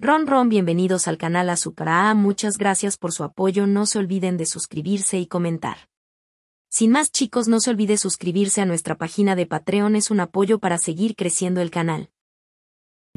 Ron Ron bienvenidos al canal A. muchas gracias por su apoyo no se olviden de suscribirse y comentar. Sin más chicos no se olvide suscribirse a nuestra página de Patreon es un apoyo para seguir creciendo el canal.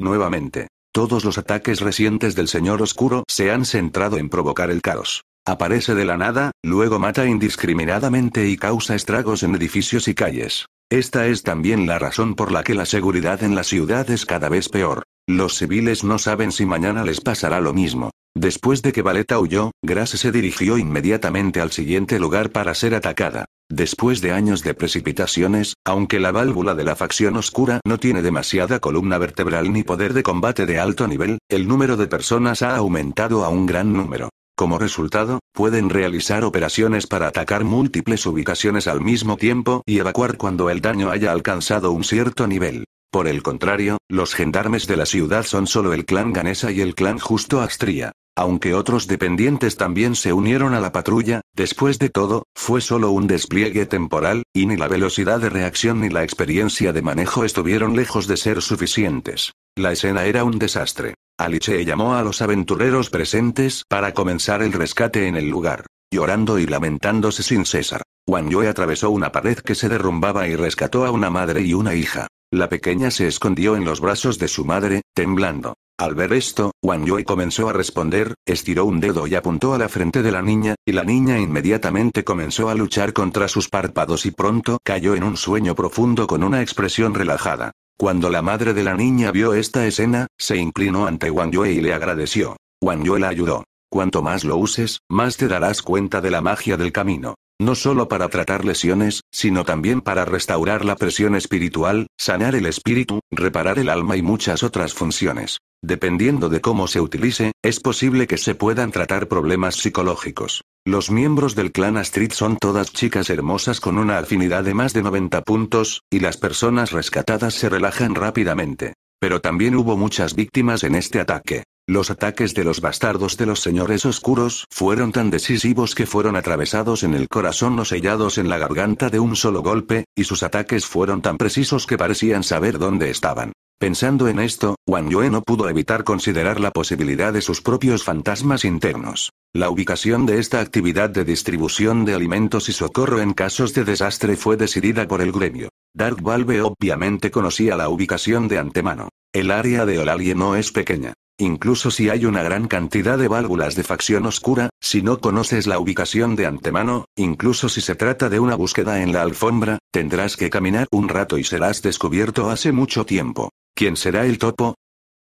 Nuevamente, todos los ataques recientes del Señor Oscuro se han centrado en provocar el caos. Aparece de la nada, luego mata indiscriminadamente y causa estragos en edificios y calles. Esta es también la razón por la que la seguridad en la ciudad es cada vez peor. Los civiles no saben si mañana les pasará lo mismo. Después de que Valeta huyó, Grace se dirigió inmediatamente al siguiente lugar para ser atacada. Después de años de precipitaciones, aunque la válvula de la facción oscura no tiene demasiada columna vertebral ni poder de combate de alto nivel, el número de personas ha aumentado a un gran número. Como resultado, pueden realizar operaciones para atacar múltiples ubicaciones al mismo tiempo y evacuar cuando el daño haya alcanzado un cierto nivel. Por el contrario, los gendarmes de la ciudad son solo el clan Ganesa y el clan Justo Astria. Aunque otros dependientes también se unieron a la patrulla, después de todo, fue solo un despliegue temporal, y ni la velocidad de reacción ni la experiencia de manejo estuvieron lejos de ser suficientes. La escena era un desastre. Aliche llamó a los aventureros presentes para comenzar el rescate en el lugar, llorando y lamentándose sin cesar. Wang Yue atravesó una pared que se derrumbaba y rescató a una madre y una hija. La pequeña se escondió en los brazos de su madre, temblando. Al ver esto, Wang Yue comenzó a responder, estiró un dedo y apuntó a la frente de la niña, y la niña inmediatamente comenzó a luchar contra sus párpados y pronto cayó en un sueño profundo con una expresión relajada. Cuando la madre de la niña vio esta escena, se inclinó ante Wang Yue y le agradeció. Wang Yue la ayudó. Cuanto más lo uses, más te darás cuenta de la magia del camino. No solo para tratar lesiones, sino también para restaurar la presión espiritual, sanar el espíritu, reparar el alma y muchas otras funciones. Dependiendo de cómo se utilice, es posible que se puedan tratar problemas psicológicos. Los miembros del clan Astrid son todas chicas hermosas con una afinidad de más de 90 puntos, y las personas rescatadas se relajan rápidamente. Pero también hubo muchas víctimas en este ataque. Los ataques de los bastardos de los señores oscuros fueron tan decisivos que fueron atravesados en el corazón o sellados en la garganta de un solo golpe, y sus ataques fueron tan precisos que parecían saber dónde estaban. Pensando en esto, Wang Yue no pudo evitar considerar la posibilidad de sus propios fantasmas internos. La ubicación de esta actividad de distribución de alimentos y socorro en casos de desastre fue decidida por el gremio. Dark Valve obviamente conocía la ubicación de antemano. El área de Olalie no es pequeña. Incluso si hay una gran cantidad de válvulas de facción oscura, si no conoces la ubicación de antemano, incluso si se trata de una búsqueda en la alfombra, tendrás que caminar un rato y serás descubierto hace mucho tiempo. ¿Quién será el topo?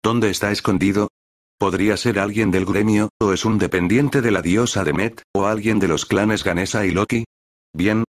¿Dónde está escondido? Podría ser alguien del gremio, o es un dependiente de la diosa de Met, o alguien de los clanes Ganesa y Loki. Bien.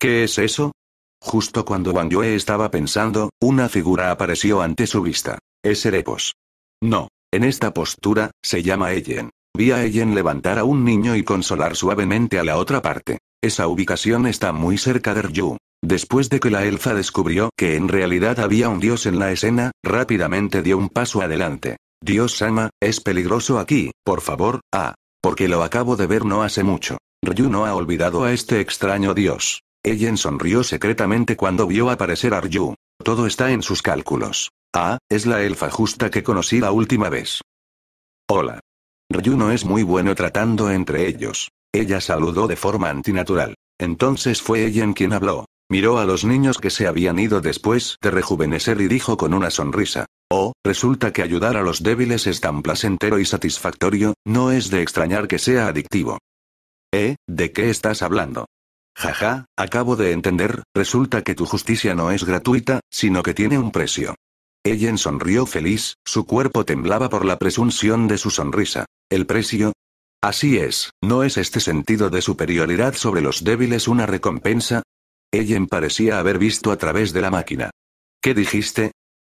¿Qué es eso? Justo cuando Wang Yue estaba pensando, una figura apareció ante su vista. Es Erepos. No. En esta postura, se llama Eyen. Vi a Ellen levantar a un niño y consolar suavemente a la otra parte. Esa ubicación está muy cerca de Ryu. Después de que la elfa descubrió que en realidad había un dios en la escena, rápidamente dio un paso adelante. Dios Sama, es peligroso aquí, por favor, ah. Porque lo acabo de ver no hace mucho. Ryu no ha olvidado a este extraño dios. Eyen sonrió secretamente cuando vio aparecer a Ryu. Todo está en sus cálculos. Ah, es la elfa justa que conocí la última vez. Hola. no es muy bueno tratando entre ellos. Ella saludó de forma antinatural. Entonces fue ella en quien habló. Miró a los niños que se habían ido después de rejuvenecer y dijo con una sonrisa. Oh, resulta que ayudar a los débiles es tan placentero y satisfactorio, no es de extrañar que sea adictivo. ¿Eh? ¿De qué estás hablando? Jaja, acabo de entender, resulta que tu justicia no es gratuita, sino que tiene un precio. Ellen sonrió feliz, su cuerpo temblaba por la presunción de su sonrisa. ¿El precio? Así es, ¿no es este sentido de superioridad sobre los débiles una recompensa? Ellen parecía haber visto a través de la máquina. ¿Qué dijiste?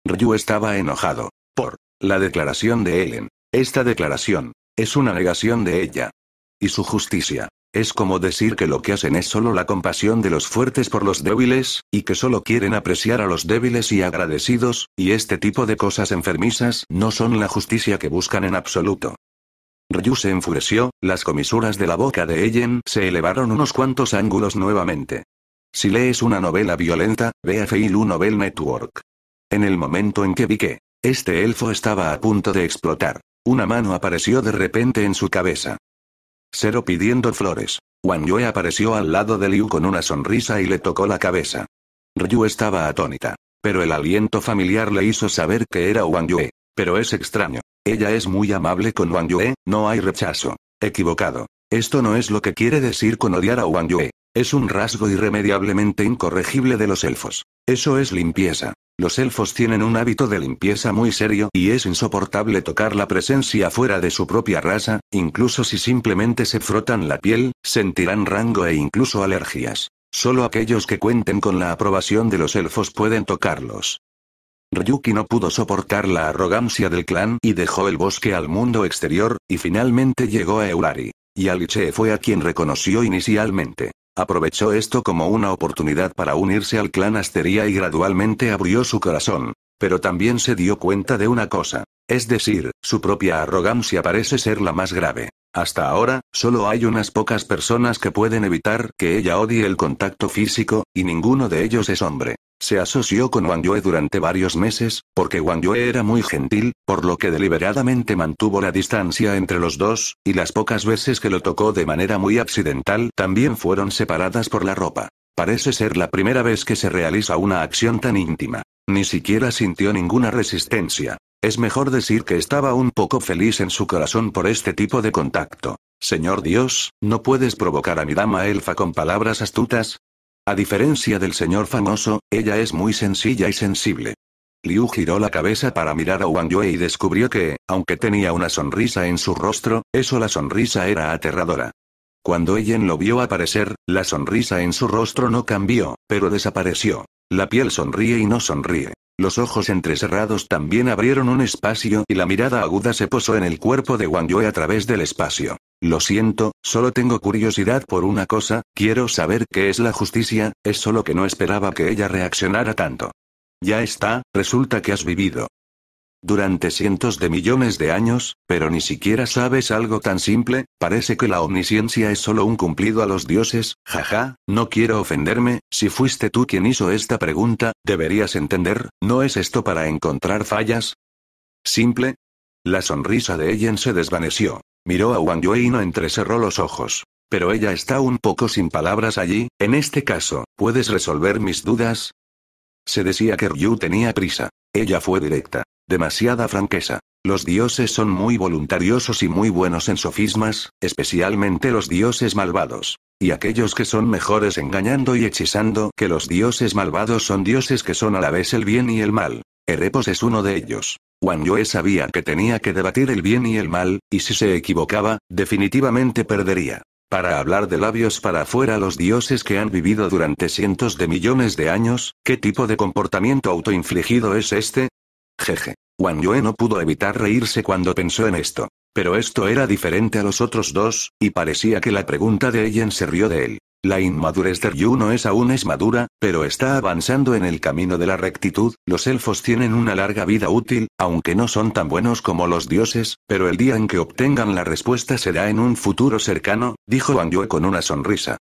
Ryu estaba enojado. Por la declaración de Ellen. Esta declaración es una negación de ella. Y su justicia. Es como decir que lo que hacen es solo la compasión de los fuertes por los débiles, y que solo quieren apreciar a los débiles y agradecidos, y este tipo de cosas enfermizas no son la justicia que buscan en absoluto. Ryu se enfureció, las comisuras de la boca de Ellen se elevaron unos cuantos ángulos nuevamente. Si lees una novela violenta, ve a Feilu Novel Network. En el momento en que vi que este elfo estaba a punto de explotar, una mano apareció de repente en su cabeza. Cero pidiendo flores. Wang Yue apareció al lado de Liu con una sonrisa y le tocó la cabeza. Ryu estaba atónita. Pero el aliento familiar le hizo saber que era Wang Yue. Pero es extraño. Ella es muy amable con Wang Yue, no hay rechazo. Equivocado. Esto no es lo que quiere decir con odiar a Wang Yue. Es un rasgo irremediablemente incorregible de los elfos. Eso es limpieza. Los elfos tienen un hábito de limpieza muy serio y es insoportable tocar la presencia fuera de su propia raza, incluso si simplemente se frotan la piel, sentirán rango e incluso alergias. Solo aquellos que cuenten con la aprobación de los elfos pueden tocarlos. Ryuki no pudo soportar la arrogancia del clan y dejó el bosque al mundo exterior, y finalmente llegó a Eurari y Aliche fue a quien reconoció inicialmente. Aprovechó esto como una oportunidad para unirse al clan Astería y gradualmente abrió su corazón. Pero también se dio cuenta de una cosa. Es decir, su propia arrogancia parece ser la más grave. Hasta ahora, solo hay unas pocas personas que pueden evitar que ella odie el contacto físico, y ninguno de ellos es hombre. Se asoció con Wang Yue durante varios meses, porque Wang Yue era muy gentil, por lo que deliberadamente mantuvo la distancia entre los dos, y las pocas veces que lo tocó de manera muy accidental también fueron separadas por la ropa. Parece ser la primera vez que se realiza una acción tan íntima. Ni siquiera sintió ninguna resistencia. Es mejor decir que estaba un poco feliz en su corazón por este tipo de contacto. Señor Dios, ¿no puedes provocar a mi dama elfa con palabras astutas? A diferencia del señor famoso, ella es muy sencilla y sensible. Liu giró la cabeza para mirar a Wang Yue y descubrió que, aunque tenía una sonrisa en su rostro, eso la sonrisa era aterradora. Cuando ella lo vio aparecer, la sonrisa en su rostro no cambió, pero desapareció. La piel sonríe y no sonríe. Los ojos entrecerrados también abrieron un espacio y la mirada aguda se posó en el cuerpo de Wang Yue a través del espacio. Lo siento, solo tengo curiosidad por una cosa, quiero saber qué es la justicia, es solo que no esperaba que ella reaccionara tanto. Ya está, resulta que has vivido. Durante cientos de millones de años, pero ni siquiera sabes algo tan simple, parece que la omnisciencia es solo un cumplido a los dioses, jaja, no quiero ofenderme, si fuiste tú quien hizo esta pregunta, deberías entender, ¿no es esto para encontrar fallas? ¿Simple? La sonrisa de Eyen se desvaneció. Miró a Wang Yue y no entrecerró los ojos. Pero ella está un poco sin palabras allí, en este caso, ¿puedes resolver mis dudas? Se decía que Ryu tenía prisa. Ella fue directa. Demasiada franqueza. Los dioses son muy voluntariosos y muy buenos en sofismas, especialmente los dioses malvados. Y aquellos que son mejores engañando y hechizando que los dioses malvados son dioses que son a la vez el bien y el mal. Erepos es uno de ellos. Wang Yue sabía que tenía que debatir el bien y el mal, y si se equivocaba, definitivamente perdería. Para hablar de labios para afuera los dioses que han vivido durante cientos de millones de años, ¿qué tipo de comportamiento autoinfligido es este? Jeje. Wang Yue no pudo evitar reírse cuando pensó en esto. Pero esto era diferente a los otros dos, y parecía que la pregunta de ella se rió de él. La inmadurez de Ryu no es aún es madura, pero está avanzando en el camino de la rectitud, los elfos tienen una larga vida útil, aunque no son tan buenos como los dioses, pero el día en que obtengan la respuesta será en un futuro cercano, dijo Wang Yue con una sonrisa.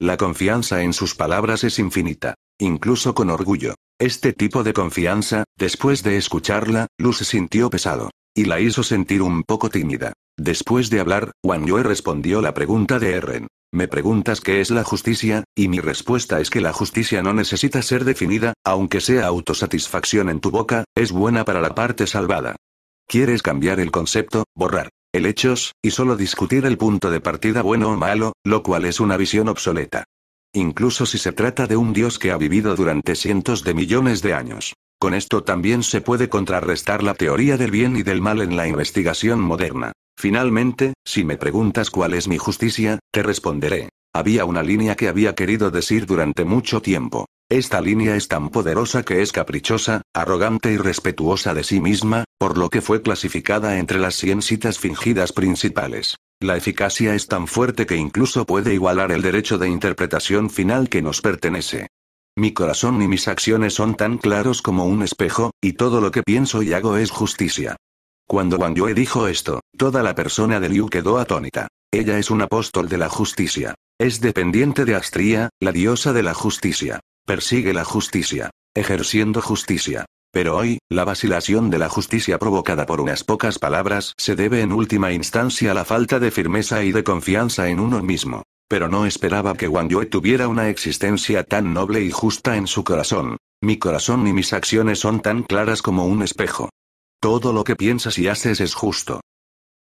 La confianza en sus palabras es infinita. Incluso con orgullo. Este tipo de confianza, después de escucharla, luz se sintió pesado. Y la hizo sentir un poco tímida. Después de hablar, Wang Yue respondió la pregunta de Eren. Me preguntas qué es la justicia, y mi respuesta es que la justicia no necesita ser definida, aunque sea autosatisfacción en tu boca, es buena para la parte salvada. ¿Quieres cambiar el concepto, borrar el hechos, y solo discutir el punto de partida bueno o malo, lo cual es una visión obsoleta? Incluso si se trata de un dios que ha vivido durante cientos de millones de años. Con esto también se puede contrarrestar la teoría del bien y del mal en la investigación moderna. Finalmente, si me preguntas cuál es mi justicia, te responderé. Había una línea que había querido decir durante mucho tiempo. Esta línea es tan poderosa que es caprichosa, arrogante y respetuosa de sí misma, por lo que fue clasificada entre las cien citas fingidas principales. La eficacia es tan fuerte que incluso puede igualar el derecho de interpretación final que nos pertenece. Mi corazón y mis acciones son tan claros como un espejo, y todo lo que pienso y hago es justicia. Cuando Wang Yue dijo esto, toda la persona de Liu quedó atónita. Ella es un apóstol de la justicia. Es dependiente de Astria, la diosa de la justicia. Persigue la justicia. Ejerciendo justicia. Pero hoy, la vacilación de la justicia provocada por unas pocas palabras se debe en última instancia a la falta de firmeza y de confianza en uno mismo. Pero no esperaba que Wang Yue tuviera una existencia tan noble y justa en su corazón. Mi corazón y mis acciones son tan claras como un espejo. Todo lo que piensas y haces es justo.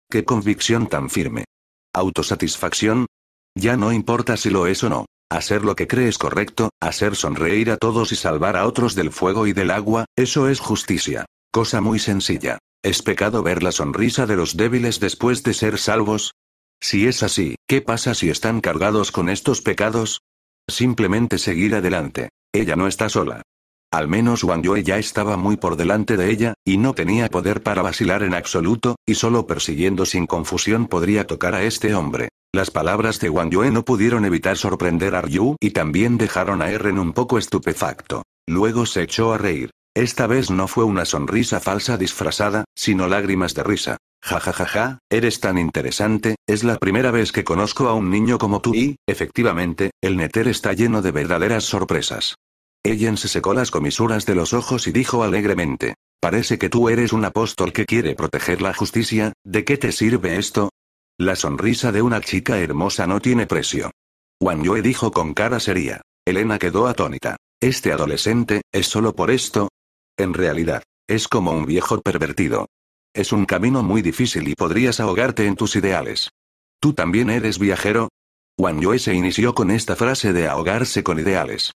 Qué convicción tan firme. Autosatisfacción. Ya no importa si lo es o no. Hacer lo que crees correcto, hacer sonreír a todos y salvar a otros del fuego y del agua, eso es justicia. Cosa muy sencilla. ¿Es pecado ver la sonrisa de los débiles después de ser salvos? Si es así, ¿qué pasa si están cargados con estos pecados? Simplemente seguir adelante. Ella no está sola. Al menos Wang Yue ya estaba muy por delante de ella, y no tenía poder para vacilar en absoluto, y solo persiguiendo sin confusión podría tocar a este hombre. Las palabras de Wang Yue no pudieron evitar sorprender a Ryu y también dejaron a Eren un poco estupefacto. Luego se echó a reír. Esta vez no fue una sonrisa falsa disfrazada, sino lágrimas de risa. Ja ja ja ja, eres tan interesante, es la primera vez que conozco a un niño como tú y, efectivamente, el Neter está lleno de verdaderas sorpresas. Ellen se secó las comisuras de los ojos y dijo alegremente. Parece que tú eres un apóstol que quiere proteger la justicia, ¿de qué te sirve esto? La sonrisa de una chica hermosa no tiene precio. Wang Yue dijo con cara seria. Elena quedó atónita. ¿Este adolescente, es solo por esto? En realidad, es como un viejo pervertido. Es un camino muy difícil y podrías ahogarte en tus ideales. ¿Tú también eres viajero? Wang Yue se inició con esta frase de ahogarse con ideales.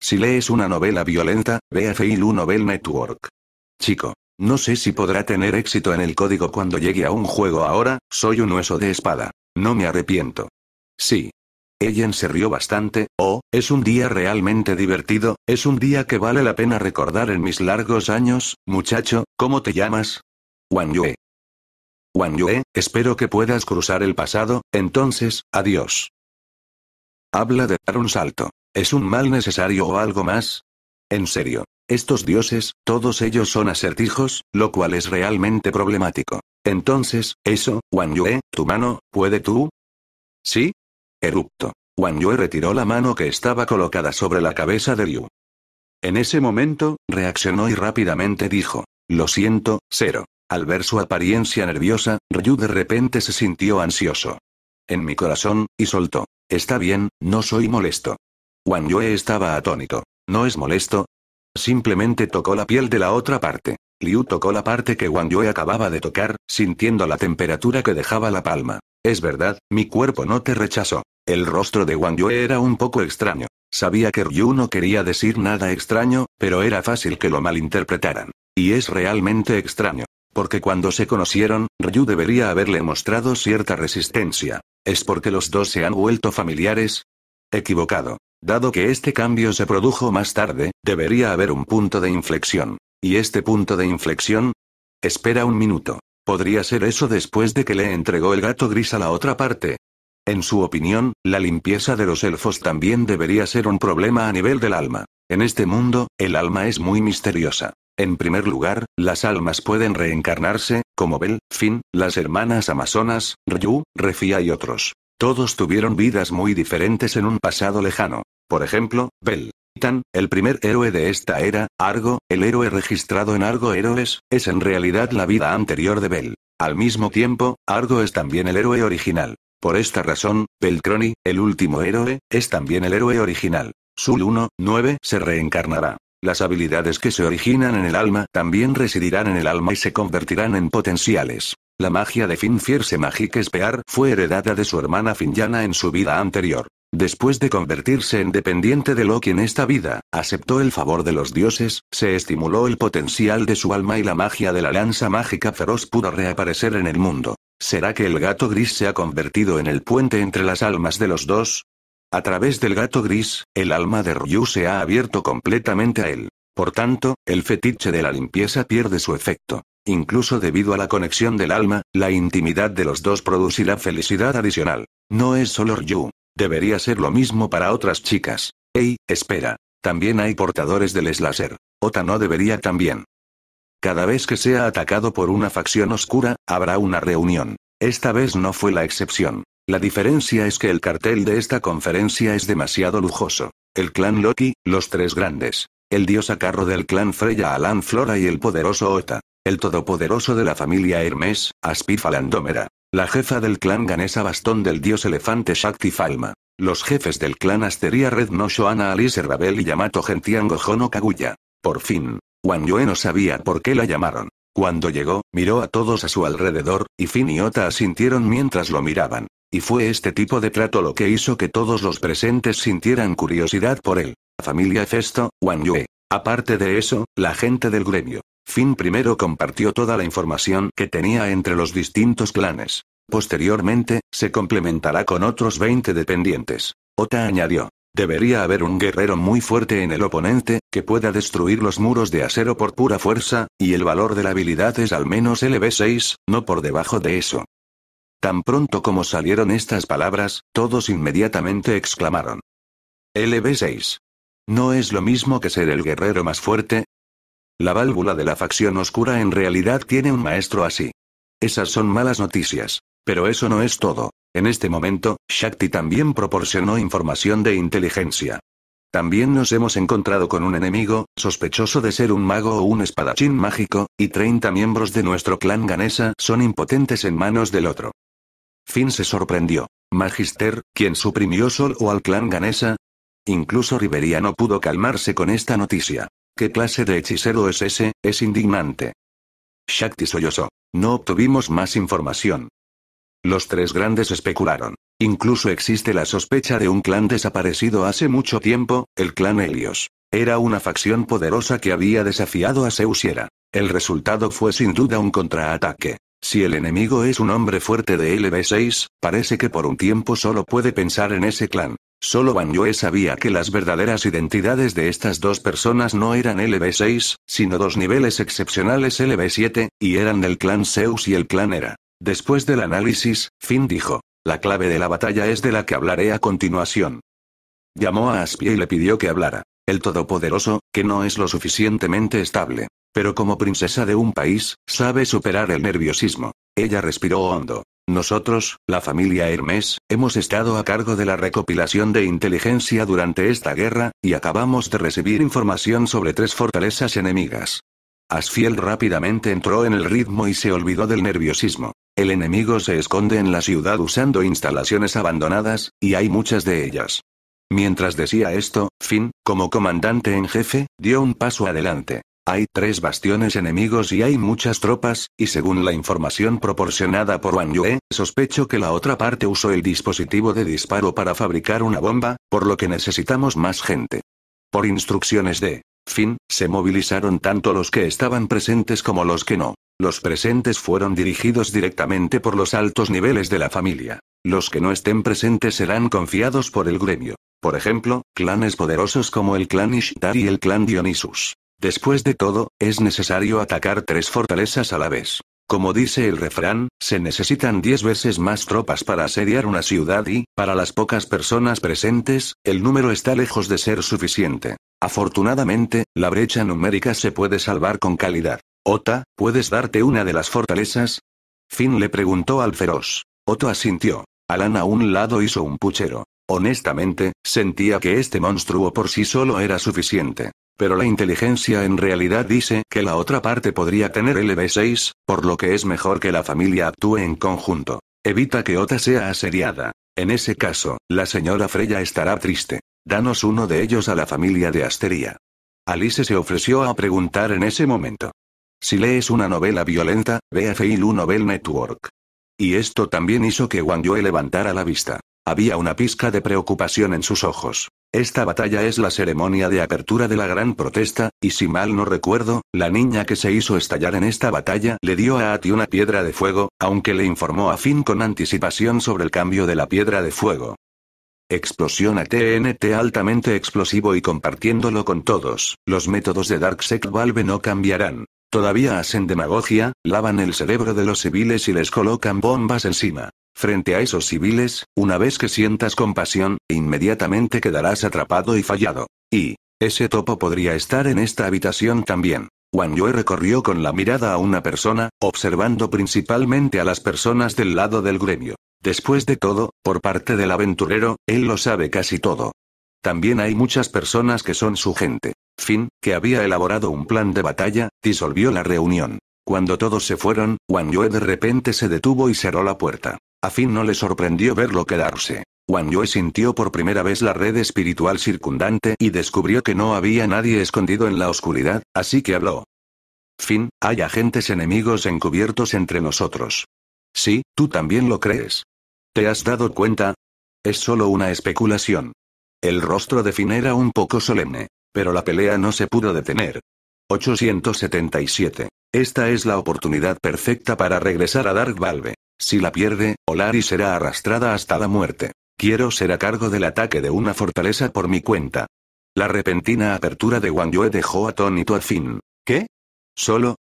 Si lees una novela violenta, ve a Feilu Novel Network. Chico, no sé si podrá tener éxito en el código cuando llegue a un juego ahora, soy un hueso de espada. No me arrepiento. Sí. Ellen se rió bastante, oh, es un día realmente divertido, es un día que vale la pena recordar en mis largos años, muchacho, ¿cómo te llamas? Juan Yue. espero que puedas cruzar el pasado, entonces, adiós. Habla de dar un salto. ¿Es un mal necesario o algo más? En serio, estos dioses, todos ellos son acertijos, lo cual es realmente problemático. Entonces, eso, Wan Yue, tu mano, ¿puede tú? Sí. Erupto. Wan Yue retiró la mano que estaba colocada sobre la cabeza de Liu. En ese momento, reaccionó y rápidamente dijo, lo siento, cero. Al ver su apariencia nerviosa, Ryu de repente se sintió ansioso. En mi corazón, y soltó. Está bien, no soy molesto. Wan Yue estaba atónito. No es molesto, Simplemente tocó la piel de la otra parte. Liu tocó la parte que Wang Yue acababa de tocar, sintiendo la temperatura que dejaba la palma. Es verdad, mi cuerpo no te rechazó. El rostro de Wang Yue era un poco extraño. Sabía que Ryu no quería decir nada extraño, pero era fácil que lo malinterpretaran. Y es realmente extraño. Porque cuando se conocieron, Ryu debería haberle mostrado cierta resistencia. ¿Es porque los dos se han vuelto familiares? Equivocado. Dado que este cambio se produjo más tarde, debería haber un punto de inflexión. ¿Y este punto de inflexión? Espera un minuto. ¿Podría ser eso después de que le entregó el gato gris a la otra parte? En su opinión, la limpieza de los elfos también debería ser un problema a nivel del alma. En este mundo, el alma es muy misteriosa. En primer lugar, las almas pueden reencarnarse, como Bel, Finn, las hermanas amazonas, Ryu, Refia y otros. Todos tuvieron vidas muy diferentes en un pasado lejano. Por ejemplo, Bell. Titan, el primer héroe de esta era, Argo, el héroe registrado en Argo Héroes, es en realidad la vida anterior de Bell. Al mismo tiempo, Argo es también el héroe original. Por esta razón, Crony, el último héroe, es también el héroe original. Sul 1, 9 se reencarnará. Las habilidades que se originan en el alma también residirán en el alma y se convertirán en potenciales. La magia de Fierce Magic Spear fue heredada de su hermana Finjana en su vida anterior. Después de convertirse en dependiente de Loki en esta vida, aceptó el favor de los dioses, se estimuló el potencial de su alma y la magia de la lanza mágica feroz pudo reaparecer en el mundo. ¿Será que el gato gris se ha convertido en el puente entre las almas de los dos? A través del gato gris, el alma de Ryu se ha abierto completamente a él. Por tanto, el fetiche de la limpieza pierde su efecto. Incluso debido a la conexión del alma, la intimidad de los dos producirá felicidad adicional. No es solo Ryu. Debería ser lo mismo para otras chicas. Ey, espera. También hay portadores del Slasher. Ota no debería también. Cada vez que sea atacado por una facción oscura, habrá una reunión. Esta vez no fue la excepción. La diferencia es que el cartel de esta conferencia es demasiado lujoso. El clan Loki, los tres grandes. El dios carro del clan Freya Alan Flora y el poderoso Ota el todopoderoso de la familia Hermes, Aspífalandómera, la jefa del clan Ganesa Bastón del dios elefante Shakti Falma, los jefes del clan Asteria Red Noshoana Alice Rabel y Yamato Gentiango Gojono Kaguya. Por fin, Juan no sabía por qué la llamaron. Cuando llegó, miró a todos a su alrededor, y Fin y Ota asintieron mientras lo miraban. Y fue este tipo de trato lo que hizo que todos los presentes sintieran curiosidad por él. Familia Festo, Wang Aparte de eso, la gente del gremio. Finn primero compartió toda la información que tenía entre los distintos clanes. Posteriormente, se complementará con otros 20 dependientes. Ota añadió. Debería haber un guerrero muy fuerte en el oponente, que pueda destruir los muros de acero por pura fuerza, y el valor de la habilidad es al menos LB6, no por debajo de eso. Tan pronto como salieron estas palabras, todos inmediatamente exclamaron. LB6. ¿No es lo mismo que ser el guerrero más fuerte? La válvula de la facción oscura en realidad tiene un maestro así. Esas son malas noticias. Pero eso no es todo. En este momento, Shakti también proporcionó información de inteligencia. También nos hemos encontrado con un enemigo, sospechoso de ser un mago o un espadachín mágico, y 30 miembros de nuestro clan ganesa son impotentes en manos del otro. Finn se sorprendió. Magister, quien suprimió Sol o al clan ganesa, Incluso Riveria no pudo calmarse con esta noticia. ¿Qué clase de hechicero es ese? Es indignante. Shakti sollozó. No obtuvimos más información. Los tres grandes especularon. Incluso existe la sospecha de un clan desaparecido hace mucho tiempo, el clan Helios. Era una facción poderosa que había desafiado a Seusiera. El resultado fue sin duda un contraataque. Si el enemigo es un hombre fuerte de LB6, parece que por un tiempo solo puede pensar en ese clan. Solo Ban Yue sabía que las verdaderas identidades de estas dos personas no eran LB6, sino dos niveles excepcionales LB7, y eran del clan Zeus y el clan Era. Después del análisis, Finn dijo, la clave de la batalla es de la que hablaré a continuación. Llamó a Aspie y le pidió que hablara. El Todopoderoso, que no es lo suficientemente estable, pero como princesa de un país, sabe superar el nerviosismo. Ella respiró hondo. Nosotros, la familia Hermes, hemos estado a cargo de la recopilación de inteligencia durante esta guerra, y acabamos de recibir información sobre tres fortalezas enemigas. Asfiel rápidamente entró en el ritmo y se olvidó del nerviosismo. El enemigo se esconde en la ciudad usando instalaciones abandonadas, y hay muchas de ellas. Mientras decía esto, Finn, como comandante en jefe, dio un paso adelante. Hay tres bastiones enemigos y hay muchas tropas, y según la información proporcionada por Wan Yue, sospecho que la otra parte usó el dispositivo de disparo para fabricar una bomba, por lo que necesitamos más gente. Por instrucciones de Fin, se movilizaron tanto los que estaban presentes como los que no. Los presentes fueron dirigidos directamente por los altos niveles de la familia. Los que no estén presentes serán confiados por el gremio. Por ejemplo, clanes poderosos como el clan Ishtar y el clan Dionysus. Después de todo, es necesario atacar tres fortalezas a la vez. Como dice el refrán, se necesitan diez veces más tropas para asediar una ciudad y, para las pocas personas presentes, el número está lejos de ser suficiente. Afortunadamente, la brecha numérica se puede salvar con calidad. Ota, ¿puedes darte una de las fortalezas? Fin le preguntó al feroz. Otto asintió. Alan a un lado hizo un puchero. Honestamente, sentía que este monstruo por sí solo era suficiente. Pero la inteligencia en realidad dice que la otra parte podría tener LB6, por lo que es mejor que la familia actúe en conjunto. Evita que Ota sea asediada. En ese caso, la señora Freya estará triste. Danos uno de ellos a la familia de Asteria. Alice se ofreció a preguntar en ese momento. Si lees una novela violenta, ve a Feilu Novel Network. Y esto también hizo que Wang Yue levantara la vista. Había una pizca de preocupación en sus ojos. Esta batalla es la ceremonia de apertura de la gran protesta, y si mal no recuerdo, la niña que se hizo estallar en esta batalla le dio a Ati una piedra de fuego, aunque le informó a Finn con anticipación sobre el cambio de la piedra de fuego. Explosión a TNT altamente explosivo y compartiéndolo con todos, los métodos de Darkseid Valve no cambiarán. Todavía hacen demagogia, lavan el cerebro de los civiles y les colocan bombas encima frente a esos civiles, una vez que sientas compasión, inmediatamente quedarás atrapado y fallado. Y, ese topo podría estar en esta habitación también. Wang Yue recorrió con la mirada a una persona, observando principalmente a las personas del lado del gremio. Después de todo, por parte del aventurero, él lo sabe casi todo. También hay muchas personas que son su gente. Fin, que había elaborado un plan de batalla, disolvió la reunión. Cuando todos se fueron, Wang Yue de repente se detuvo y cerró la puerta. A Fin no le sorprendió verlo quedarse. Wang Yue sintió por primera vez la red espiritual circundante y descubrió que no había nadie escondido en la oscuridad, así que habló. Fin, hay agentes enemigos encubiertos entre nosotros. Sí, tú también lo crees. ¿Te has dado cuenta? Es solo una especulación. El rostro de Fin era un poco solemne, pero la pelea no se pudo detener. 877. Esta es la oportunidad perfecta para regresar a Dark Valve. Si la pierde, Olari será arrastrada hasta la muerte. Quiero ser a cargo del ataque de una fortaleza por mi cuenta. La repentina apertura de Wang Yue dejó atónito a Finn. ¿Qué? ¿Solo?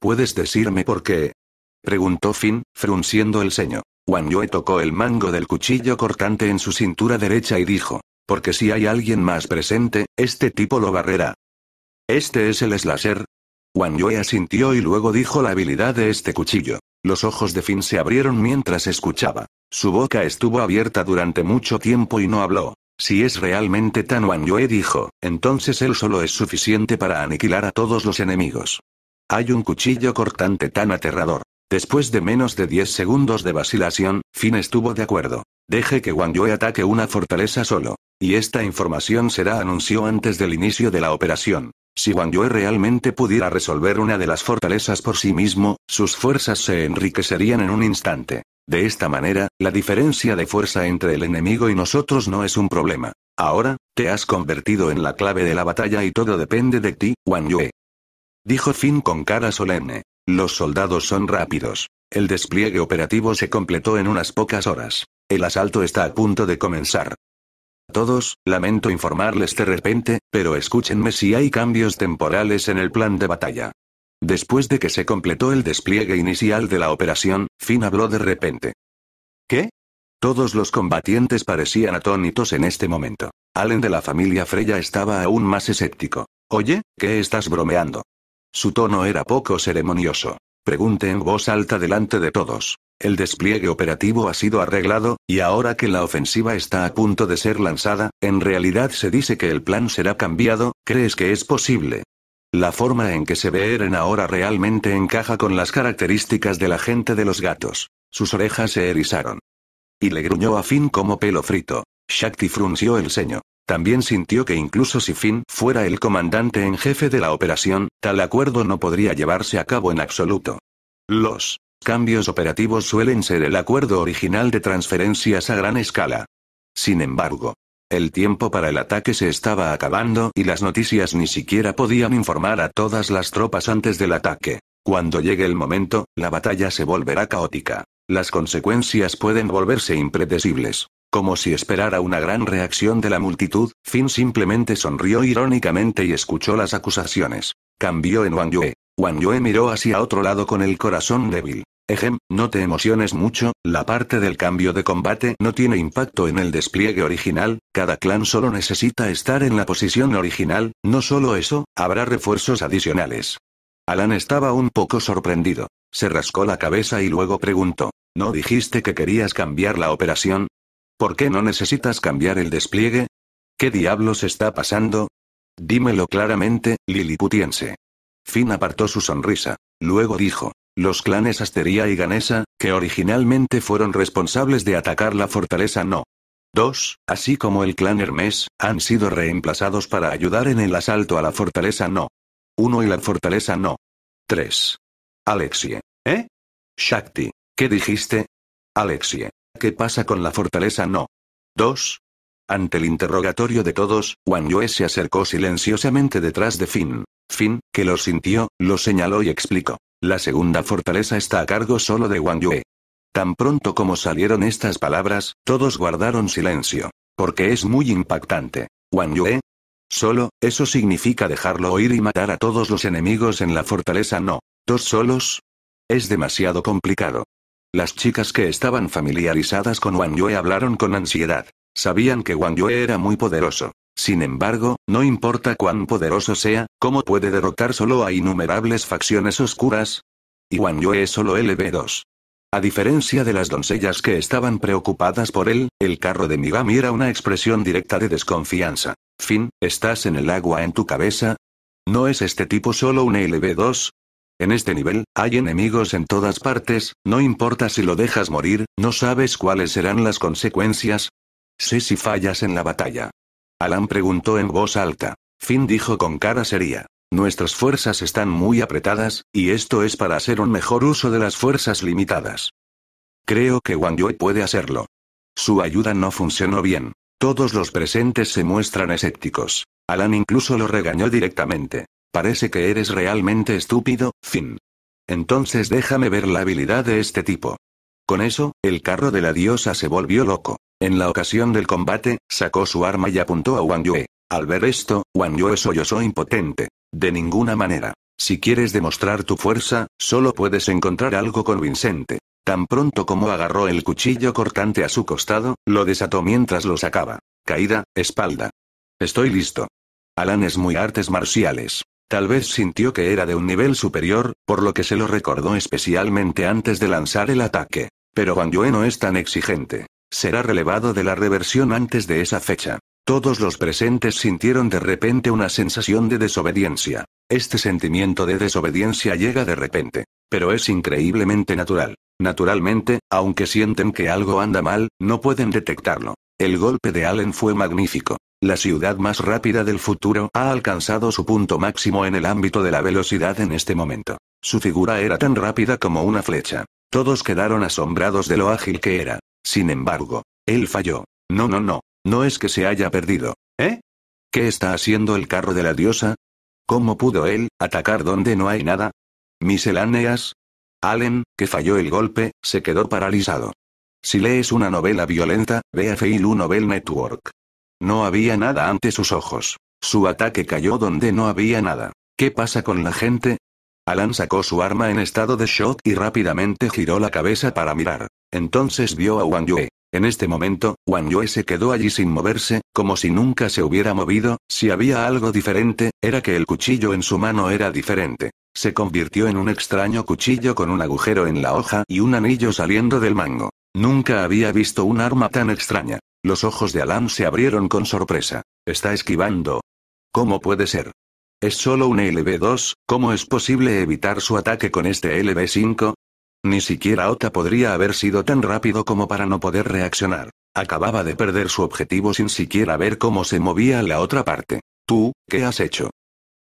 ¿Puedes decirme por qué? Preguntó Finn, frunciendo el ceño. Wang Yue tocó el mango del cuchillo cortante en su cintura derecha y dijo, porque si hay alguien más presente, este tipo lo barrerá. Este es el slasher, Wang Yue asintió y luego dijo la habilidad de este cuchillo. Los ojos de Finn se abrieron mientras escuchaba. Su boca estuvo abierta durante mucho tiempo y no habló. Si es realmente tan Wang Yue dijo, entonces él solo es suficiente para aniquilar a todos los enemigos. Hay un cuchillo cortante tan aterrador. Después de menos de 10 segundos de vacilación, Finn estuvo de acuerdo. Deje que Wang Yue ataque una fortaleza solo. Y esta información será anunció antes del inicio de la operación. Si Wang Yue realmente pudiera resolver una de las fortalezas por sí mismo, sus fuerzas se enriquecerían en un instante. De esta manera, la diferencia de fuerza entre el enemigo y nosotros no es un problema. Ahora, te has convertido en la clave de la batalla y todo depende de ti, Wang Yue. Dijo Finn con cara solemne. Los soldados son rápidos. El despliegue operativo se completó en unas pocas horas. El asalto está a punto de comenzar todos, lamento informarles de repente, pero escúchenme si hay cambios temporales en el plan de batalla. Después de que se completó el despliegue inicial de la operación, Finn habló de repente. ¿Qué? Todos los combatientes parecían atónitos en este momento. Allen de la familia Freya estaba aún más escéptico. Oye, ¿qué estás bromeando? Su tono era poco ceremonioso. Pregunte en voz alta delante de todos. El despliegue operativo ha sido arreglado, y ahora que la ofensiva está a punto de ser lanzada, en realidad se dice que el plan será cambiado, ¿crees que es posible? La forma en que se ve Eren ahora realmente encaja con las características de la gente de los gatos. Sus orejas se erizaron. Y le gruñó a Finn como pelo frito. Shakti frunció el ceño. También sintió que incluso si Finn fuera el comandante en jefe de la operación, tal acuerdo no podría llevarse a cabo en absoluto. Los cambios operativos suelen ser el acuerdo original de transferencias a gran escala. Sin embargo, el tiempo para el ataque se estaba acabando y las noticias ni siquiera podían informar a todas las tropas antes del ataque. Cuando llegue el momento, la batalla se volverá caótica. Las consecuencias pueden volverse impredecibles. Como si esperara una gran reacción de la multitud, Finn simplemente sonrió irónicamente y escuchó las acusaciones. Cambió en Wang Yue. Wang Yue miró hacia otro lado con el corazón débil. Ejem, no te emociones mucho, la parte del cambio de combate no tiene impacto en el despliegue original, cada clan solo necesita estar en la posición original, no solo eso, habrá refuerzos adicionales. Alan estaba un poco sorprendido. Se rascó la cabeza y luego preguntó, ¿no dijiste que querías cambiar la operación? ¿Por qué no necesitas cambiar el despliegue? ¿Qué diablos está pasando? Dímelo claramente, liliputiense. Finn apartó su sonrisa. Luego dijo, los clanes Asteria y Ganesa, que originalmente fueron responsables de atacar la fortaleza No. 2, así como el clan Hermes, han sido reemplazados para ayudar en el asalto a la fortaleza No. 1 y la fortaleza No. 3. Alexie. ¿Eh? Shakti, ¿qué dijiste? Alexie, ¿qué pasa con la fortaleza No. 2. Ante el interrogatorio de todos, Wang Yue se acercó silenciosamente detrás de Finn. Fin, que lo sintió, lo señaló y explicó. La segunda fortaleza está a cargo solo de Wang Yue. Tan pronto como salieron estas palabras, todos guardaron silencio. Porque es muy impactante. Wang Yue. Solo, eso significa dejarlo oír y matar a todos los enemigos en la fortaleza. No. Dos solos. Es demasiado complicado. Las chicas que estaban familiarizadas con Wang Yue hablaron con ansiedad. Sabían que Wang Yue era muy poderoso. Sin embargo, no importa cuán poderoso sea, ¿cómo puede derrotar solo a innumerables facciones oscuras? Y Wan Yue es solo LB2. A diferencia de las doncellas que estaban preocupadas por él, el carro de Migami era una expresión directa de desconfianza. Fin, ¿estás en el agua en tu cabeza? ¿No es este tipo solo un LB2? En este nivel, hay enemigos en todas partes, no importa si lo dejas morir, no sabes cuáles serán las consecuencias. Sé si fallas en la batalla. Alan preguntó en voz alta. Finn dijo con cara seria. Nuestras fuerzas están muy apretadas, y esto es para hacer un mejor uso de las fuerzas limitadas. Creo que Wang Yue puede hacerlo. Su ayuda no funcionó bien. Todos los presentes se muestran escépticos. Alan incluso lo regañó directamente. Parece que eres realmente estúpido, Finn. Entonces déjame ver la habilidad de este tipo. Con eso, el carro de la diosa se volvió loco. En la ocasión del combate, sacó su arma y apuntó a Wang Yue. Al ver esto, Wang Yue sollozó impotente. De ninguna manera. Si quieres demostrar tu fuerza, solo puedes encontrar algo convincente. Tan pronto como agarró el cuchillo cortante a su costado, lo desató mientras lo sacaba. Caída, espalda. Estoy listo. Alan es muy artes marciales. Tal vez sintió que era de un nivel superior, por lo que se lo recordó especialmente antes de lanzar el ataque. Pero Wang Yue no es tan exigente. Será relevado de la reversión antes de esa fecha. Todos los presentes sintieron de repente una sensación de desobediencia. Este sentimiento de desobediencia llega de repente, pero es increíblemente natural. Naturalmente, aunque sienten que algo anda mal, no pueden detectarlo. El golpe de Allen fue magnífico. La ciudad más rápida del futuro ha alcanzado su punto máximo en el ámbito de la velocidad en este momento. Su figura era tan rápida como una flecha. Todos quedaron asombrados de lo ágil que era. Sin embargo, él falló. No, no, no, no es que se haya perdido, ¿eh? ¿Qué está haciendo el carro de la diosa? ¿Cómo pudo él atacar donde no hay nada? Misceláneas. Allen, que falló el golpe, se quedó paralizado. Si lees una novela violenta, ve a Failu Novel Network. No había nada ante sus ojos. Su ataque cayó donde no había nada. ¿Qué pasa con la gente? Alan sacó su arma en estado de shock y rápidamente giró la cabeza para mirar. Entonces vio a Wang Yue. En este momento, Wang Yue se quedó allí sin moverse, como si nunca se hubiera movido, si había algo diferente, era que el cuchillo en su mano era diferente. Se convirtió en un extraño cuchillo con un agujero en la hoja y un anillo saliendo del mango. Nunca había visto un arma tan extraña. Los ojos de Alan se abrieron con sorpresa. Está esquivando. ¿Cómo puede ser? Es solo un LB2, ¿cómo es posible evitar su ataque con este LB5? Ni siquiera Ota podría haber sido tan rápido como para no poder reaccionar. Acababa de perder su objetivo sin siquiera ver cómo se movía la otra parte. ¿Tú, qué has hecho?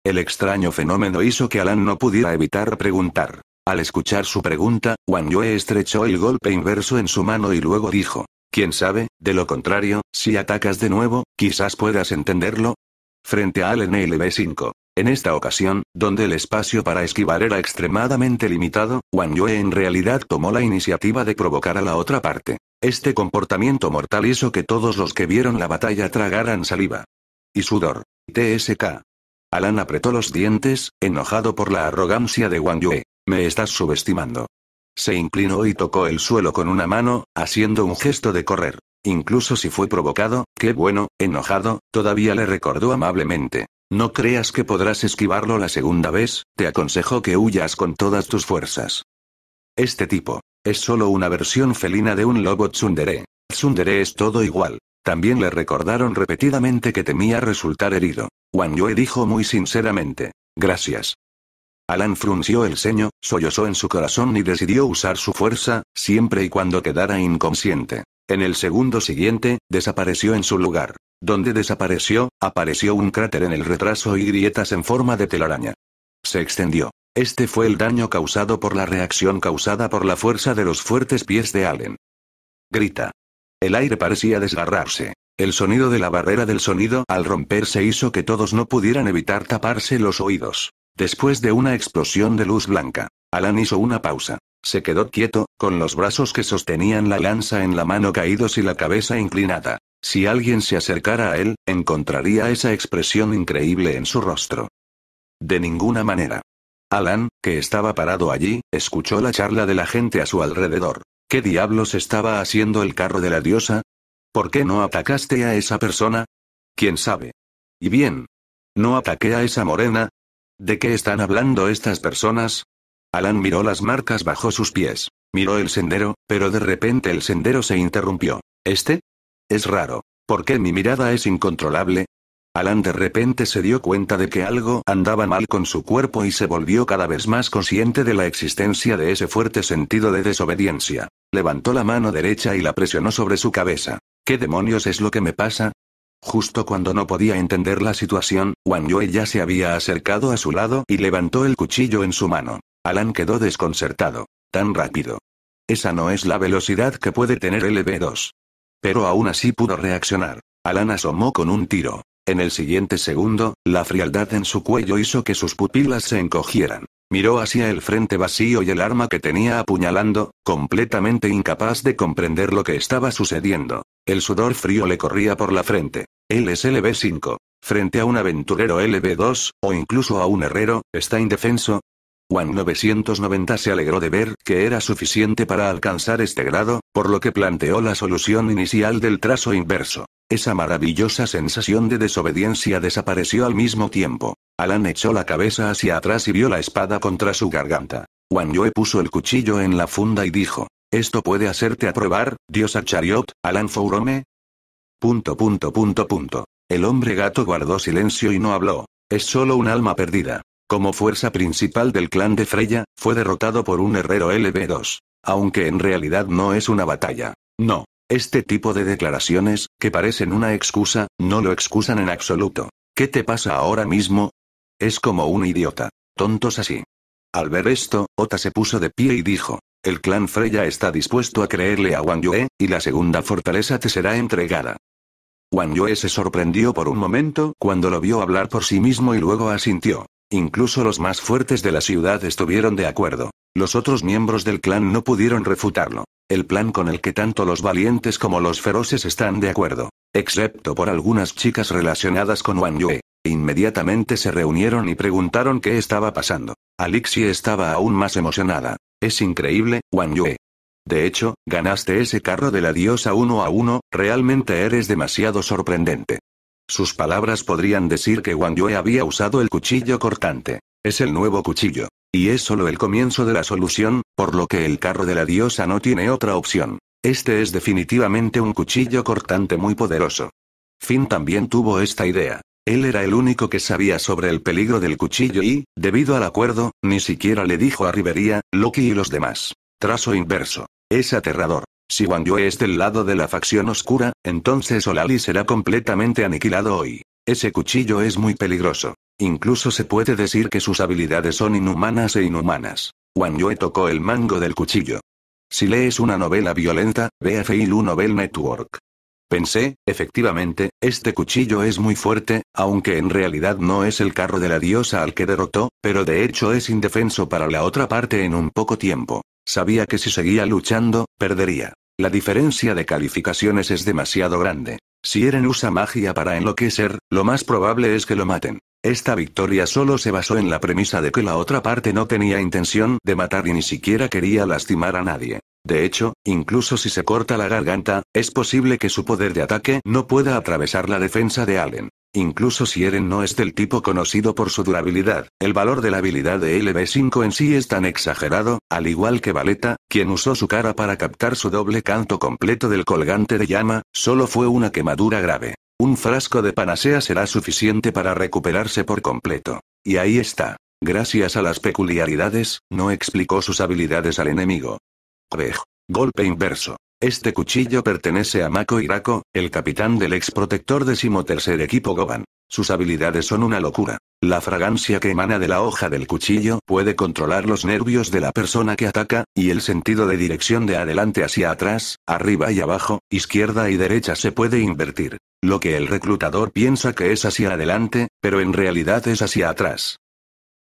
El extraño fenómeno hizo que Alan no pudiera evitar preguntar. Al escuchar su pregunta, Wang Yue estrechó el golpe inverso en su mano y luego dijo, ¿Quién sabe? De lo contrario, si atacas de nuevo, quizás puedas entenderlo. Frente a Allen LB5. En esta ocasión, donde el espacio para esquivar era extremadamente limitado, Wang Yue en realidad tomó la iniciativa de provocar a la otra parte. Este comportamiento mortal hizo que todos los que vieron la batalla tragaran saliva. Y sudor. TSK. Alan apretó los dientes, enojado por la arrogancia de Wang Yue. Me estás subestimando. Se inclinó y tocó el suelo con una mano, haciendo un gesto de correr. Incluso si fue provocado, qué bueno, enojado, todavía le recordó amablemente. No creas que podrás esquivarlo la segunda vez, te aconsejo que huyas con todas tus fuerzas. Este tipo. Es solo una versión felina de un lobo tsundere. Tsundere es todo igual. También le recordaron repetidamente que temía resultar herido. Wang Yue dijo muy sinceramente. Gracias. Alan frunció el ceño, sollozó en su corazón y decidió usar su fuerza, siempre y cuando quedara inconsciente. En el segundo siguiente, desapareció en su lugar. Donde desapareció, apareció un cráter en el retraso y grietas en forma de telaraña. Se extendió. Este fue el daño causado por la reacción causada por la fuerza de los fuertes pies de Allen. Grita. El aire parecía desgarrarse. El sonido de la barrera del sonido al romperse hizo que todos no pudieran evitar taparse los oídos. Después de una explosión de luz blanca, Alan hizo una pausa. Se quedó quieto, con los brazos que sostenían la lanza en la mano caídos y la cabeza inclinada. Si alguien se acercara a él, encontraría esa expresión increíble en su rostro. De ninguna manera. Alan, que estaba parado allí, escuchó la charla de la gente a su alrededor. ¿Qué diablos estaba haciendo el carro de la diosa? ¿Por qué no atacaste a esa persona? ¿Quién sabe? Y bien. No ataqué a esa morena. ¿De qué están hablando estas personas? Alan miró las marcas bajo sus pies. Miró el sendero, pero de repente el sendero se interrumpió. ¿Este? Es raro. ¿Por qué mi mirada es incontrolable? Alan de repente se dio cuenta de que algo andaba mal con su cuerpo y se volvió cada vez más consciente de la existencia de ese fuerte sentido de desobediencia. Levantó la mano derecha y la presionó sobre su cabeza. ¿Qué demonios es lo que me pasa? Justo cuando no podía entender la situación, Wang Yue ya se había acercado a su lado y levantó el cuchillo en su mano. Alan quedó desconcertado. Tan rápido. Esa no es la velocidad que puede tener LB2. Pero aún así pudo reaccionar. Alan asomó con un tiro. En el siguiente segundo, la frialdad en su cuello hizo que sus pupilas se encogieran. Miró hacia el frente vacío y el arma que tenía apuñalando, completamente incapaz de comprender lo que estaba sucediendo. El sudor frío le corría por la frente. Él es LB5. Frente a un aventurero LB2, o incluso a un herrero, está indefenso, Juan 990 se alegró de ver que era suficiente para alcanzar este grado, por lo que planteó la solución inicial del trazo inverso. Esa maravillosa sensación de desobediencia desapareció al mismo tiempo. Alan echó la cabeza hacia atrás y vio la espada contra su garganta. Juan Yue puso el cuchillo en la funda y dijo, ¿esto puede hacerte aprobar, dios Chariot, Alan Fourome? Punto punto punto punto. El hombre gato guardó silencio y no habló. Es solo un alma perdida. Como fuerza principal del clan de Freya, fue derrotado por un herrero LB2. Aunque en realidad no es una batalla. No. Este tipo de declaraciones, que parecen una excusa, no lo excusan en absoluto. ¿Qué te pasa ahora mismo? Es como un idiota. Tontos así. Al ver esto, Ota se puso de pie y dijo, el clan Freya está dispuesto a creerle a Wang Yue, y la segunda fortaleza te será entregada. Wang Yue se sorprendió por un momento cuando lo vio hablar por sí mismo y luego asintió. Incluso los más fuertes de la ciudad estuvieron de acuerdo. Los otros miembros del clan no pudieron refutarlo. El plan con el que tanto los valientes como los feroces están de acuerdo. Excepto por algunas chicas relacionadas con Wan Yue. Inmediatamente se reunieron y preguntaron qué estaba pasando. Alixi estaba aún más emocionada. Es increíble, Wan Yue. De hecho, ganaste ese carro de la diosa uno a uno, realmente eres demasiado sorprendente. Sus palabras podrían decir que Wang Yue había usado el cuchillo cortante. Es el nuevo cuchillo. Y es solo el comienzo de la solución, por lo que el carro de la diosa no tiene otra opción. Este es definitivamente un cuchillo cortante muy poderoso. Finn también tuvo esta idea. Él era el único que sabía sobre el peligro del cuchillo y, debido al acuerdo, ni siquiera le dijo a Rivería, Loki y los demás. Trazo inverso. Es aterrador. Si Wang Yue es del lado de la facción oscura, entonces Olali será completamente aniquilado hoy. Ese cuchillo es muy peligroso. Incluso se puede decir que sus habilidades son inhumanas e inhumanas. Wang Yue tocó el mango del cuchillo. Si lees una novela violenta, ve a Feilu Novel Network. Pensé, efectivamente, este cuchillo es muy fuerte, aunque en realidad no es el carro de la diosa al que derrotó, pero de hecho es indefenso para la otra parte en un poco tiempo. Sabía que si seguía luchando, perdería. La diferencia de calificaciones es demasiado grande. Si Eren usa magia para enloquecer, lo más probable es que lo maten. Esta victoria solo se basó en la premisa de que la otra parte no tenía intención de matar y ni siquiera quería lastimar a nadie. De hecho, incluso si se corta la garganta, es posible que su poder de ataque no pueda atravesar la defensa de Allen. Incluso si Eren no es del tipo conocido por su durabilidad, el valor de la habilidad de LB5 en sí es tan exagerado, al igual que Valeta, quien usó su cara para captar su doble canto completo del colgante de llama, solo fue una quemadura grave. Un frasco de panacea será suficiente para recuperarse por completo. Y ahí está. Gracias a las peculiaridades, no explicó sus habilidades al enemigo. Crej. Golpe inverso. Este cuchillo pertenece a Mako Irako, el capitán del ex protector décimo equipo Goban. Sus habilidades son una locura. La fragancia que emana de la hoja del cuchillo puede controlar los nervios de la persona que ataca, y el sentido de dirección de adelante hacia atrás, arriba y abajo, izquierda y derecha se puede invertir. Lo que el reclutador piensa que es hacia adelante, pero en realidad es hacia atrás.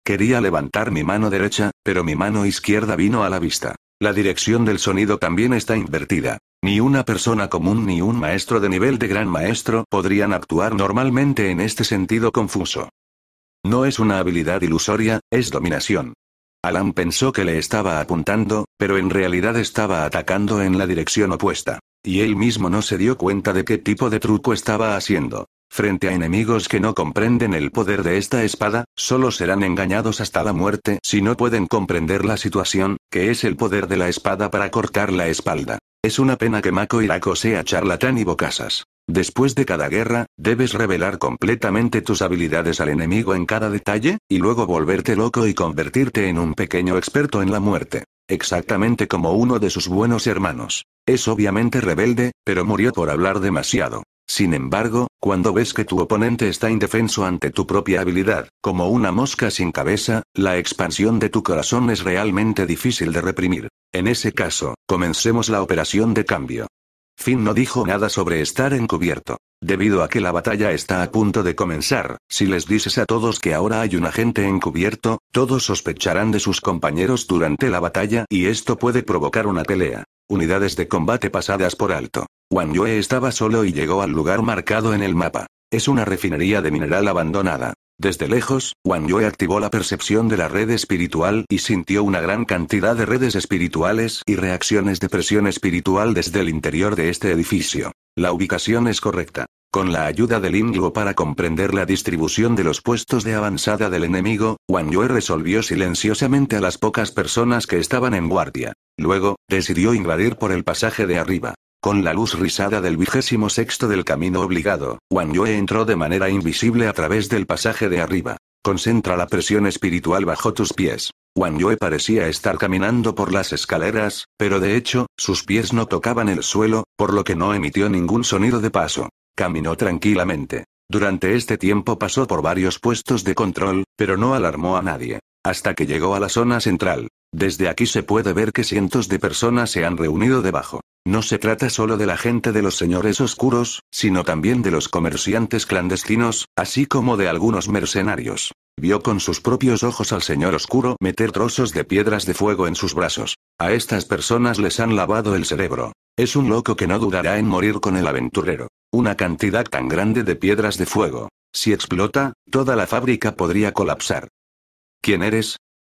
Quería levantar mi mano derecha, pero mi mano izquierda vino a la vista. La dirección del sonido también está invertida. Ni una persona común ni un maestro de nivel de gran maestro podrían actuar normalmente en este sentido confuso. No es una habilidad ilusoria, es dominación. Alan pensó que le estaba apuntando, pero en realidad estaba atacando en la dirección opuesta. Y él mismo no se dio cuenta de qué tipo de truco estaba haciendo. Frente a enemigos que no comprenden el poder de esta espada, solo serán engañados hasta la muerte si no pueden comprender la situación, que es el poder de la espada para cortar la espalda. Es una pena que Mako Irako sea charlatán y bocasas. Después de cada guerra, debes revelar completamente tus habilidades al enemigo en cada detalle, y luego volverte loco y convertirte en un pequeño experto en la muerte. Exactamente como uno de sus buenos hermanos. Es obviamente rebelde, pero murió por hablar demasiado. Sin embargo, cuando ves que tu oponente está indefenso ante tu propia habilidad, como una mosca sin cabeza, la expansión de tu corazón es realmente difícil de reprimir. En ese caso, comencemos la operación de cambio. Finn no dijo nada sobre estar encubierto. Debido a que la batalla está a punto de comenzar, si les dices a todos que ahora hay un agente encubierto, todos sospecharán de sus compañeros durante la batalla y esto puede provocar una pelea unidades de combate pasadas por alto. Wang Yue estaba solo y llegó al lugar marcado en el mapa. Es una refinería de mineral abandonada. Desde lejos, Wang Yue activó la percepción de la red espiritual y sintió una gran cantidad de redes espirituales y reacciones de presión espiritual desde el interior de este edificio. La ubicación es correcta. Con la ayuda del Linglo para comprender la distribución de los puestos de avanzada del enemigo, Wang Yue resolvió silenciosamente a las pocas personas que estaban en guardia. Luego, decidió invadir por el pasaje de arriba. Con la luz risada del vigésimo sexto del camino obligado, Wang Yue entró de manera invisible a través del pasaje de arriba. Concentra la presión espiritual bajo tus pies. Wang Yue parecía estar caminando por las escaleras, pero de hecho, sus pies no tocaban el suelo, por lo que no emitió ningún sonido de paso. Caminó tranquilamente. Durante este tiempo pasó por varios puestos de control, pero no alarmó a nadie. Hasta que llegó a la zona central. Desde aquí se puede ver que cientos de personas se han reunido debajo. No se trata solo de la gente de los señores oscuros, sino también de los comerciantes clandestinos, así como de algunos mercenarios. Vio con sus propios ojos al señor oscuro meter trozos de piedras de fuego en sus brazos. A estas personas les han lavado el cerebro. Es un loco que no dudará en morir con el aventurero. Una cantidad tan grande de piedras de fuego. Si explota, toda la fábrica podría colapsar. ¿Quién eres?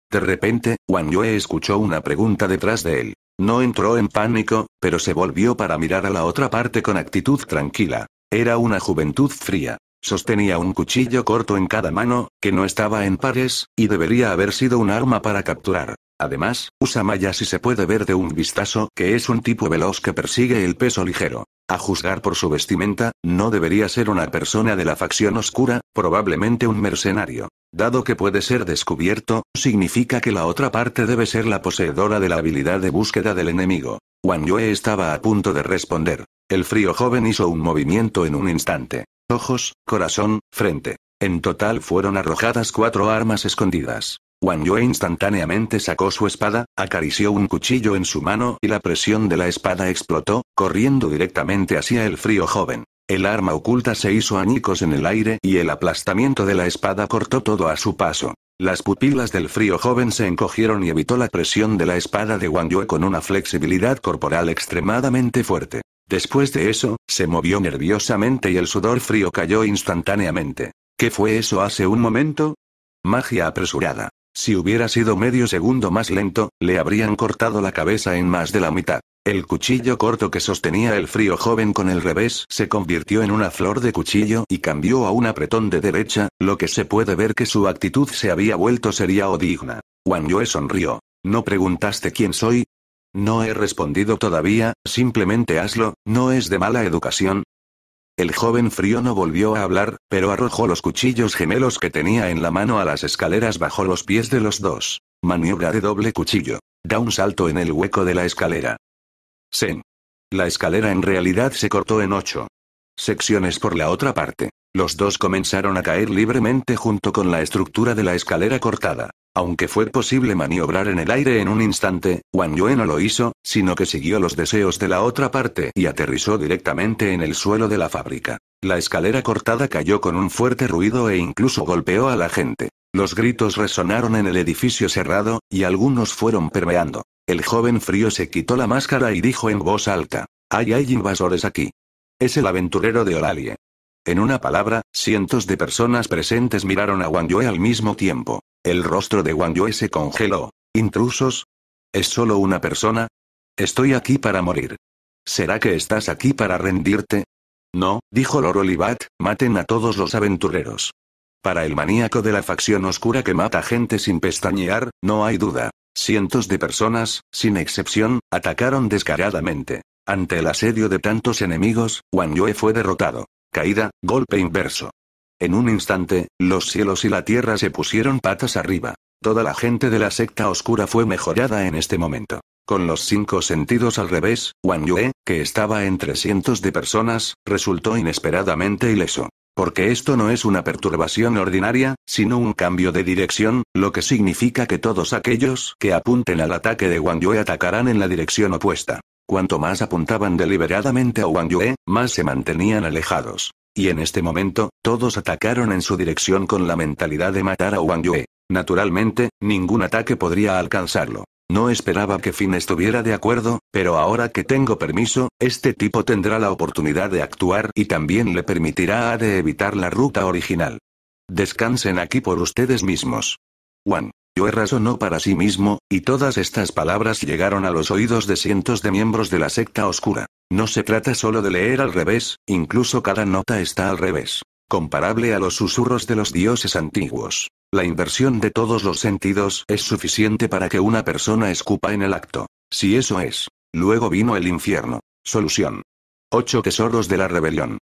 De repente, Wang Yue escuchó una pregunta detrás de él. No entró en pánico, pero se volvió para mirar a la otra parte con actitud tranquila. Era una juventud fría. Sostenía un cuchillo corto en cada mano, que no estaba en pares, y debería haber sido un arma para capturar. Además, usa malla si se puede ver de un vistazo que es un tipo veloz que persigue el peso ligero. A juzgar por su vestimenta, no debería ser una persona de la facción oscura, probablemente un mercenario. Dado que puede ser descubierto, significa que la otra parte debe ser la poseedora de la habilidad de búsqueda del enemigo. Wang Yue estaba a punto de responder. El frío joven hizo un movimiento en un instante. Ojos, corazón, frente. En total fueron arrojadas cuatro armas escondidas. Wang Yue instantáneamente sacó su espada, acarició un cuchillo en su mano y la presión de la espada explotó, corriendo directamente hacia el frío joven. El arma oculta se hizo añicos en el aire y el aplastamiento de la espada cortó todo a su paso. Las pupilas del frío joven se encogieron y evitó la presión de la espada de Wang Yue con una flexibilidad corporal extremadamente fuerte. Después de eso, se movió nerviosamente y el sudor frío cayó instantáneamente. ¿Qué fue eso hace un momento? Magia apresurada. Si hubiera sido medio segundo más lento, le habrían cortado la cabeza en más de la mitad. El cuchillo corto que sostenía el frío joven con el revés se convirtió en una flor de cuchillo y cambió a un apretón de derecha, lo que se puede ver que su actitud se había vuelto seria o digna. Wang Yue sonrió. ¿No preguntaste quién soy? No he respondido todavía, simplemente hazlo, no es de mala educación, el joven frío no volvió a hablar, pero arrojó los cuchillos gemelos que tenía en la mano a las escaleras bajo los pies de los dos. Maniobra de doble cuchillo. Da un salto en el hueco de la escalera. Sen. La escalera en realidad se cortó en ocho secciones por la otra parte. Los dos comenzaron a caer libremente junto con la estructura de la escalera cortada. Aunque fue posible maniobrar en el aire en un instante, Wang Yue no lo hizo, sino que siguió los deseos de la otra parte y aterrizó directamente en el suelo de la fábrica. La escalera cortada cayó con un fuerte ruido e incluso golpeó a la gente. Los gritos resonaron en el edificio cerrado, y algunos fueron permeando. El joven frío se quitó la máscara y dijo en voz alta. Hay, hay invasores aquí. Es el aventurero de Oralie. En una palabra, cientos de personas presentes miraron a Wang Yue al mismo tiempo. El rostro de Wang Yue se congeló. ¿Intrusos? ¿Es solo una persona? Estoy aquí para morir. ¿Será que estás aquí para rendirte? No, dijo Lord Olivat, maten a todos los aventureros. Para el maníaco de la facción oscura que mata gente sin pestañear, no hay duda. Cientos de personas, sin excepción, atacaron descaradamente. Ante el asedio de tantos enemigos, Wang Yue fue derrotado. Caída, golpe inverso. En un instante, los cielos y la tierra se pusieron patas arriba. Toda la gente de la secta oscura fue mejorada en este momento. Con los cinco sentidos al revés, Wang Yue, que estaba entre cientos de personas, resultó inesperadamente ileso. Porque esto no es una perturbación ordinaria, sino un cambio de dirección, lo que significa que todos aquellos que apunten al ataque de Wang Yue atacarán en la dirección opuesta. Cuanto más apuntaban deliberadamente a Wang Yue, más se mantenían alejados. Y en este momento, todos atacaron en su dirección con la mentalidad de matar a Wang Yue. Naturalmente, ningún ataque podría alcanzarlo. No esperaba que Finn estuviera de acuerdo, pero ahora que tengo permiso, este tipo tendrá la oportunidad de actuar y también le permitirá a de evitar la ruta original. Descansen aquí por ustedes mismos. Wang o no para sí mismo, y todas estas palabras llegaron a los oídos de cientos de miembros de la secta oscura. No se trata solo de leer al revés, incluso cada nota está al revés. Comparable a los susurros de los dioses antiguos. La inversión de todos los sentidos es suficiente para que una persona escupa en el acto. Si eso es. Luego vino el infierno. Solución. Ocho tesoros de la rebelión.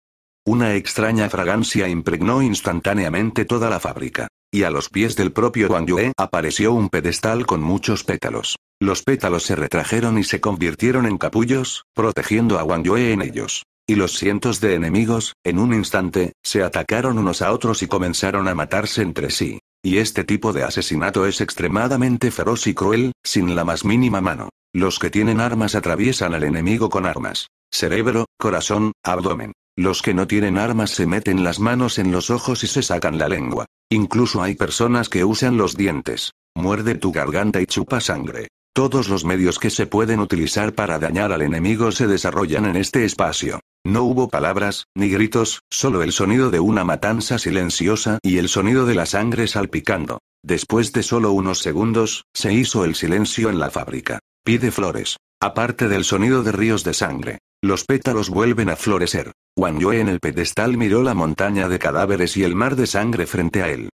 Una extraña fragancia impregnó instantáneamente toda la fábrica y a los pies del propio Wang Yue apareció un pedestal con muchos pétalos. Los pétalos se retrajeron y se convirtieron en capullos, protegiendo a Wang Yue en ellos. Y los cientos de enemigos, en un instante, se atacaron unos a otros y comenzaron a matarse entre sí. Y este tipo de asesinato es extremadamente feroz y cruel, sin la más mínima mano. Los que tienen armas atraviesan al enemigo con armas. Cerebro, corazón, abdomen. Los que no tienen armas se meten las manos en los ojos y se sacan la lengua. Incluso hay personas que usan los dientes. Muerde tu garganta y chupa sangre. Todos los medios que se pueden utilizar para dañar al enemigo se desarrollan en este espacio. No hubo palabras, ni gritos, solo el sonido de una matanza silenciosa y el sonido de la sangre salpicando. Después de solo unos segundos, se hizo el silencio en la fábrica. Pide flores. Aparte del sonido de ríos de sangre, los pétalos vuelven a florecer. Wang Yue en el pedestal miró la montaña de cadáveres y el mar de sangre frente a él.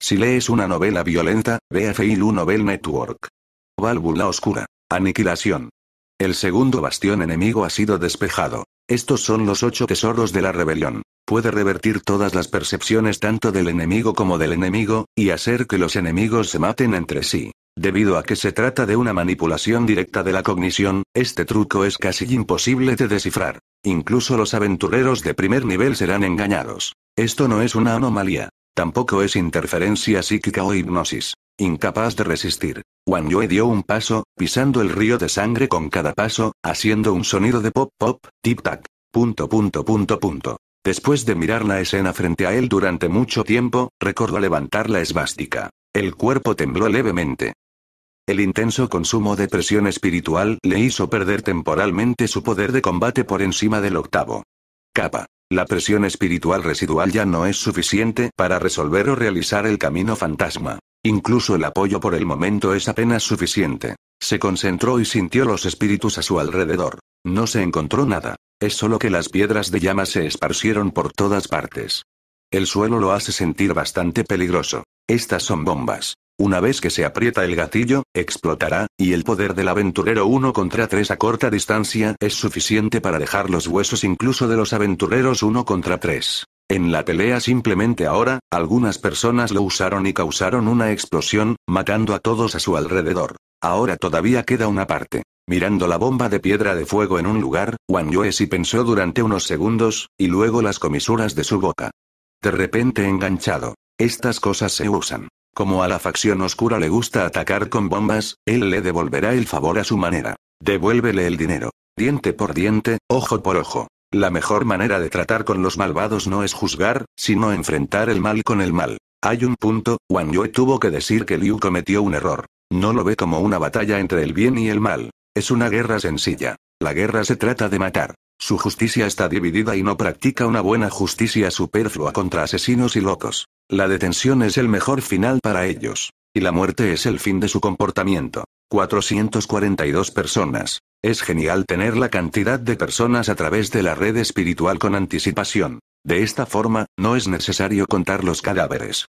Si lees una novela violenta, ve a Feilu Novel Network. Válvula oscura. Aniquilación. El segundo bastión enemigo ha sido despejado. Estos son los ocho tesoros de la rebelión. Puede revertir todas las percepciones tanto del enemigo como del enemigo, y hacer que los enemigos se maten entre sí. Debido a que se trata de una manipulación directa de la cognición, este truco es casi imposible de descifrar. Incluso los aventureros de primer nivel serán engañados. Esto no es una anomalía. Tampoco es interferencia psíquica o hipnosis. Incapaz de resistir. Wang Yue dio un paso, pisando el río de sangre con cada paso, haciendo un sonido de pop pop, tip tac Punto punto punto punto. Después de mirar la escena frente a él durante mucho tiempo, recordó levantar la esvástica. El cuerpo tembló levemente. El intenso consumo de presión espiritual le hizo perder temporalmente su poder de combate por encima del octavo. Capa. La presión espiritual residual ya no es suficiente para resolver o realizar el camino fantasma. Incluso el apoyo por el momento es apenas suficiente. Se concentró y sintió los espíritus a su alrededor. No se encontró nada. Es solo que las piedras de llama se esparcieron por todas partes. El suelo lo hace sentir bastante peligroso. Estas son bombas. Una vez que se aprieta el gatillo, explotará, y el poder del aventurero 1 contra 3 a corta distancia es suficiente para dejar los huesos incluso de los aventureros 1 contra 3. En la pelea simplemente ahora, algunas personas lo usaron y causaron una explosión, matando a todos a su alrededor. Ahora todavía queda una parte. Mirando la bomba de piedra de fuego en un lugar, Wang si pensó durante unos segundos, y luego las comisuras de su boca. De repente enganchado. Estas cosas se usan. Como a la facción oscura le gusta atacar con bombas, él le devolverá el favor a su manera. Devuélvele el dinero. Diente por diente, ojo por ojo. La mejor manera de tratar con los malvados no es juzgar, sino enfrentar el mal con el mal. Hay un punto, Wang Yue tuvo que decir que Liu cometió un error. No lo ve como una batalla entre el bien y el mal. Es una guerra sencilla. La guerra se trata de matar. Su justicia está dividida y no practica una buena justicia superflua contra asesinos y locos. La detención es el mejor final para ellos. Y la muerte es el fin de su comportamiento. 442 personas. Es genial tener la cantidad de personas a través de la red espiritual con anticipación. De esta forma, no es necesario contar los cadáveres.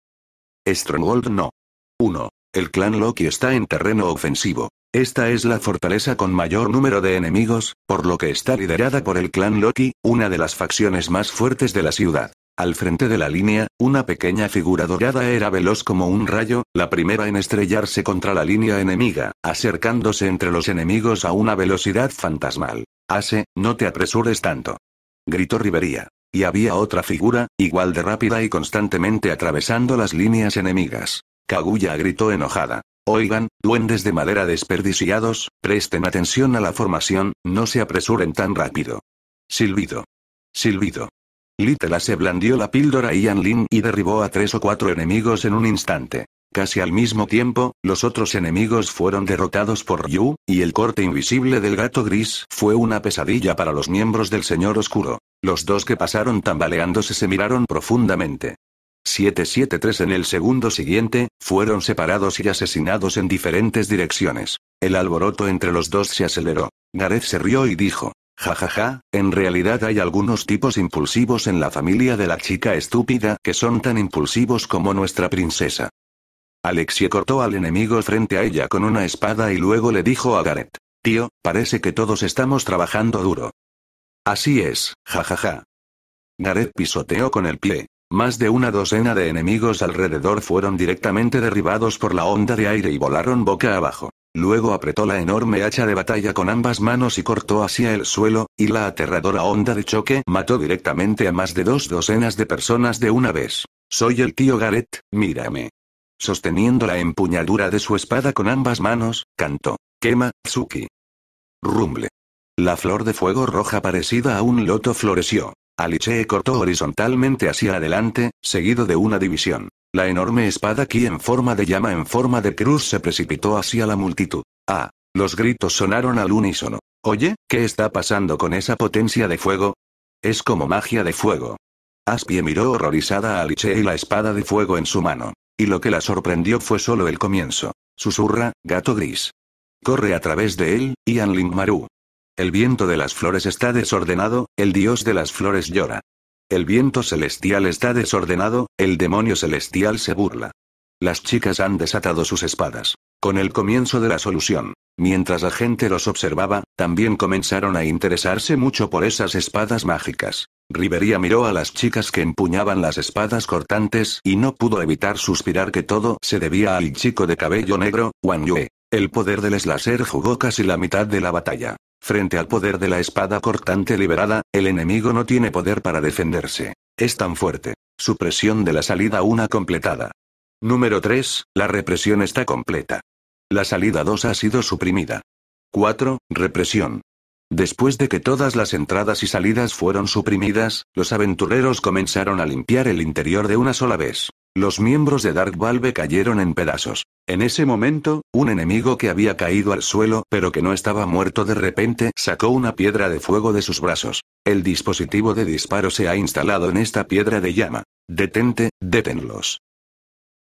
Stronghold no. 1. El clan Loki está en terreno ofensivo. Esta es la fortaleza con mayor número de enemigos, por lo que está liderada por el clan Loki, una de las facciones más fuertes de la ciudad. Al frente de la línea, una pequeña figura dorada era veloz como un rayo, la primera en estrellarse contra la línea enemiga, acercándose entre los enemigos a una velocidad fantasmal. Hace, no te apresures tanto. Gritó Rivería. Y había otra figura, igual de rápida y constantemente atravesando las líneas enemigas. Kaguya gritó enojada. Oigan, duendes de madera desperdiciados, presten atención a la formación, no se apresuren tan rápido. Silbido. Silbido. Literal se blandió la píldora Ian Lin y derribó a tres o cuatro enemigos en un instante. Casi al mismo tiempo, los otros enemigos fueron derrotados por Yu y el corte invisible del gato gris fue una pesadilla para los miembros del Señor Oscuro. Los dos que pasaron tambaleándose se miraron profundamente. 773 en el segundo siguiente, fueron separados y asesinados en diferentes direcciones. El alboroto entre los dos se aceleró. Gareth se rió y dijo, Jajaja, en realidad hay algunos tipos impulsivos en la familia de la chica estúpida que son tan impulsivos como nuestra princesa. Alexie cortó al enemigo frente a ella con una espada y luego le dijo a Gareth. Tío, parece que todos estamos trabajando duro. Así es, jajaja. Ja, Gareth pisoteó con el pie. Más de una docena de enemigos alrededor fueron directamente derribados por la onda de aire y volaron boca abajo. Luego apretó la enorme hacha de batalla con ambas manos y cortó hacia el suelo, y la aterradora onda de choque mató directamente a más de dos docenas de personas de una vez. Soy el tío Gareth, mírame. Sosteniendo la empuñadura de su espada con ambas manos, cantó. Quema, Tsuki. Rumble. La flor de fuego roja parecida a un loto floreció. Aliche cortó horizontalmente hacia adelante, seguido de una división. La enorme espada ki en forma de llama en forma de cruz se precipitó hacia la multitud. ¡Ah! Los gritos sonaron al unísono. Oye, ¿qué está pasando con esa potencia de fuego? Es como magia de fuego. Aspie miró horrorizada a Lichey y la espada de fuego en su mano. Y lo que la sorprendió fue solo el comienzo. Susurra, gato gris. Corre a través de él, Ian Lingmaru. El viento de las flores está desordenado, el dios de las flores llora. El viento celestial está desordenado, el demonio celestial se burla. Las chicas han desatado sus espadas. Con el comienzo de la solución. Mientras la gente los observaba, también comenzaron a interesarse mucho por esas espadas mágicas. Riveria miró a las chicas que empuñaban las espadas cortantes y no pudo evitar suspirar que todo se debía al chico de cabello negro, Wang Yue. El poder del slasher jugó casi la mitad de la batalla. Frente al poder de la espada cortante liberada, el enemigo no tiene poder para defenderse. Es tan fuerte. Supresión de la salida 1 completada. Número 3. La represión está completa. La salida 2 ha sido suprimida. 4. Represión. Después de que todas las entradas y salidas fueron suprimidas, los aventureros comenzaron a limpiar el interior de una sola vez. Los miembros de Dark Valve cayeron en pedazos. En ese momento, un enemigo que había caído al suelo pero que no estaba muerto de repente sacó una piedra de fuego de sus brazos. El dispositivo de disparo se ha instalado en esta piedra de llama. Detente, detenlos.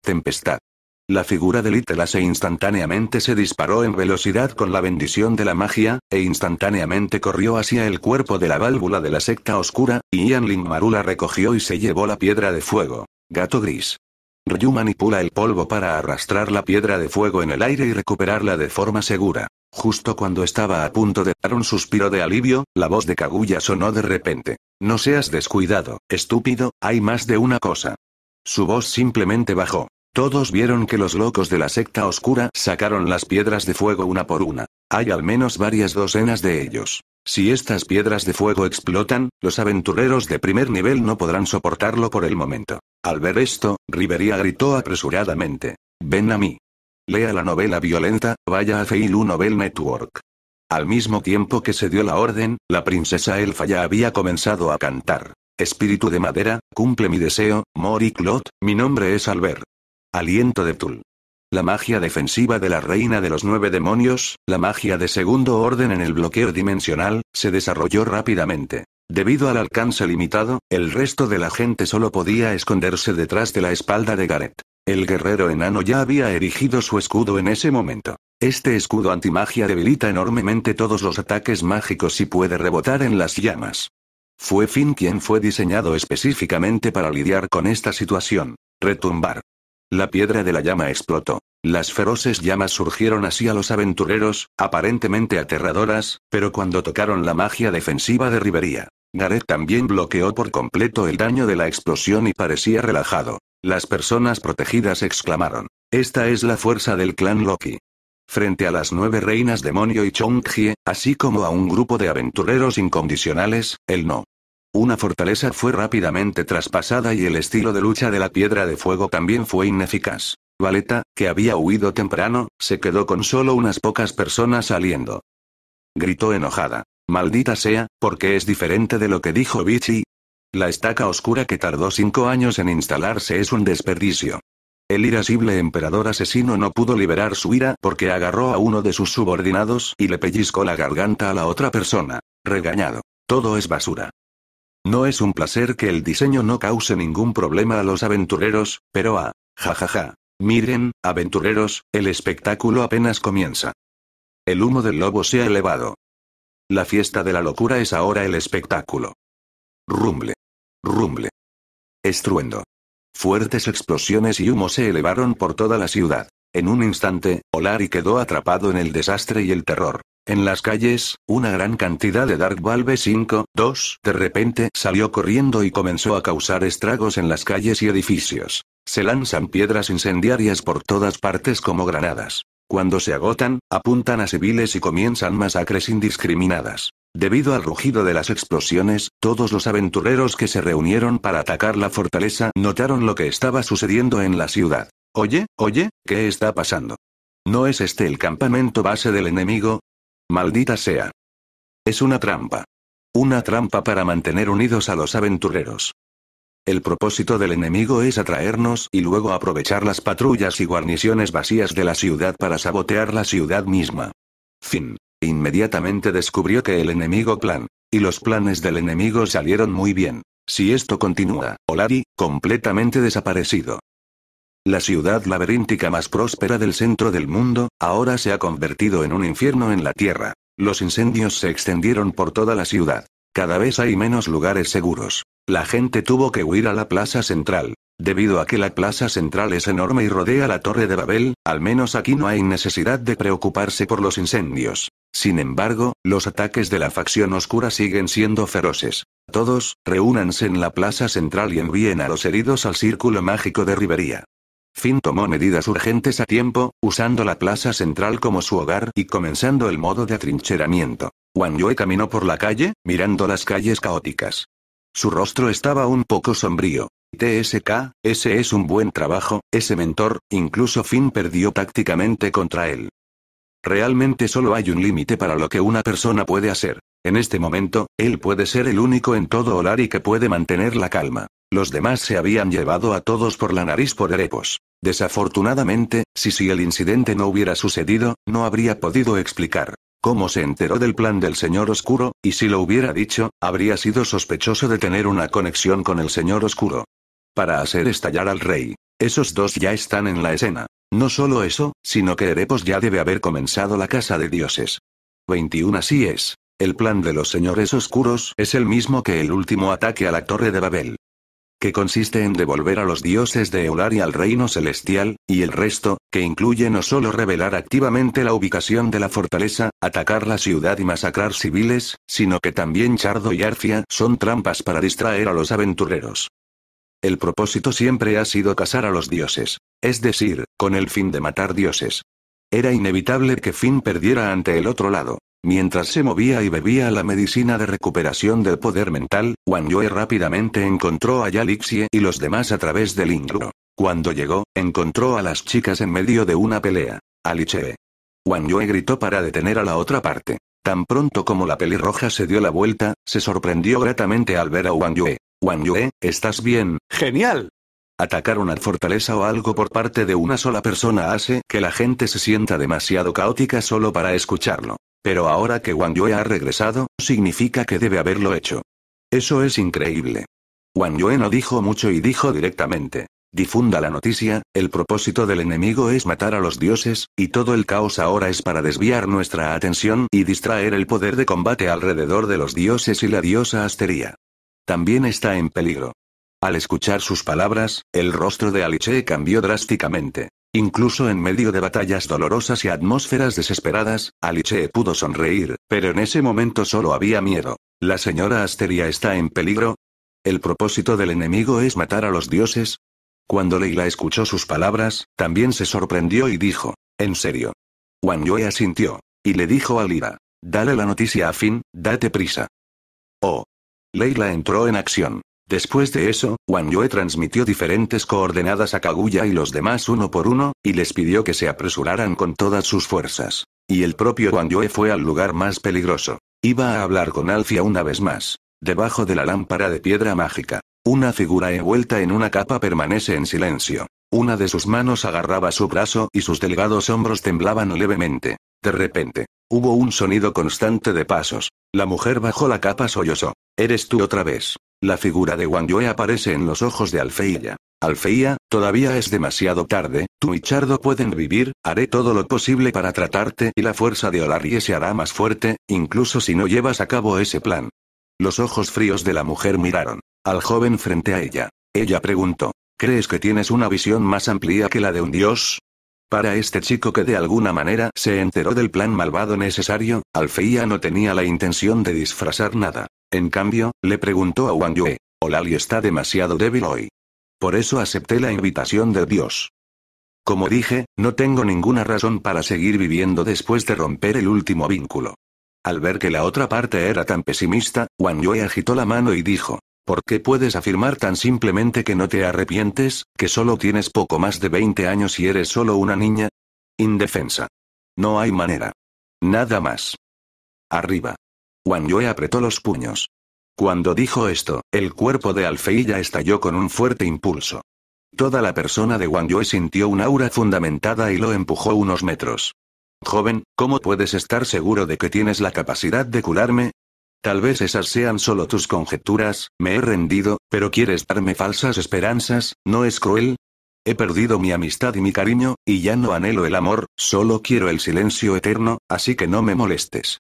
Tempestad. La figura de e instantáneamente se disparó en velocidad con la bendición de la magia, e instantáneamente corrió hacia el cuerpo de la válvula de la secta oscura, y Ian Marula Marula recogió y se llevó la piedra de fuego. Gato gris. Ryu manipula el polvo para arrastrar la piedra de fuego en el aire y recuperarla de forma segura. Justo cuando estaba a punto de dar un suspiro de alivio, la voz de Kaguya sonó de repente. No seas descuidado, estúpido, hay más de una cosa. Su voz simplemente bajó. Todos vieron que los locos de la secta oscura sacaron las piedras de fuego una por una. Hay al menos varias docenas de ellos. Si estas piedras de fuego explotan, los aventureros de primer nivel no podrán soportarlo por el momento. Al ver esto, Riveria gritó apresuradamente. Ven a mí. Lea la novela violenta, vaya a Feilu Novel Network. Al mismo tiempo que se dio la orden, la princesa elfa ya había comenzado a cantar. Espíritu de madera, cumple mi deseo, Mori Clot, mi nombre es Albert. Aliento de Tul la magia defensiva de la reina de los nueve demonios, la magia de segundo orden en el bloqueo dimensional, se desarrolló rápidamente. Debido al alcance limitado, el resto de la gente solo podía esconderse detrás de la espalda de Gareth. El guerrero enano ya había erigido su escudo en ese momento. Este escudo antimagia debilita enormemente todos los ataques mágicos y puede rebotar en las llamas. Fue Finn quien fue diseñado específicamente para lidiar con esta situación. Retumbar. La piedra de la llama explotó. Las feroces llamas surgieron así a los aventureros, aparentemente aterradoras, pero cuando tocaron la magia defensiva de Ribería, Gareth también bloqueó por completo el daño de la explosión y parecía relajado. Las personas protegidas exclamaron. Esta es la fuerza del clan Loki. Frente a las nueve reinas demonio y Hie, así como a un grupo de aventureros incondicionales, el no una fortaleza fue rápidamente traspasada y el estilo de lucha de la piedra de fuego también fue ineficaz. Valeta, que había huido temprano, se quedó con solo unas pocas personas saliendo. Gritó enojada. Maldita sea, porque es diferente de lo que dijo Vichy. La estaca oscura que tardó cinco años en instalarse es un desperdicio. El irascible emperador asesino no pudo liberar su ira porque agarró a uno de sus subordinados y le pellizcó la garganta a la otra persona. Regañado. Todo es basura. No es un placer que el diseño no cause ningún problema a los aventureros, pero a... Ah, ja jajaja. Miren, aventureros, el espectáculo apenas comienza. El humo del lobo se ha elevado. La fiesta de la locura es ahora el espectáculo. Rumble. Rumble. Estruendo. Fuertes explosiones y humo se elevaron por toda la ciudad. En un instante, Olari quedó atrapado en el desastre y el terror. En las calles, una gran cantidad de Dark Valve 5, 2, de repente salió corriendo y comenzó a causar estragos en las calles y edificios. Se lanzan piedras incendiarias por todas partes como granadas. Cuando se agotan, apuntan a civiles y comienzan masacres indiscriminadas. Debido al rugido de las explosiones, todos los aventureros que se reunieron para atacar la fortaleza notaron lo que estaba sucediendo en la ciudad. Oye, oye, ¿qué está pasando? ¿No es este el campamento base del enemigo? Maldita sea. Es una trampa. Una trampa para mantener unidos a los aventureros. El propósito del enemigo es atraernos y luego aprovechar las patrullas y guarniciones vacías de la ciudad para sabotear la ciudad misma. Fin. Inmediatamente descubrió que el enemigo plan. Y los planes del enemigo salieron muy bien. Si esto continúa, Olari, completamente desaparecido, la ciudad laberíntica más próspera del centro del mundo, ahora se ha convertido en un infierno en la Tierra. Los incendios se extendieron por toda la ciudad. Cada vez hay menos lugares seguros. La gente tuvo que huir a la plaza central. Debido a que la plaza central es enorme y rodea la torre de Babel, al menos aquí no hay necesidad de preocuparse por los incendios. Sin embargo, los ataques de la facción oscura siguen siendo feroces. Todos, reúnanse en la plaza central y envíen a los heridos al círculo mágico de Ribería. Finn tomó medidas urgentes a tiempo, usando la plaza central como su hogar y comenzando el modo de atrincheramiento. Wang Yue caminó por la calle, mirando las calles caóticas. Su rostro estaba un poco sombrío. TSK, ese es un buen trabajo, ese mentor, incluso Finn perdió tácticamente contra él. Realmente solo hay un límite para lo que una persona puede hacer. En este momento, él puede ser el único en todo y que puede mantener la calma. Los demás se habían llevado a todos por la nariz por Erepos. Desafortunadamente, si si el incidente no hubiera sucedido, no habría podido explicar cómo se enteró del plan del señor oscuro, y si lo hubiera dicho, habría sido sospechoso de tener una conexión con el señor oscuro. Para hacer estallar al rey. Esos dos ya están en la escena. No solo eso, sino que Erepos ya debe haber comenzado la casa de dioses. 21 Así es. El plan de los señores oscuros es el mismo que el último ataque a la Torre de Babel. Que consiste en devolver a los dioses de Eularia al reino celestial, y el resto, que incluye no solo revelar activamente la ubicación de la fortaleza, atacar la ciudad y masacrar civiles, sino que también Chardo y Arcia son trampas para distraer a los aventureros. El propósito siempre ha sido cazar a los dioses. Es decir, con el fin de matar dioses. Era inevitable que Finn perdiera ante el otro lado. Mientras se movía y bebía la medicina de recuperación del poder mental, Wang Yue rápidamente encontró a Yalixie y los demás a través del ingro. Cuando llegó, encontró a las chicas en medio de una pelea. Alichee. Wang Yue gritó para detener a la otra parte. Tan pronto como la pelirroja se dio la vuelta, se sorprendió gratamente al ver a Wang Yue. Wang Yue, ¿estás bien? ¡Genial! Atacar una fortaleza o algo por parte de una sola persona hace que la gente se sienta demasiado caótica solo para escucharlo. Pero ahora que Wang Yue ha regresado, significa que debe haberlo hecho. Eso es increíble. Wang Yue no dijo mucho y dijo directamente. Difunda la noticia, el propósito del enemigo es matar a los dioses, y todo el caos ahora es para desviar nuestra atención y distraer el poder de combate alrededor de los dioses y la diosa Astería. También está en peligro. Al escuchar sus palabras, el rostro de Aliche cambió drásticamente. Incluso en medio de batallas dolorosas y atmósferas desesperadas, Alice pudo sonreír, pero en ese momento solo había miedo. ¿La señora Asteria está en peligro? ¿El propósito del enemigo es matar a los dioses? Cuando Leila escuchó sus palabras, también se sorprendió y dijo, ¿en serio? Wang Yue asintió, y le dijo a Lira, dale la noticia a Finn, date prisa. Oh. Leila entró en acción. Después de eso, Wang Yue transmitió diferentes coordenadas a Kaguya y los demás uno por uno, y les pidió que se apresuraran con todas sus fuerzas. Y el propio Wang Yue fue al lugar más peligroso. Iba a hablar con Alfia una vez más. Debajo de la lámpara de piedra mágica. Una figura envuelta en una capa permanece en silencio. Una de sus manos agarraba su brazo y sus delgados hombros temblaban levemente. De repente, hubo un sonido constante de pasos. La mujer bajó la capa sollozó. Eres tú otra vez. La figura de Wang Yue aparece en los ojos de Alfeilla. Alfeia, todavía es demasiado tarde, tú y Chardo pueden vivir, haré todo lo posible para tratarte y la fuerza de Olarie se hará más fuerte, incluso si no llevas a cabo ese plan. Los ojos fríos de la mujer miraron al joven frente a ella. Ella preguntó, ¿crees que tienes una visión más amplia que la de un dios? Para este chico que de alguna manera se enteró del plan malvado necesario, Alfeía no tenía la intención de disfrazar nada. En cambio, le preguntó a Wang Yue, Olali está demasiado débil hoy. Por eso acepté la invitación de Dios. Como dije, no tengo ninguna razón para seguir viviendo después de romper el último vínculo. Al ver que la otra parte era tan pesimista, Wang Yue agitó la mano y dijo, ¿Por qué puedes afirmar tan simplemente que no te arrepientes, que solo tienes poco más de 20 años y eres solo una niña? Indefensa. No hay manera. Nada más. Arriba. Wang Yue apretó los puños. Cuando dijo esto, el cuerpo de Alfeilla estalló con un fuerte impulso. Toda la persona de Wang Yue sintió un aura fundamentada y lo empujó unos metros. Joven, ¿cómo puedes estar seguro de que tienes la capacidad de curarme? Tal vez esas sean solo tus conjeturas, me he rendido, pero quieres darme falsas esperanzas, ¿no es cruel? He perdido mi amistad y mi cariño, y ya no anhelo el amor, solo quiero el silencio eterno, así que no me molestes.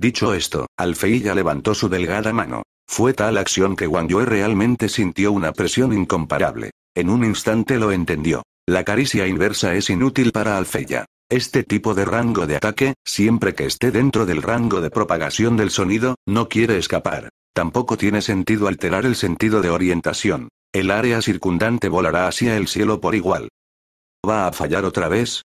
Dicho esto, Alfeilla levantó su delgada mano. Fue tal acción que Wang Yue realmente sintió una presión incomparable. En un instante lo entendió. La caricia inversa es inútil para Alfeilla. Este tipo de rango de ataque, siempre que esté dentro del rango de propagación del sonido, no quiere escapar. Tampoco tiene sentido alterar el sentido de orientación. El área circundante volará hacia el cielo por igual. ¿Va a fallar otra vez?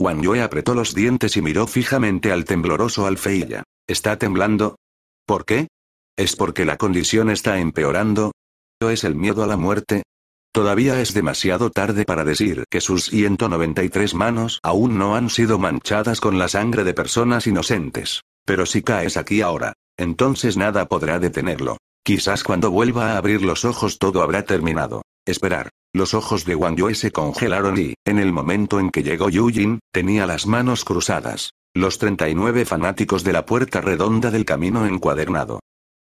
Wang Yue apretó los dientes y miró fijamente al tembloroso Alfeilla. Está temblando. ¿Por qué? ¿Es porque la condición está empeorando? ¿O es el miedo a la muerte? Todavía es demasiado tarde para decir que sus 193 manos aún no han sido manchadas con la sangre de personas inocentes. Pero si caes aquí ahora, entonces nada podrá detenerlo. Quizás cuando vuelva a abrir los ojos todo habrá terminado. Esperar. Los ojos de Wang Yue se congelaron y, en el momento en que llegó Yu Jin, tenía las manos cruzadas. Los 39 fanáticos de la puerta redonda del camino encuadernado.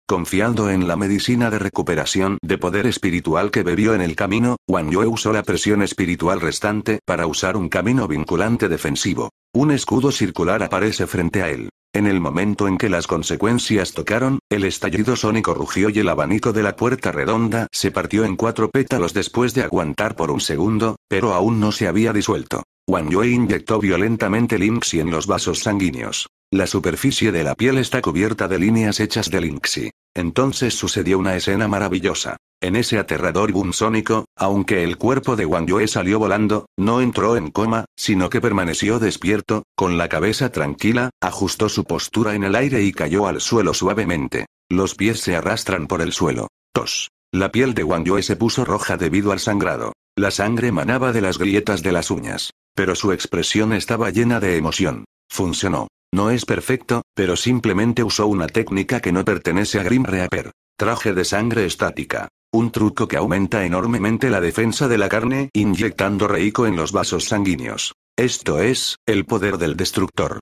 Confiando en la medicina de recuperación de poder espiritual que bebió en el camino, Wang Yue usó la presión espiritual restante para usar un camino vinculante defensivo. Un escudo circular aparece frente a él. En el momento en que las consecuencias tocaron, el estallido sónico rugió y el abanico de la puerta redonda se partió en cuatro pétalos después de aguantar por un segundo, pero aún no se había disuelto. Wang Yue inyectó violentamente Linxi en los vasos sanguíneos. La superficie de la piel está cubierta de líneas hechas de Linxi. Entonces sucedió una escena maravillosa. En ese aterrador boom sónico, aunque el cuerpo de Wang Yue salió volando, no entró en coma, sino que permaneció despierto, con la cabeza tranquila, ajustó su postura en el aire y cayó al suelo suavemente. Los pies se arrastran por el suelo. Tos. La piel de Wang Yue se puso roja debido al sangrado. La sangre manaba de las grietas de las uñas. Pero su expresión estaba llena de emoción. Funcionó. No es perfecto, pero simplemente usó una técnica que no pertenece a Grim Reaper. Traje de sangre estática. Un truco que aumenta enormemente la defensa de la carne, inyectando reico en los vasos sanguíneos. Esto es, el poder del destructor.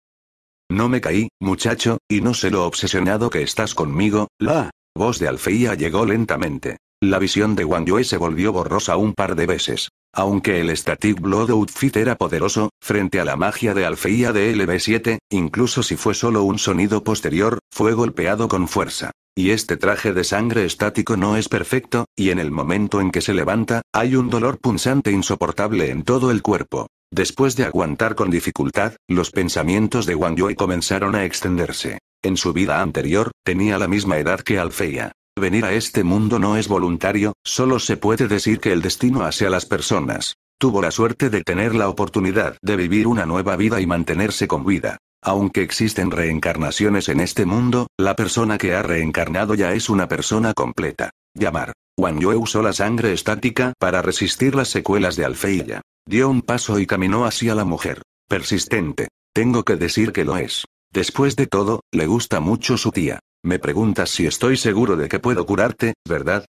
No me caí, muchacho, y no sé lo obsesionado que estás conmigo, la voz de Alfeía llegó lentamente. La visión de Wang Yue se volvió borrosa un par de veces. Aunque el Static Blood Outfit era poderoso, frente a la magia de Alfeia de LB7, incluso si fue solo un sonido posterior, fue golpeado con fuerza. Y este traje de sangre estático no es perfecto, y en el momento en que se levanta, hay un dolor punzante insoportable en todo el cuerpo. Después de aguantar con dificultad, los pensamientos de Wang Yue comenzaron a extenderse. En su vida anterior, tenía la misma edad que Alfeia. Venir a este mundo no es voluntario, solo se puede decir que el destino hace a las personas. Tuvo la suerte de tener la oportunidad de vivir una nueva vida y mantenerse con vida. Aunque existen reencarnaciones en este mundo, la persona que ha reencarnado ya es una persona completa. Llamar. Wang Yue usó la sangre estática para resistir las secuelas de Alfeilla. Dio un paso y caminó hacia la mujer. Persistente. Tengo que decir que lo es. Después de todo, le gusta mucho su tía. Me preguntas si estoy seguro de que puedo curarte, ¿verdad?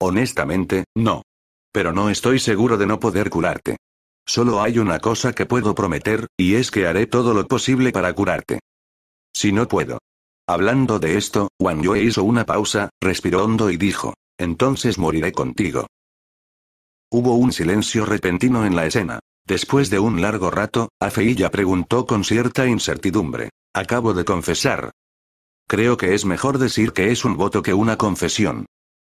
Honestamente, no. Pero no estoy seguro de no poder curarte. Solo hay una cosa que puedo prometer, y es que haré todo lo posible para curarte. Si no puedo. Hablando de esto, Wang Yue hizo una pausa, respiró hondo y dijo, entonces moriré contigo. Hubo un silencio repentino en la escena. Después de un largo rato, ya preguntó con cierta incertidumbre. Acabo de confesar. Creo que es mejor decir que es un voto que una confesión.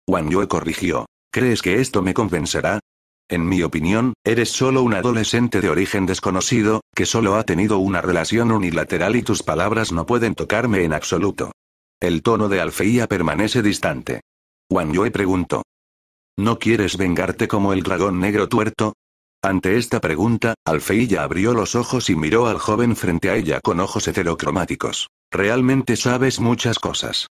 Wang Yue corrigió. ¿Crees que esto me convencerá? En mi opinión, eres solo un adolescente de origen desconocido, que solo ha tenido una relación unilateral y tus palabras no pueden tocarme en absoluto. El tono de Alfeía permanece distante. Wang Yue preguntó. ¿No quieres vengarte como el dragón negro tuerto? Ante esta pregunta, Alfeilla abrió los ojos y miró al joven frente a ella con ojos heterocromáticos. Realmente sabes muchas cosas.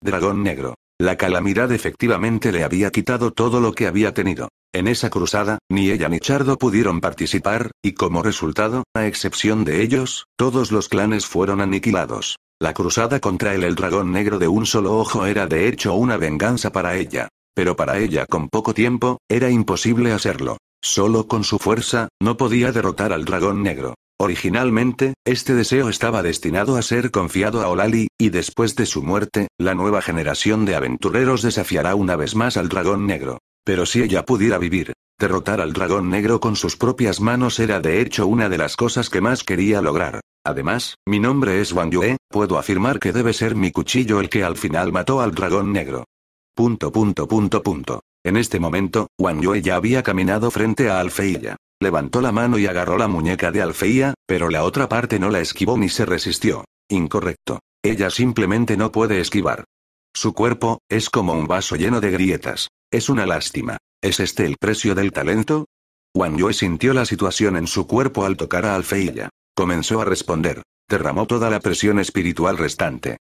Dragón negro. La calamidad efectivamente le había quitado todo lo que había tenido. En esa cruzada, ni ella ni Chardo pudieron participar, y como resultado, a excepción de ellos, todos los clanes fueron aniquilados. La cruzada contra él, el dragón negro de un solo ojo era de hecho una venganza para ella. Pero para ella con poco tiempo, era imposible hacerlo. Solo con su fuerza, no podía derrotar al dragón negro. Originalmente, este deseo estaba destinado a ser confiado a Olali, y después de su muerte, la nueva generación de aventureros desafiará una vez más al dragón negro. Pero si ella pudiera vivir, derrotar al dragón negro con sus propias manos era de hecho una de las cosas que más quería lograr. Además, mi nombre es Wang Yue, puedo afirmar que debe ser mi cuchillo el que al final mató al dragón negro. Punto punto punto punto. En este momento, Wan Yue ya había caminado frente a Alfeilla. Levantó la mano y agarró la muñeca de Alfeilla, pero la otra parte no la esquivó ni se resistió. Incorrecto. Ella simplemente no puede esquivar. Su cuerpo, es como un vaso lleno de grietas. Es una lástima. ¿Es este el precio del talento? Wang Yue sintió la situación en su cuerpo al tocar a Alfeilla. Comenzó a responder. Derramó toda la presión espiritual restante.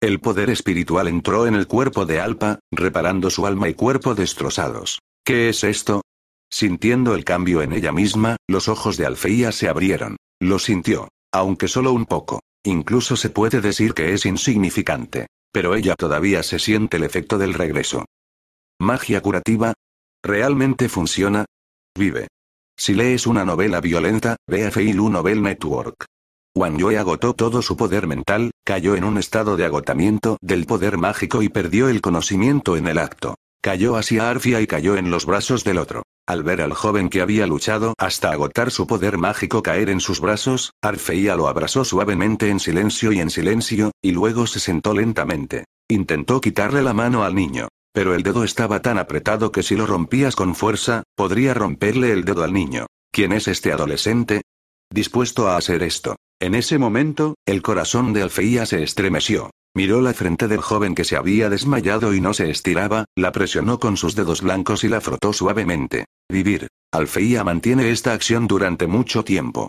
El poder espiritual entró en el cuerpo de Alpa, reparando su alma y cuerpo destrozados. ¿Qué es esto? Sintiendo el cambio en ella misma, los ojos de Alfeía se abrieron. Lo sintió, aunque solo un poco. Incluso se puede decir que es insignificante. Pero ella todavía se siente el efecto del regreso. ¿Magia curativa? ¿Realmente funciona? Vive. Si lees una novela violenta, ve a Feilu Novel Network. Wang Yue agotó todo su poder mental, cayó en un estado de agotamiento del poder mágico y perdió el conocimiento en el acto. Cayó hacia Arfia y cayó en los brazos del otro. Al ver al joven que había luchado hasta agotar su poder mágico caer en sus brazos, Arfeia lo abrazó suavemente en silencio y en silencio, y luego se sentó lentamente. Intentó quitarle la mano al niño. Pero el dedo estaba tan apretado que si lo rompías con fuerza, podría romperle el dedo al niño. ¿Quién es este adolescente? Dispuesto a hacer esto, en ese momento, el corazón de Alfeía se estremeció. Miró la frente del joven que se había desmayado y no se estiraba, la presionó con sus dedos blancos y la frotó suavemente. Vivir. Alfeía mantiene esta acción durante mucho tiempo.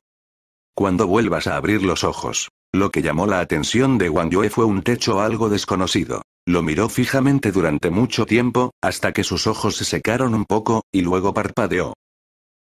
Cuando vuelvas a abrir los ojos. Lo que llamó la atención de Wang Yue fue un techo algo desconocido. Lo miró fijamente durante mucho tiempo, hasta que sus ojos se secaron un poco, y luego parpadeó.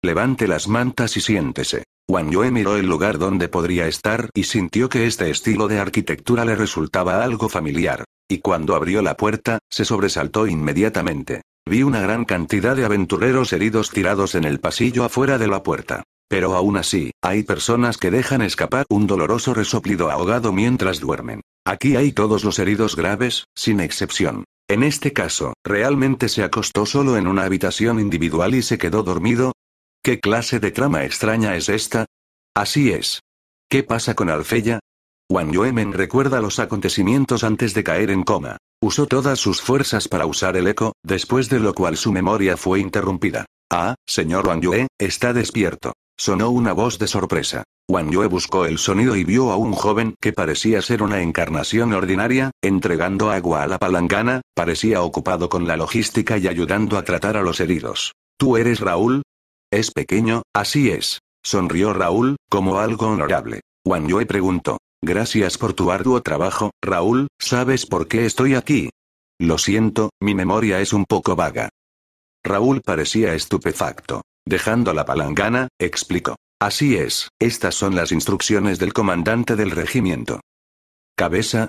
Levante las mantas y siéntese. Wang Yue miró el lugar donde podría estar y sintió que este estilo de arquitectura le resultaba algo familiar. Y cuando abrió la puerta, se sobresaltó inmediatamente. Vi una gran cantidad de aventureros heridos tirados en el pasillo afuera de la puerta. Pero aún así, hay personas que dejan escapar un doloroso resoplido ahogado mientras duermen. Aquí hay todos los heridos graves, sin excepción. En este caso, realmente se acostó solo en una habitación individual y se quedó dormido, ¿Qué clase de trama extraña es esta? Así es. ¿Qué pasa con Alfeya? Wang men recuerda los acontecimientos antes de caer en coma. Usó todas sus fuerzas para usar el eco, después de lo cual su memoria fue interrumpida. Ah, señor Wang Yue, está despierto. Sonó una voz de sorpresa. Wang Yue buscó el sonido y vio a un joven que parecía ser una encarnación ordinaria, entregando agua a la palangana, parecía ocupado con la logística y ayudando a tratar a los heridos. ¿Tú eres Raúl? Es pequeño, así es. Sonrió Raúl, como algo honorable. Wang Yue preguntó. Gracias por tu arduo trabajo, Raúl, ¿sabes por qué estoy aquí? Lo siento, mi memoria es un poco vaga. Raúl parecía estupefacto. Dejando la palangana, explicó. Así es, estas son las instrucciones del comandante del regimiento. ¿Cabeza?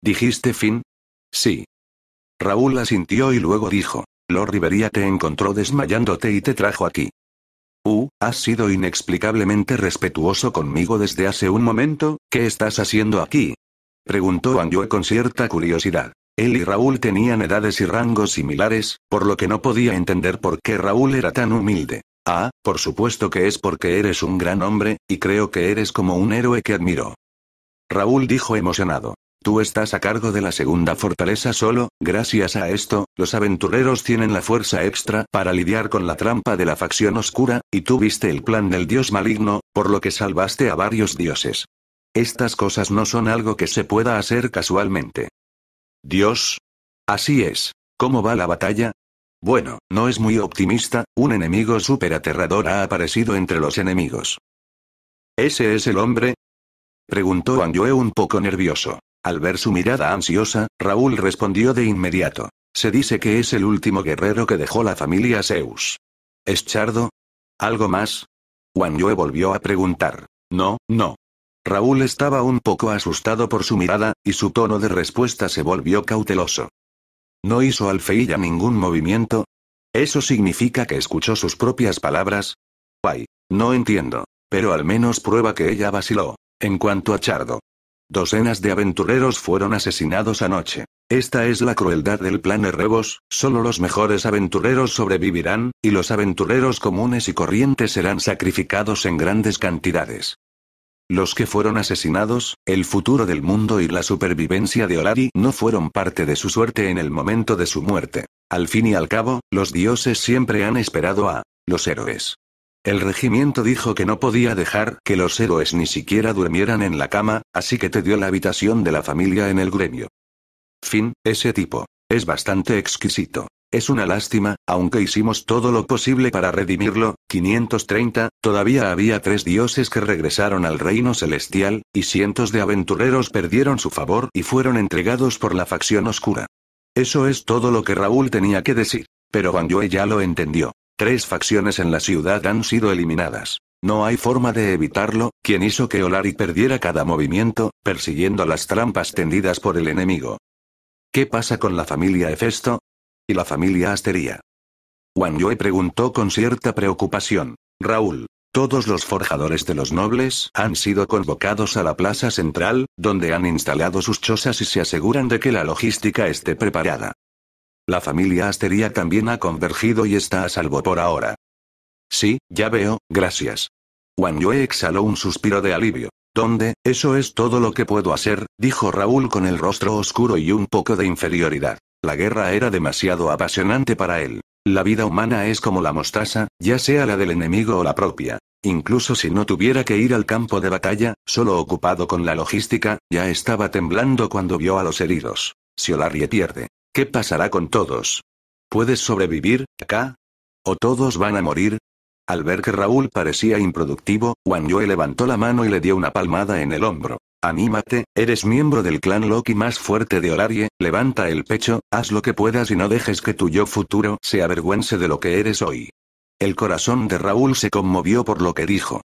¿Dijiste fin? Sí. Raúl asintió y luego dijo. Lord Rivería te encontró desmayándote y te trajo aquí. Uh, has sido inexplicablemente respetuoso conmigo desde hace un momento, ¿qué estás haciendo aquí? Preguntó Yue con cierta curiosidad. Él y Raúl tenían edades y rangos similares, por lo que no podía entender por qué Raúl era tan humilde. Ah, por supuesto que es porque eres un gran hombre, y creo que eres como un héroe que admiro. Raúl dijo emocionado. Tú estás a cargo de la segunda fortaleza solo, gracias a esto, los aventureros tienen la fuerza extra para lidiar con la trampa de la facción oscura, y tú viste el plan del dios maligno, por lo que salvaste a varios dioses. Estas cosas no son algo que se pueda hacer casualmente. Dios. Así es. ¿Cómo va la batalla? Bueno, no es muy optimista, un enemigo súper aterrador ha aparecido entre los enemigos. ¿Ese es el hombre? Preguntó Yue un poco nervioso. Al ver su mirada ansiosa, Raúl respondió de inmediato. Se dice que es el último guerrero que dejó la familia Zeus. ¿Es Chardo? ¿Algo más? Wang Yue volvió a preguntar. No, no. Raúl estaba un poco asustado por su mirada, y su tono de respuesta se volvió cauteloso. ¿No hizo Alfeilla ningún movimiento? ¿Eso significa que escuchó sus propias palabras? Guay, no entiendo. Pero al menos prueba que ella vaciló. En cuanto a Chardo, Docenas de aventureros fueron asesinados anoche. Esta es la crueldad del plan Rebos, solo los mejores aventureros sobrevivirán, y los aventureros comunes y corrientes serán sacrificados en grandes cantidades. Los que fueron asesinados, el futuro del mundo y la supervivencia de Orari no fueron parte de su suerte en el momento de su muerte. Al fin y al cabo, los dioses siempre han esperado a los héroes. El regimiento dijo que no podía dejar que los héroes ni siquiera durmieran en la cama, así que te dio la habitación de la familia en el gremio. Fin, ese tipo. Es bastante exquisito. Es una lástima, aunque hicimos todo lo posible para redimirlo, 530, todavía había tres dioses que regresaron al reino celestial, y cientos de aventureros perdieron su favor y fueron entregados por la facción oscura. Eso es todo lo que Raúl tenía que decir, pero Wang Yue ya lo entendió. Tres facciones en la ciudad han sido eliminadas. No hay forma de evitarlo, quien hizo que Olari perdiera cada movimiento, persiguiendo las trampas tendidas por el enemigo. ¿Qué pasa con la familia Hefesto? Y la familia Astería. Wang Yue preguntó con cierta preocupación. Raúl, todos los forjadores de los nobles han sido convocados a la plaza central, donde han instalado sus chozas y se aseguran de que la logística esté preparada. La familia Asteria también ha convergido y está a salvo por ahora. Sí, ya veo, gracias. Wang Yue exhaló un suspiro de alivio. ¿Dónde? Eso es todo lo que puedo hacer, dijo Raúl con el rostro oscuro y un poco de inferioridad. La guerra era demasiado apasionante para él. La vida humana es como la mostaza, ya sea la del enemigo o la propia. Incluso si no tuviera que ir al campo de batalla, solo ocupado con la logística, ya estaba temblando cuando vio a los heridos. Si Olarie pierde, ¿Qué pasará con todos? ¿Puedes sobrevivir, acá? ¿O todos van a morir? Al ver que Raúl parecía improductivo, Wang Yue levantó la mano y le dio una palmada en el hombro. Anímate, eres miembro del clan Loki más fuerte de Orarie, levanta el pecho, haz lo que puedas y no dejes que tu yo futuro se avergüence de lo que eres hoy. El corazón de Raúl se conmovió por lo que dijo.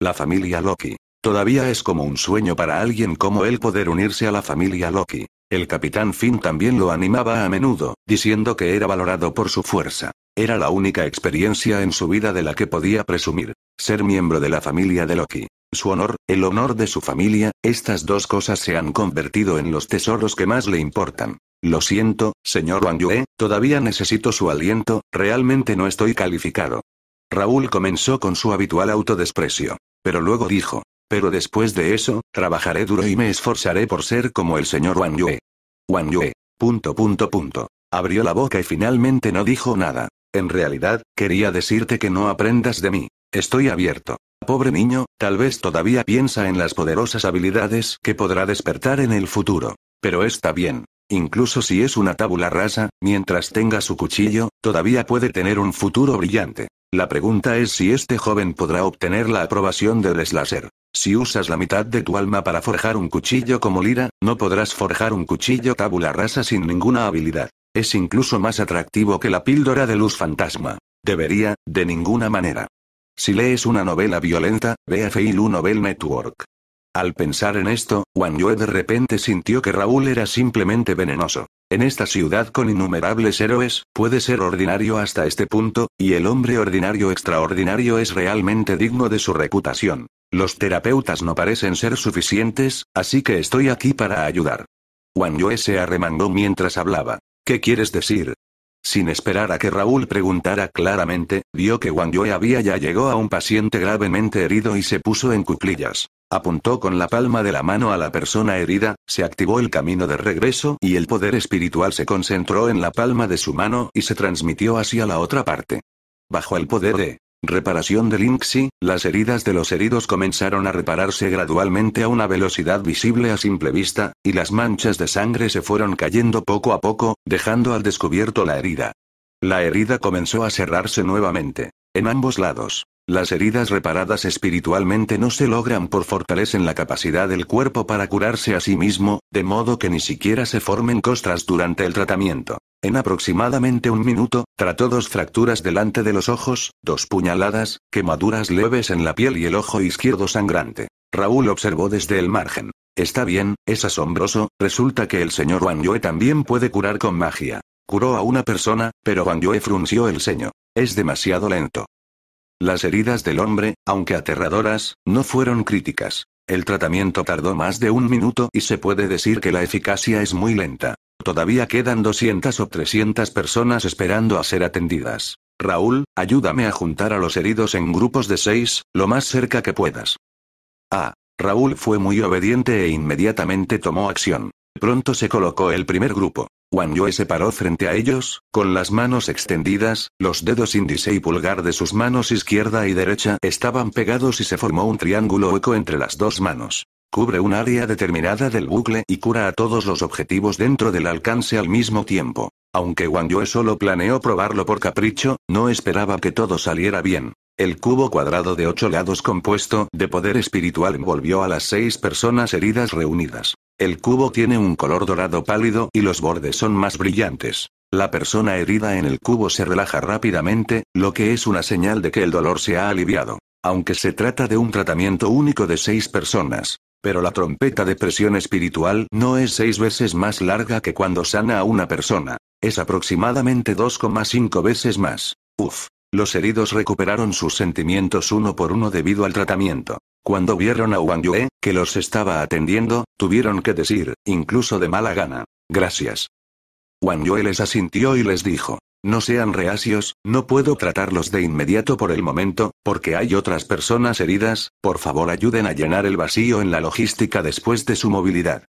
La familia Loki. Todavía es como un sueño para alguien como él poder unirse a la familia Loki. El capitán Finn también lo animaba a menudo, diciendo que era valorado por su fuerza. Era la única experiencia en su vida de la que podía presumir. Ser miembro de la familia de Loki. Su honor, el honor de su familia, estas dos cosas se han convertido en los tesoros que más le importan. Lo siento, señor Wang todavía necesito su aliento, realmente no estoy calificado. Raúl comenzó con su habitual autodesprecio. Pero luego dijo, pero después de eso, trabajaré duro y me esforzaré por ser como el señor Wang Yue. Wang Yue. Punto punto punto. Abrió la boca y finalmente no dijo nada. En realidad, quería decirte que no aprendas de mí. Estoy abierto. Pobre niño, tal vez todavía piensa en las poderosas habilidades que podrá despertar en el futuro. Pero está bien. Incluso si es una tabula rasa, mientras tenga su cuchillo, todavía puede tener un futuro brillante. La pregunta es si este joven podrá obtener la aprobación del Slasher. Si usas la mitad de tu alma para forjar un cuchillo como Lira, no podrás forjar un cuchillo tabula rasa sin ninguna habilidad. Es incluso más atractivo que la píldora de luz fantasma. Debería, de ninguna manera. Si lees una novela violenta, ve a Feilu Novel Network. Al pensar en esto, Wang Yue de repente sintió que Raúl era simplemente venenoso. En esta ciudad con innumerables héroes, puede ser ordinario hasta este punto, y el hombre ordinario extraordinario es realmente digno de su reputación. Los terapeutas no parecen ser suficientes, así que estoy aquí para ayudar. Wang Yue se arremangó mientras hablaba. ¿Qué quieres decir? Sin esperar a que Raúl preguntara claramente, vio que Wang Yue había ya llegó a un paciente gravemente herido y se puso en cuclillas. Apuntó con la palma de la mano a la persona herida, se activó el camino de regreso y el poder espiritual se concentró en la palma de su mano y se transmitió hacia la otra parte. Bajo el poder de Reparación de INXI, las heridas de los heridos comenzaron a repararse gradualmente a una velocidad visible a simple vista, y las manchas de sangre se fueron cayendo poco a poco, dejando al descubierto la herida. La herida comenzó a cerrarse nuevamente. En ambos lados. Las heridas reparadas espiritualmente no se logran por fortalecer la capacidad del cuerpo para curarse a sí mismo, de modo que ni siquiera se formen costras durante el tratamiento. En aproximadamente un minuto, trató dos fracturas delante de los ojos, dos puñaladas, quemaduras leves en la piel y el ojo izquierdo sangrante. Raúl observó desde el margen. Está bien, es asombroso, resulta que el señor Wang Yue también puede curar con magia. Curó a una persona, pero Wang Yue frunció el ceño. Es demasiado lento. Las heridas del hombre, aunque aterradoras, no fueron críticas. El tratamiento tardó más de un minuto y se puede decir que la eficacia es muy lenta. Todavía quedan 200 o 300 personas esperando a ser atendidas. Raúl, ayúdame a juntar a los heridos en grupos de seis, lo más cerca que puedas. Ah. Raúl fue muy obediente e inmediatamente tomó acción. Pronto se colocó el primer grupo. Wang Yue se paró frente a ellos, con las manos extendidas, los dedos índice y pulgar de sus manos izquierda y derecha estaban pegados y se formó un triángulo hueco entre las dos manos. Cubre un área determinada del bucle y cura a todos los objetivos dentro del alcance al mismo tiempo. Aunque Wang Yue solo planeó probarlo por capricho, no esperaba que todo saliera bien. El cubo cuadrado de ocho lados compuesto de poder espiritual envolvió a las seis personas heridas reunidas. El cubo tiene un color dorado pálido y los bordes son más brillantes. La persona herida en el cubo se relaja rápidamente, lo que es una señal de que el dolor se ha aliviado. Aunque se trata de un tratamiento único de seis personas, pero la trompeta de presión espiritual no es seis veces más larga que cuando sana a una persona. Es aproximadamente 2,5 veces más. Uf. Los heridos recuperaron sus sentimientos uno por uno debido al tratamiento. Cuando vieron a Wang Yue, que los estaba atendiendo, tuvieron que decir, incluso de mala gana, gracias. Wang Yue les asintió y les dijo, no sean reacios, no puedo tratarlos de inmediato por el momento, porque hay otras personas heridas, por favor ayuden a llenar el vacío en la logística después de su movilidad.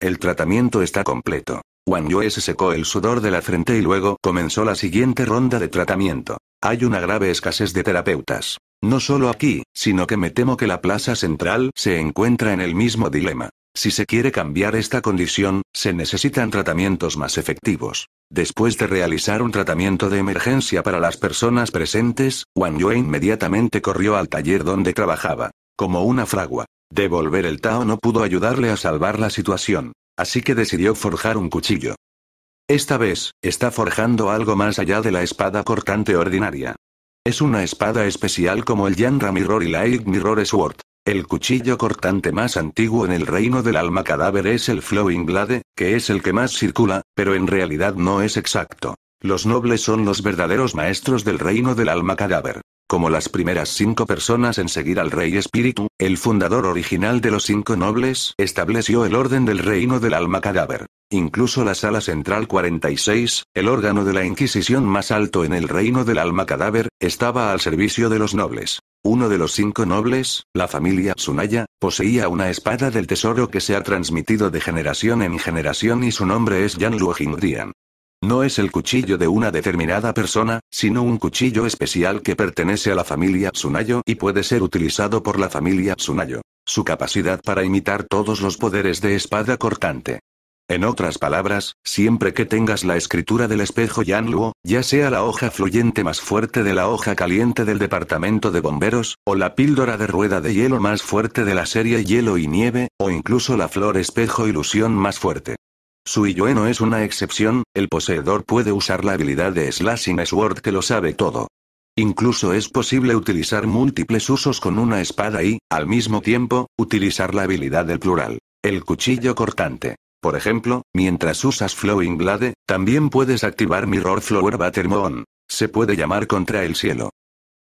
El tratamiento está completo. Wang Yue se secó el sudor de la frente y luego comenzó la siguiente ronda de tratamiento. Hay una grave escasez de terapeutas. No solo aquí, sino que me temo que la plaza central se encuentra en el mismo dilema. Si se quiere cambiar esta condición, se necesitan tratamientos más efectivos. Después de realizar un tratamiento de emergencia para las personas presentes, Wang Yue inmediatamente corrió al taller donde trabajaba. Como una fragua. Devolver el Tao no pudo ayudarle a salvar la situación. Así que decidió forjar un cuchillo. Esta vez, está forjando algo más allá de la espada cortante ordinaria. Es una espada especial como el Yanra Mirror y la Mirror Sword. El cuchillo cortante más antiguo en el reino del alma cadáver es el Flowing Blade, que es el que más circula, pero en realidad no es exacto. Los nobles son los verdaderos maestros del reino del alma cadáver. Como las primeras cinco personas en seguir al rey espíritu, el fundador original de los cinco nobles estableció el orden del reino del alma cadáver. Incluso la sala central 46, el órgano de la Inquisición más alto en el reino del alma cadáver, estaba al servicio de los nobles. Uno de los cinco nobles, la familia Tsunaya, poseía una espada del tesoro que se ha transmitido de generación en generación y su nombre es Yan Hingdian. No es el cuchillo de una determinada persona, sino un cuchillo especial que pertenece a la familia Tsunayo y puede ser utilizado por la familia Tsunayo. Su capacidad para imitar todos los poderes de espada cortante en otras palabras, siempre que tengas la escritura del espejo Yanluo, ya sea la hoja fluyente más fuerte de la hoja caliente del departamento de bomberos, o la píldora de rueda de hielo más fuerte de la serie Hielo y Nieve, o incluso la flor espejo ilusión más fuerte. Su Iyue es una excepción, el poseedor puede usar la habilidad de Slashing Sword que lo sabe todo. Incluso es posible utilizar múltiples usos con una espada y, al mismo tiempo, utilizar la habilidad del plural, el cuchillo cortante. Por ejemplo, mientras usas Flowing Blade, también puedes activar Mirror Flower Buttermoon. Moon. Se puede llamar contra el cielo.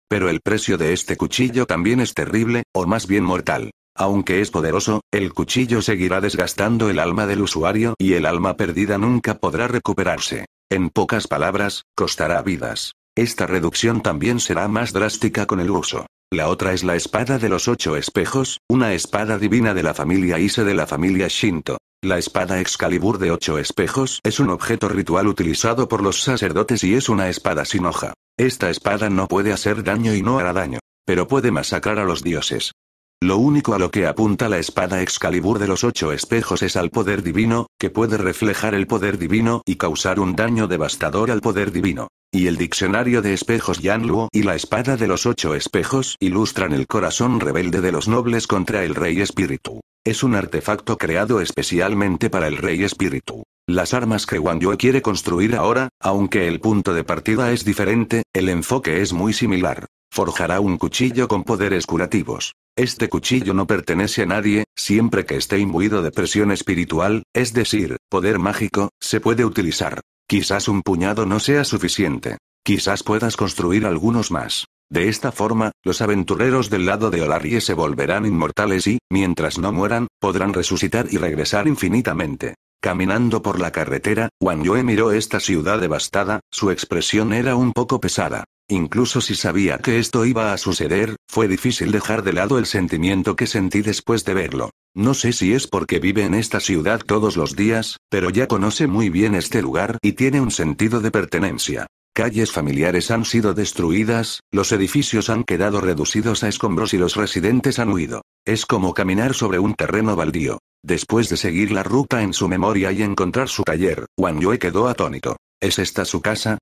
Pero el precio de este cuchillo también es terrible, o más bien mortal. Aunque es poderoso, el cuchillo seguirá desgastando el alma del usuario y el alma perdida nunca podrá recuperarse. En pocas palabras, costará vidas. Esta reducción también será más drástica con el uso. La otra es la espada de los ocho espejos, una espada divina de la familia Ise de la familia Shinto. La espada Excalibur de ocho espejos es un objeto ritual utilizado por los sacerdotes y es una espada sin hoja. Esta espada no puede hacer daño y no hará daño, pero puede masacrar a los dioses. Lo único a lo que apunta la espada Excalibur de los ocho espejos es al poder divino, que puede reflejar el poder divino y causar un daño devastador al poder divino. Y el diccionario de espejos Yanluo y la espada de los ocho espejos ilustran el corazón rebelde de los nobles contra el rey espíritu. Es un artefacto creado especialmente para el rey espíritu. Las armas que Wang Yue quiere construir ahora, aunque el punto de partida es diferente, el enfoque es muy similar. Forjará un cuchillo con poderes curativos. Este cuchillo no pertenece a nadie, siempre que esté imbuido de presión espiritual, es decir, poder mágico, se puede utilizar. Quizás un puñado no sea suficiente. Quizás puedas construir algunos más. De esta forma, los aventureros del lado de Olarie se volverán inmortales y, mientras no mueran, podrán resucitar y regresar infinitamente. Caminando por la carretera, Wang Yue miró esta ciudad devastada, su expresión era un poco pesada. Incluso si sabía que esto iba a suceder, fue difícil dejar de lado el sentimiento que sentí después de verlo. No sé si es porque vive en esta ciudad todos los días, pero ya conoce muy bien este lugar y tiene un sentido de pertenencia. Calles familiares han sido destruidas, los edificios han quedado reducidos a escombros y los residentes han huido. Es como caminar sobre un terreno baldío. Después de seguir la ruta en su memoria y encontrar su taller, Wang Yue quedó atónito. ¿Es esta su casa?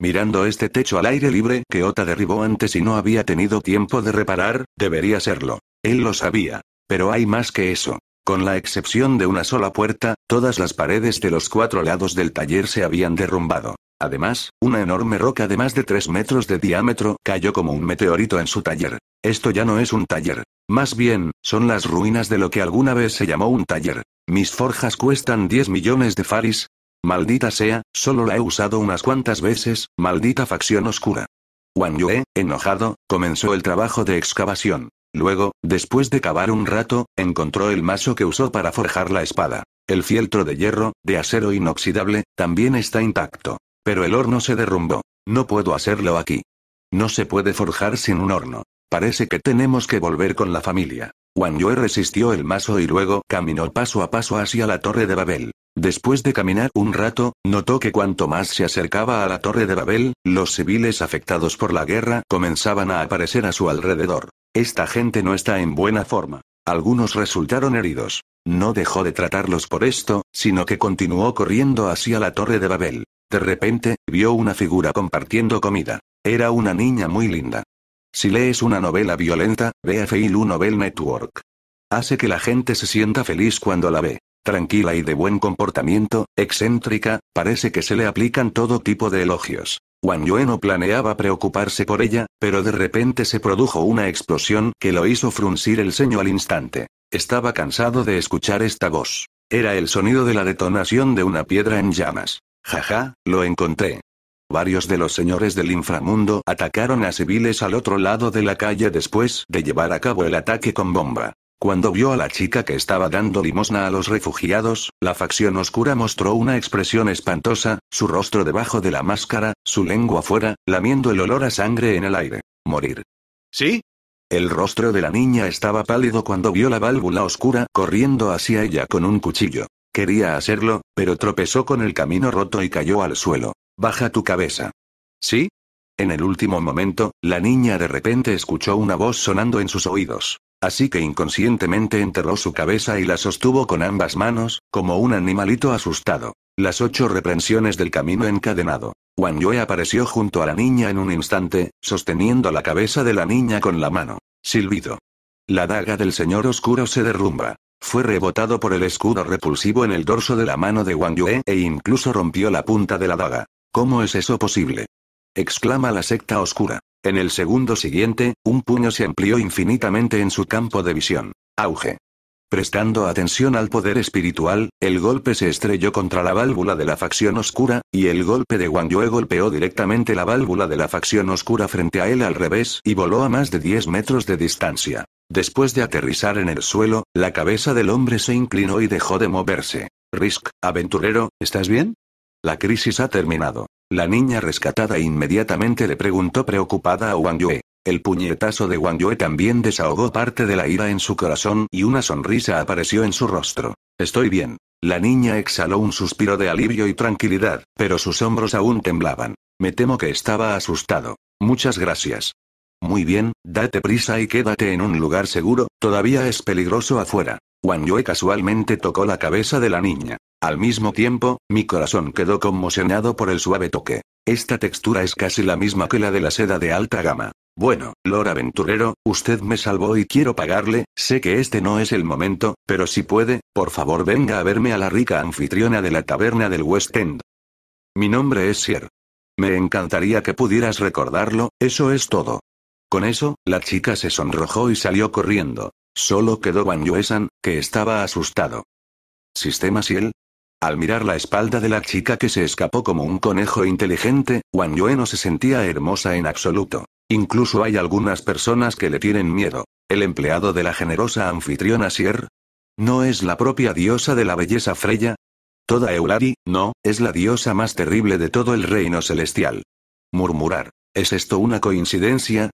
Mirando este techo al aire libre que Ota derribó antes y no había tenido tiempo de reparar, debería serlo. Él lo sabía. Pero hay más que eso. Con la excepción de una sola puerta, todas las paredes de los cuatro lados del taller se habían derrumbado. Además, una enorme roca de más de 3 metros de diámetro cayó como un meteorito en su taller. Esto ya no es un taller. Más bien, son las ruinas de lo que alguna vez se llamó un taller. Mis forjas cuestan 10 millones de faris, Maldita sea, solo la he usado unas cuantas veces, maldita facción oscura. Wang Yue, enojado, comenzó el trabajo de excavación. Luego, después de cavar un rato, encontró el mazo que usó para forjar la espada. El fieltro de hierro, de acero inoxidable, también está intacto. Pero el horno se derrumbó. No puedo hacerlo aquí. No se puede forjar sin un horno. Parece que tenemos que volver con la familia. Wang Yue resistió el mazo y luego caminó paso a paso hacia la Torre de Babel. Después de caminar un rato, notó que cuanto más se acercaba a la Torre de Babel, los civiles afectados por la guerra comenzaban a aparecer a su alrededor. Esta gente no está en buena forma. Algunos resultaron heridos. No dejó de tratarlos por esto, sino que continuó corriendo hacia la Torre de Babel. De repente, vio una figura compartiendo comida. Era una niña muy linda. Si lees una novela violenta, ve a Feilu Novel Network. Hace que la gente se sienta feliz cuando la ve. Tranquila y de buen comportamiento, excéntrica, parece que se le aplican todo tipo de elogios. Wang Yueno no planeaba preocuparse por ella, pero de repente se produjo una explosión que lo hizo fruncir el ceño al instante. Estaba cansado de escuchar esta voz. Era el sonido de la detonación de una piedra en llamas. Jaja, lo encontré. Varios de los señores del inframundo atacaron a civiles al otro lado de la calle después de llevar a cabo el ataque con bomba. Cuando vio a la chica que estaba dando limosna a los refugiados, la facción oscura mostró una expresión espantosa, su rostro debajo de la máscara, su lengua fuera, lamiendo el olor a sangre en el aire. Morir. ¿Sí? El rostro de la niña estaba pálido cuando vio la válvula oscura corriendo hacia ella con un cuchillo. Quería hacerlo, pero tropezó con el camino roto y cayó al suelo. Baja tu cabeza. ¿Sí? En el último momento, la niña de repente escuchó una voz sonando en sus oídos. Así que inconscientemente enterró su cabeza y la sostuvo con ambas manos, como un animalito asustado. Las ocho reprensiones del camino encadenado. Wang Yue apareció junto a la niña en un instante, sosteniendo la cabeza de la niña con la mano. Silbido. La daga del señor oscuro se derrumba. Fue rebotado por el escudo repulsivo en el dorso de la mano de Wang Yue e incluso rompió la punta de la daga. ¿Cómo es eso posible? exclama la secta oscura. En el segundo siguiente, un puño se amplió infinitamente en su campo de visión. Auge. Prestando atención al poder espiritual, el golpe se estrelló contra la válvula de la facción oscura, y el golpe de Wang Yue golpeó directamente la válvula de la facción oscura frente a él al revés y voló a más de 10 metros de distancia. Después de aterrizar en el suelo, la cabeza del hombre se inclinó y dejó de moverse. Risk, aventurero, ¿estás bien? La crisis ha terminado. La niña rescatada inmediatamente le preguntó preocupada a Wang Yue. El puñetazo de Wang Yue también desahogó parte de la ira en su corazón y una sonrisa apareció en su rostro. Estoy bien. La niña exhaló un suspiro de alivio y tranquilidad, pero sus hombros aún temblaban. Me temo que estaba asustado. Muchas gracias. Muy bien, date prisa y quédate en un lugar seguro, todavía es peligroso afuera. Wang Yue casualmente tocó la cabeza de la niña. Al mismo tiempo, mi corazón quedó conmocionado por el suave toque. Esta textura es casi la misma que la de la seda de alta gama. Bueno, Lord Aventurero, usted me salvó y quiero pagarle, sé que este no es el momento, pero si puede, por favor venga a verme a la rica anfitriona de la taberna del West End. Mi nombre es Sir. Me encantaría que pudieras recordarlo, eso es todo. Con eso, la chica se sonrojó y salió corriendo. Solo quedó Van Yuesan, que estaba asustado. ¿Sistema Siel? Al mirar la espalda de la chica que se escapó como un conejo inteligente, Wang no se sentía hermosa en absoluto. Incluso hay algunas personas que le tienen miedo. El empleado de la generosa anfitriona Sier. ¿No es la propia diosa de la belleza Freya? Toda Euladi, no, es la diosa más terrible de todo el reino celestial. Murmurar. ¿Es esto una coincidencia?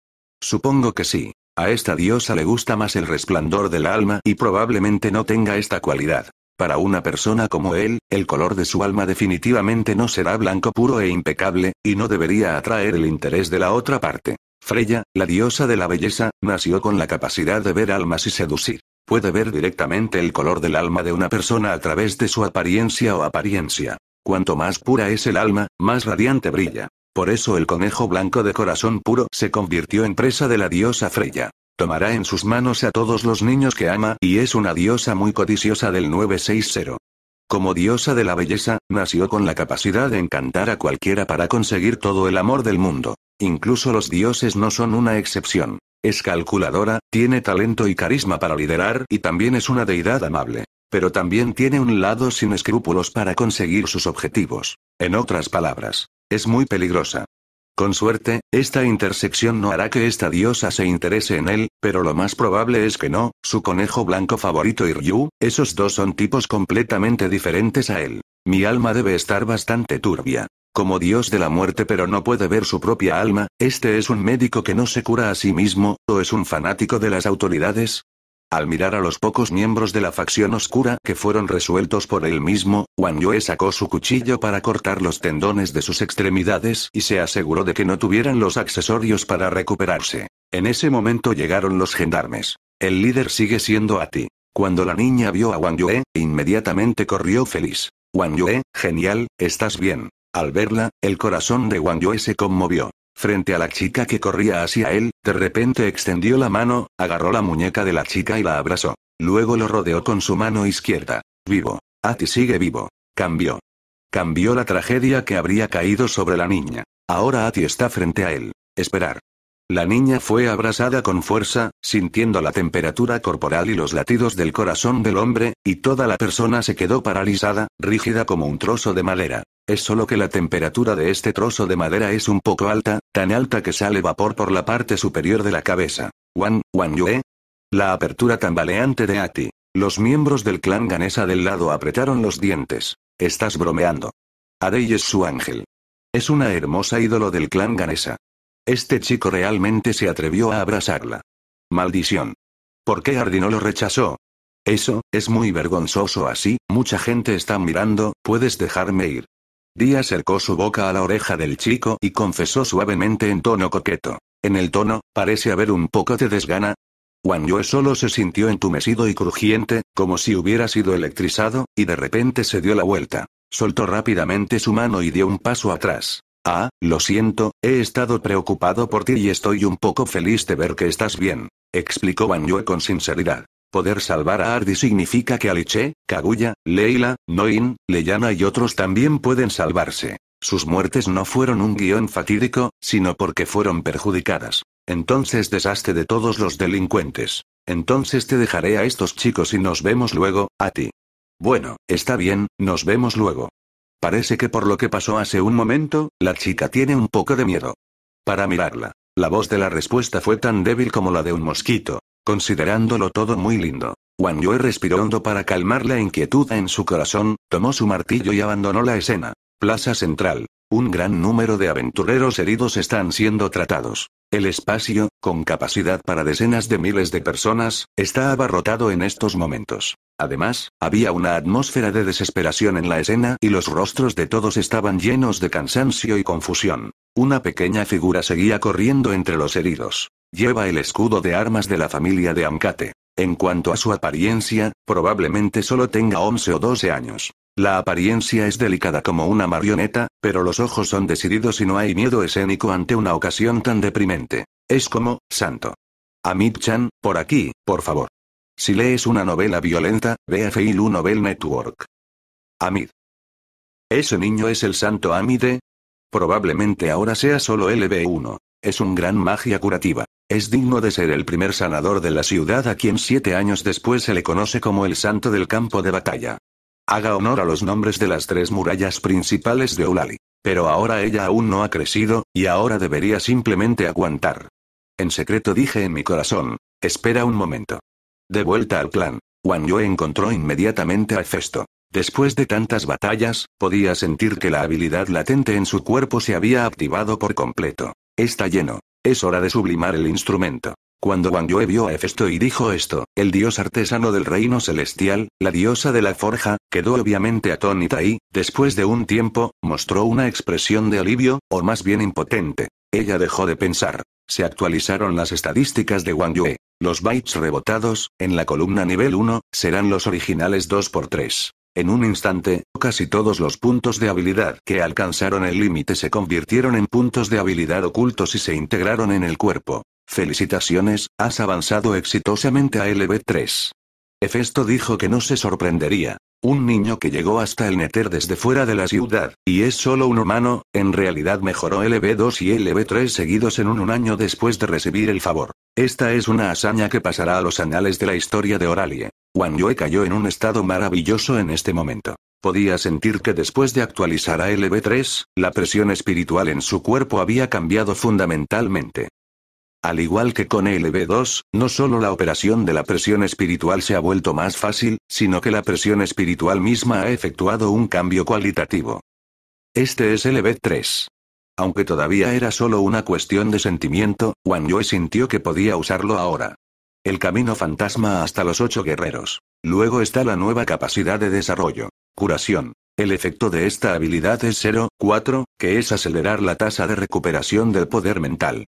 Supongo que sí. A esta diosa le gusta más el resplandor del alma y probablemente no tenga esta cualidad. Para una persona como él, el color de su alma definitivamente no será blanco puro e impecable, y no debería atraer el interés de la otra parte. Freya, la diosa de la belleza, nació con la capacidad de ver almas y seducir. Puede ver directamente el color del alma de una persona a través de su apariencia o apariencia. Cuanto más pura es el alma, más radiante brilla. Por eso el conejo blanco de corazón puro se convirtió en presa de la diosa Freya. Tomará en sus manos a todos los niños que ama y es una diosa muy codiciosa del 960. Como diosa de la belleza, nació con la capacidad de encantar a cualquiera para conseguir todo el amor del mundo. Incluso los dioses no son una excepción. Es calculadora, tiene talento y carisma para liderar y también es una deidad amable. Pero también tiene un lado sin escrúpulos para conseguir sus objetivos. En otras palabras, es muy peligrosa. Con suerte, esta intersección no hará que esta diosa se interese en él, pero lo más probable es que no, su conejo blanco favorito y Ryu, esos dos son tipos completamente diferentes a él. Mi alma debe estar bastante turbia. Como dios de la muerte pero no puede ver su propia alma, este es un médico que no se cura a sí mismo, o es un fanático de las autoridades, al mirar a los pocos miembros de la facción oscura que fueron resueltos por él mismo, Wang Yue sacó su cuchillo para cortar los tendones de sus extremidades y se aseguró de que no tuvieran los accesorios para recuperarse. En ese momento llegaron los gendarmes. El líder sigue siendo a ti. Cuando la niña vio a Wang Yue, inmediatamente corrió feliz. Wang Yue, genial, estás bien. Al verla, el corazón de Wang Yue se conmovió. Frente a la chica que corría hacia él, de repente extendió la mano, agarró la muñeca de la chica y la abrazó. Luego lo rodeó con su mano izquierda. Vivo. Ati sigue vivo. Cambió. Cambió la tragedia que habría caído sobre la niña. Ahora Ati está frente a él. Esperar. La niña fue abrazada con fuerza, sintiendo la temperatura corporal y los latidos del corazón del hombre, y toda la persona se quedó paralizada, rígida como un trozo de madera. Es solo que la temperatura de este trozo de madera es un poco alta, tan alta que sale vapor por la parte superior de la cabeza. Wan, Wan Yue. La apertura tambaleante de Ati. Los miembros del clan ganesa del lado apretaron los dientes. Estás bromeando. Adey es su ángel. Es una hermosa ídolo del clan ganesa. Este chico realmente se atrevió a abrazarla. Maldición. ¿Por qué Ardino lo rechazó? Eso, es muy vergonzoso así, mucha gente está mirando, puedes dejarme ir. Díaz acercó su boca a la oreja del chico y confesó suavemente en tono coqueto. En el tono, parece haber un poco de desgana. Wang Yue solo se sintió entumecido y crujiente, como si hubiera sido electrizado, y de repente se dio la vuelta. Soltó rápidamente su mano y dio un paso atrás. Ah, lo siento, he estado preocupado por ti y estoy un poco feliz de ver que estás bien, explicó Ban con sinceridad. Poder salvar a Ardi significa que Aliche, Kaguya, Leila, Noin, Leyana y otros también pueden salvarse. Sus muertes no fueron un guión fatídico, sino porque fueron perjudicadas. Entonces deshaste de todos los delincuentes. Entonces te dejaré a estos chicos y nos vemos luego, a ti. Bueno, está bien, nos vemos luego. Parece que por lo que pasó hace un momento, la chica tiene un poco de miedo. Para mirarla. La voz de la respuesta fue tan débil como la de un mosquito, considerándolo todo muy lindo. Wang Yue respiró hondo para calmar la inquietud en su corazón, tomó su martillo y abandonó la escena. Plaza Central. Un gran número de aventureros heridos están siendo tratados. El espacio, con capacidad para decenas de miles de personas, está abarrotado en estos momentos. Además, había una atmósfera de desesperación en la escena y los rostros de todos estaban llenos de cansancio y confusión. Una pequeña figura seguía corriendo entre los heridos. Lleva el escudo de armas de la familia de Amcate. En cuanto a su apariencia, probablemente solo tenga 11 o 12 años. La apariencia es delicada como una marioneta, pero los ojos son decididos y no hay miedo escénico ante una ocasión tan deprimente. Es como, santo. Amit-chan, por aquí, por favor. Si lees una novela violenta, vea Feilu Novel Network. Amid. ¿Ese niño es el santo Amide? Probablemente ahora sea solo LB1. Es un gran magia curativa. Es digno de ser el primer sanador de la ciudad a quien siete años después se le conoce como el santo del campo de batalla. Haga honor a los nombres de las tres murallas principales de Ulali. Pero ahora ella aún no ha crecido, y ahora debería simplemente aguantar. En secreto dije en mi corazón, espera un momento. De vuelta al clan, Wang Yo encontró inmediatamente a Festo. Después de tantas batallas, podía sentir que la habilidad latente en su cuerpo se había activado por completo. Está lleno. Es hora de sublimar el instrumento. Cuando Wang Yue vio a Festo y dijo esto, el dios artesano del reino celestial, la diosa de la forja, quedó obviamente atónita y, después de un tiempo, mostró una expresión de alivio, o más bien impotente. Ella dejó de pensar. Se actualizaron las estadísticas de Wang Yue. Los bytes rebotados, en la columna nivel 1, serán los originales 2x3. En un instante, casi todos los puntos de habilidad que alcanzaron el límite se convirtieron en puntos de habilidad ocultos y se integraron en el cuerpo. Felicitaciones, has avanzado exitosamente a LB3. Hefesto dijo que no se sorprendería. Un niño que llegó hasta el Nether desde fuera de la ciudad, y es solo un humano, en realidad mejoró LB2 y LB3 seguidos en un, un año después de recibir el favor. Esta es una hazaña que pasará a los anales de la historia de Oralie. Wang Yue cayó en un estado maravilloso en este momento. Podía sentir que después de actualizar a LB3, la presión espiritual en su cuerpo había cambiado fundamentalmente. Al igual que con LB2, no solo la operación de la presión espiritual se ha vuelto más fácil, sino que la presión espiritual misma ha efectuado un cambio cualitativo. Este es LB3. Aunque todavía era solo una cuestión de sentimiento, Wang Yue sintió que podía usarlo ahora. El camino fantasma hasta los ocho guerreros. Luego está la nueva capacidad de desarrollo. Curación. El efecto de esta habilidad es 0,4, que es acelerar la tasa de recuperación del poder mental.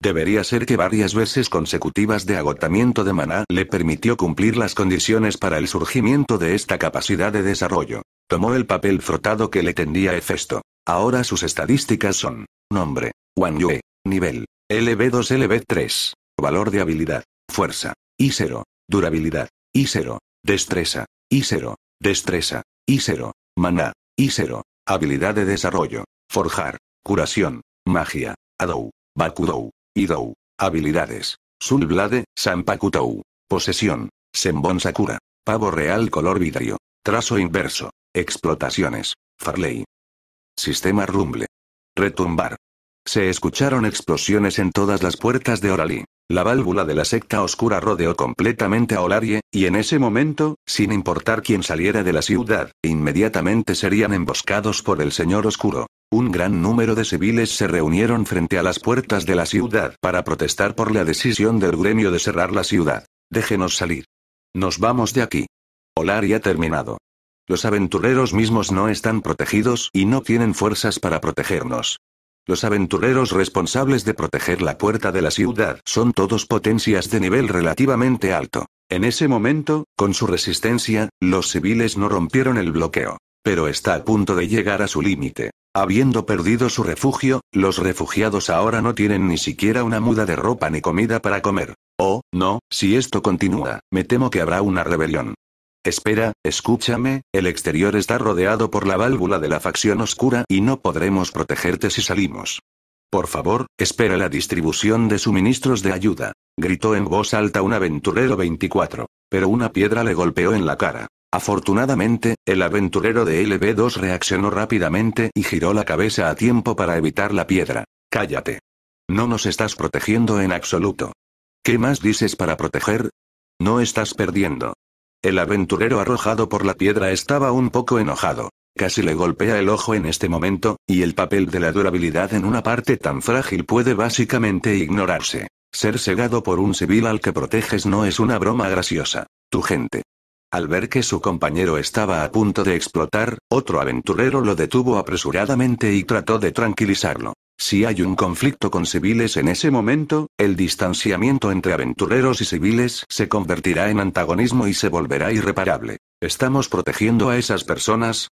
Debería ser que varias veces consecutivas de agotamiento de maná le permitió cumplir las condiciones para el surgimiento de esta capacidad de desarrollo. Tomó el papel frotado que le tendía Hefesto. Ahora sus estadísticas son: Nombre, Wanyue. Nivel, LB2-LB3, Valor de habilidad, Fuerza. y 0 Durabilidad. y 0 Destreza. y 0 Destreza. y 0 Maná. y 0 Habilidad de desarrollo. Forjar. Curación. Magia. Adou. Bakudou. Idou. Habilidades. Sulblade. Sampakutou. Posesión. Senbon Sakura. Pavo real color vidrio. Trazo inverso. Explotaciones. Farley. Sistema rumble. Retumbar. Se escucharon explosiones en todas las puertas de Oralí. La válvula de la secta oscura rodeó completamente a Olarie, y en ese momento, sin importar quién saliera de la ciudad, inmediatamente serían emboscados por el señor oscuro. Un gran número de civiles se reunieron frente a las puertas de la ciudad para protestar por la decisión del gremio de cerrar la ciudad. Déjenos salir. Nos vamos de aquí. Olarie ha terminado. Los aventureros mismos no están protegidos y no tienen fuerzas para protegernos. Los aventureros responsables de proteger la puerta de la ciudad son todos potencias de nivel relativamente alto. En ese momento, con su resistencia, los civiles no rompieron el bloqueo. Pero está a punto de llegar a su límite. Habiendo perdido su refugio, los refugiados ahora no tienen ni siquiera una muda de ropa ni comida para comer. Oh, no, si esto continúa, me temo que habrá una rebelión. Espera, escúchame, el exterior está rodeado por la válvula de la facción oscura y no podremos protegerte si salimos. Por favor, espera la distribución de suministros de ayuda. Gritó en voz alta un aventurero 24. Pero una piedra le golpeó en la cara. Afortunadamente, el aventurero de LB2 reaccionó rápidamente y giró la cabeza a tiempo para evitar la piedra. Cállate. No nos estás protegiendo en absoluto. ¿Qué más dices para proteger? No estás perdiendo. El aventurero arrojado por la piedra estaba un poco enojado. Casi le golpea el ojo en este momento, y el papel de la durabilidad en una parte tan frágil puede básicamente ignorarse. Ser cegado por un civil al que proteges no es una broma graciosa. Tu gente. Al ver que su compañero estaba a punto de explotar, otro aventurero lo detuvo apresuradamente y trató de tranquilizarlo. Si hay un conflicto con civiles en ese momento, el distanciamiento entre aventureros y civiles se convertirá en antagonismo y se volverá irreparable. ¿Estamos protegiendo a esas personas?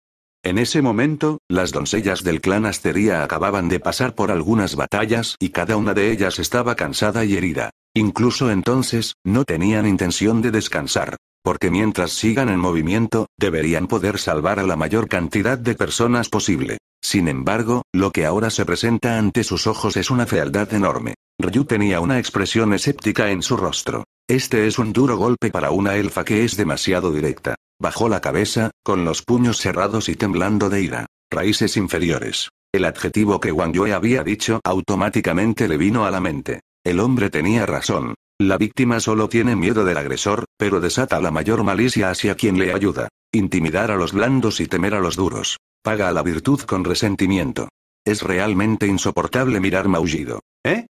En ese momento, las doncellas del clan Astería acababan de pasar por algunas batallas y cada una de ellas estaba cansada y herida. Incluso entonces, no tenían intención de descansar porque mientras sigan en movimiento, deberían poder salvar a la mayor cantidad de personas posible. Sin embargo, lo que ahora se presenta ante sus ojos es una fealdad enorme. Ryu tenía una expresión escéptica en su rostro. Este es un duro golpe para una elfa que es demasiado directa. Bajó la cabeza, con los puños cerrados y temblando de ira. Raíces inferiores. El adjetivo que Wang Yue había dicho automáticamente le vino a la mente. El hombre tenía razón. La víctima solo tiene miedo del agresor, pero desata la mayor malicia hacia quien le ayuda. Intimidar a los blandos y temer a los duros paga a la virtud con resentimiento. Es realmente insoportable mirar maullido. ¿Eh?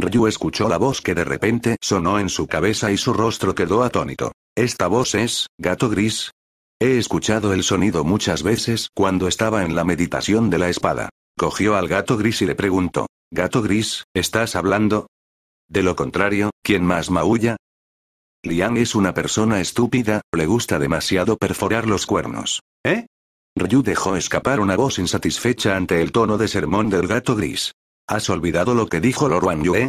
Ryu escuchó la voz que de repente sonó en su cabeza y su rostro quedó atónito. ¿Esta voz es, gato gris? He escuchado el sonido muchas veces cuando estaba en la meditación de la espada. Cogió al gato gris y le preguntó, Gato gris, ¿estás hablando? De lo contrario, ¿quién más maulla? Liang es una persona estúpida, le gusta demasiado perforar los cuernos. ¿Eh? Ryu dejó escapar una voz insatisfecha ante el tono de sermón del gato gris. ¿Has olvidado lo que dijo Loruan Yue?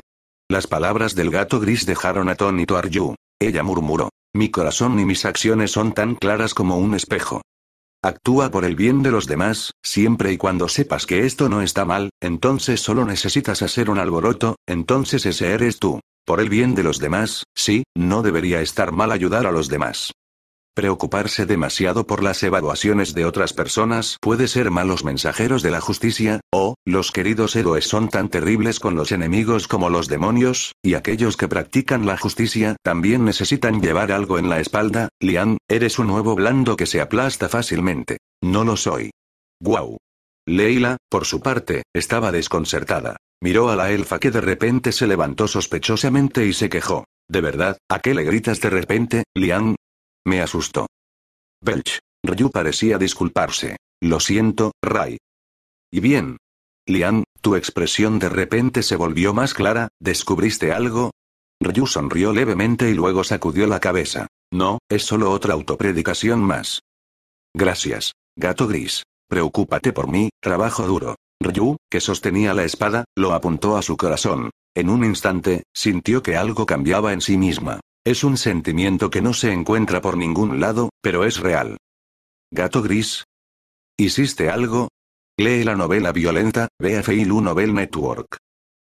Las palabras del gato gris dejaron atónito a Ryu. Ella murmuró. Mi corazón y mis acciones son tan claras como un espejo. Actúa por el bien de los demás, siempre y cuando sepas que esto no está mal, entonces solo necesitas hacer un alboroto, entonces ese eres tú. Por el bien de los demás, sí, no debería estar mal ayudar a los demás. Preocuparse demasiado por las evaluaciones de otras personas puede ser malos mensajeros de la justicia, o, los queridos héroes son tan terribles con los enemigos como los demonios, y aquellos que practican la justicia también necesitan llevar algo en la espalda, Lian, eres un nuevo blando que se aplasta fácilmente. No lo soy. Guau. Leila, por su parte, estaba desconcertada. Miró a la elfa que de repente se levantó sospechosamente y se quejó. ¿De verdad? ¿A qué le gritas de repente, Lian? Me asustó. Belch. Ryu parecía disculparse. Lo siento, Ray. Y bien. Lian, tu expresión de repente se volvió más clara, ¿descubriste algo? Ryu sonrió levemente y luego sacudió la cabeza. No, es solo otra autopredicación más. Gracias, gato gris. Preocúpate por mí, trabajo duro. Ryu, que sostenía la espada, lo apuntó a su corazón. En un instante, sintió que algo cambiaba en sí misma. Es un sentimiento que no se encuentra por ningún lado, pero es real. Gato gris. ¿Hiciste algo? Lee la novela violenta, vea Feilu Novel Network.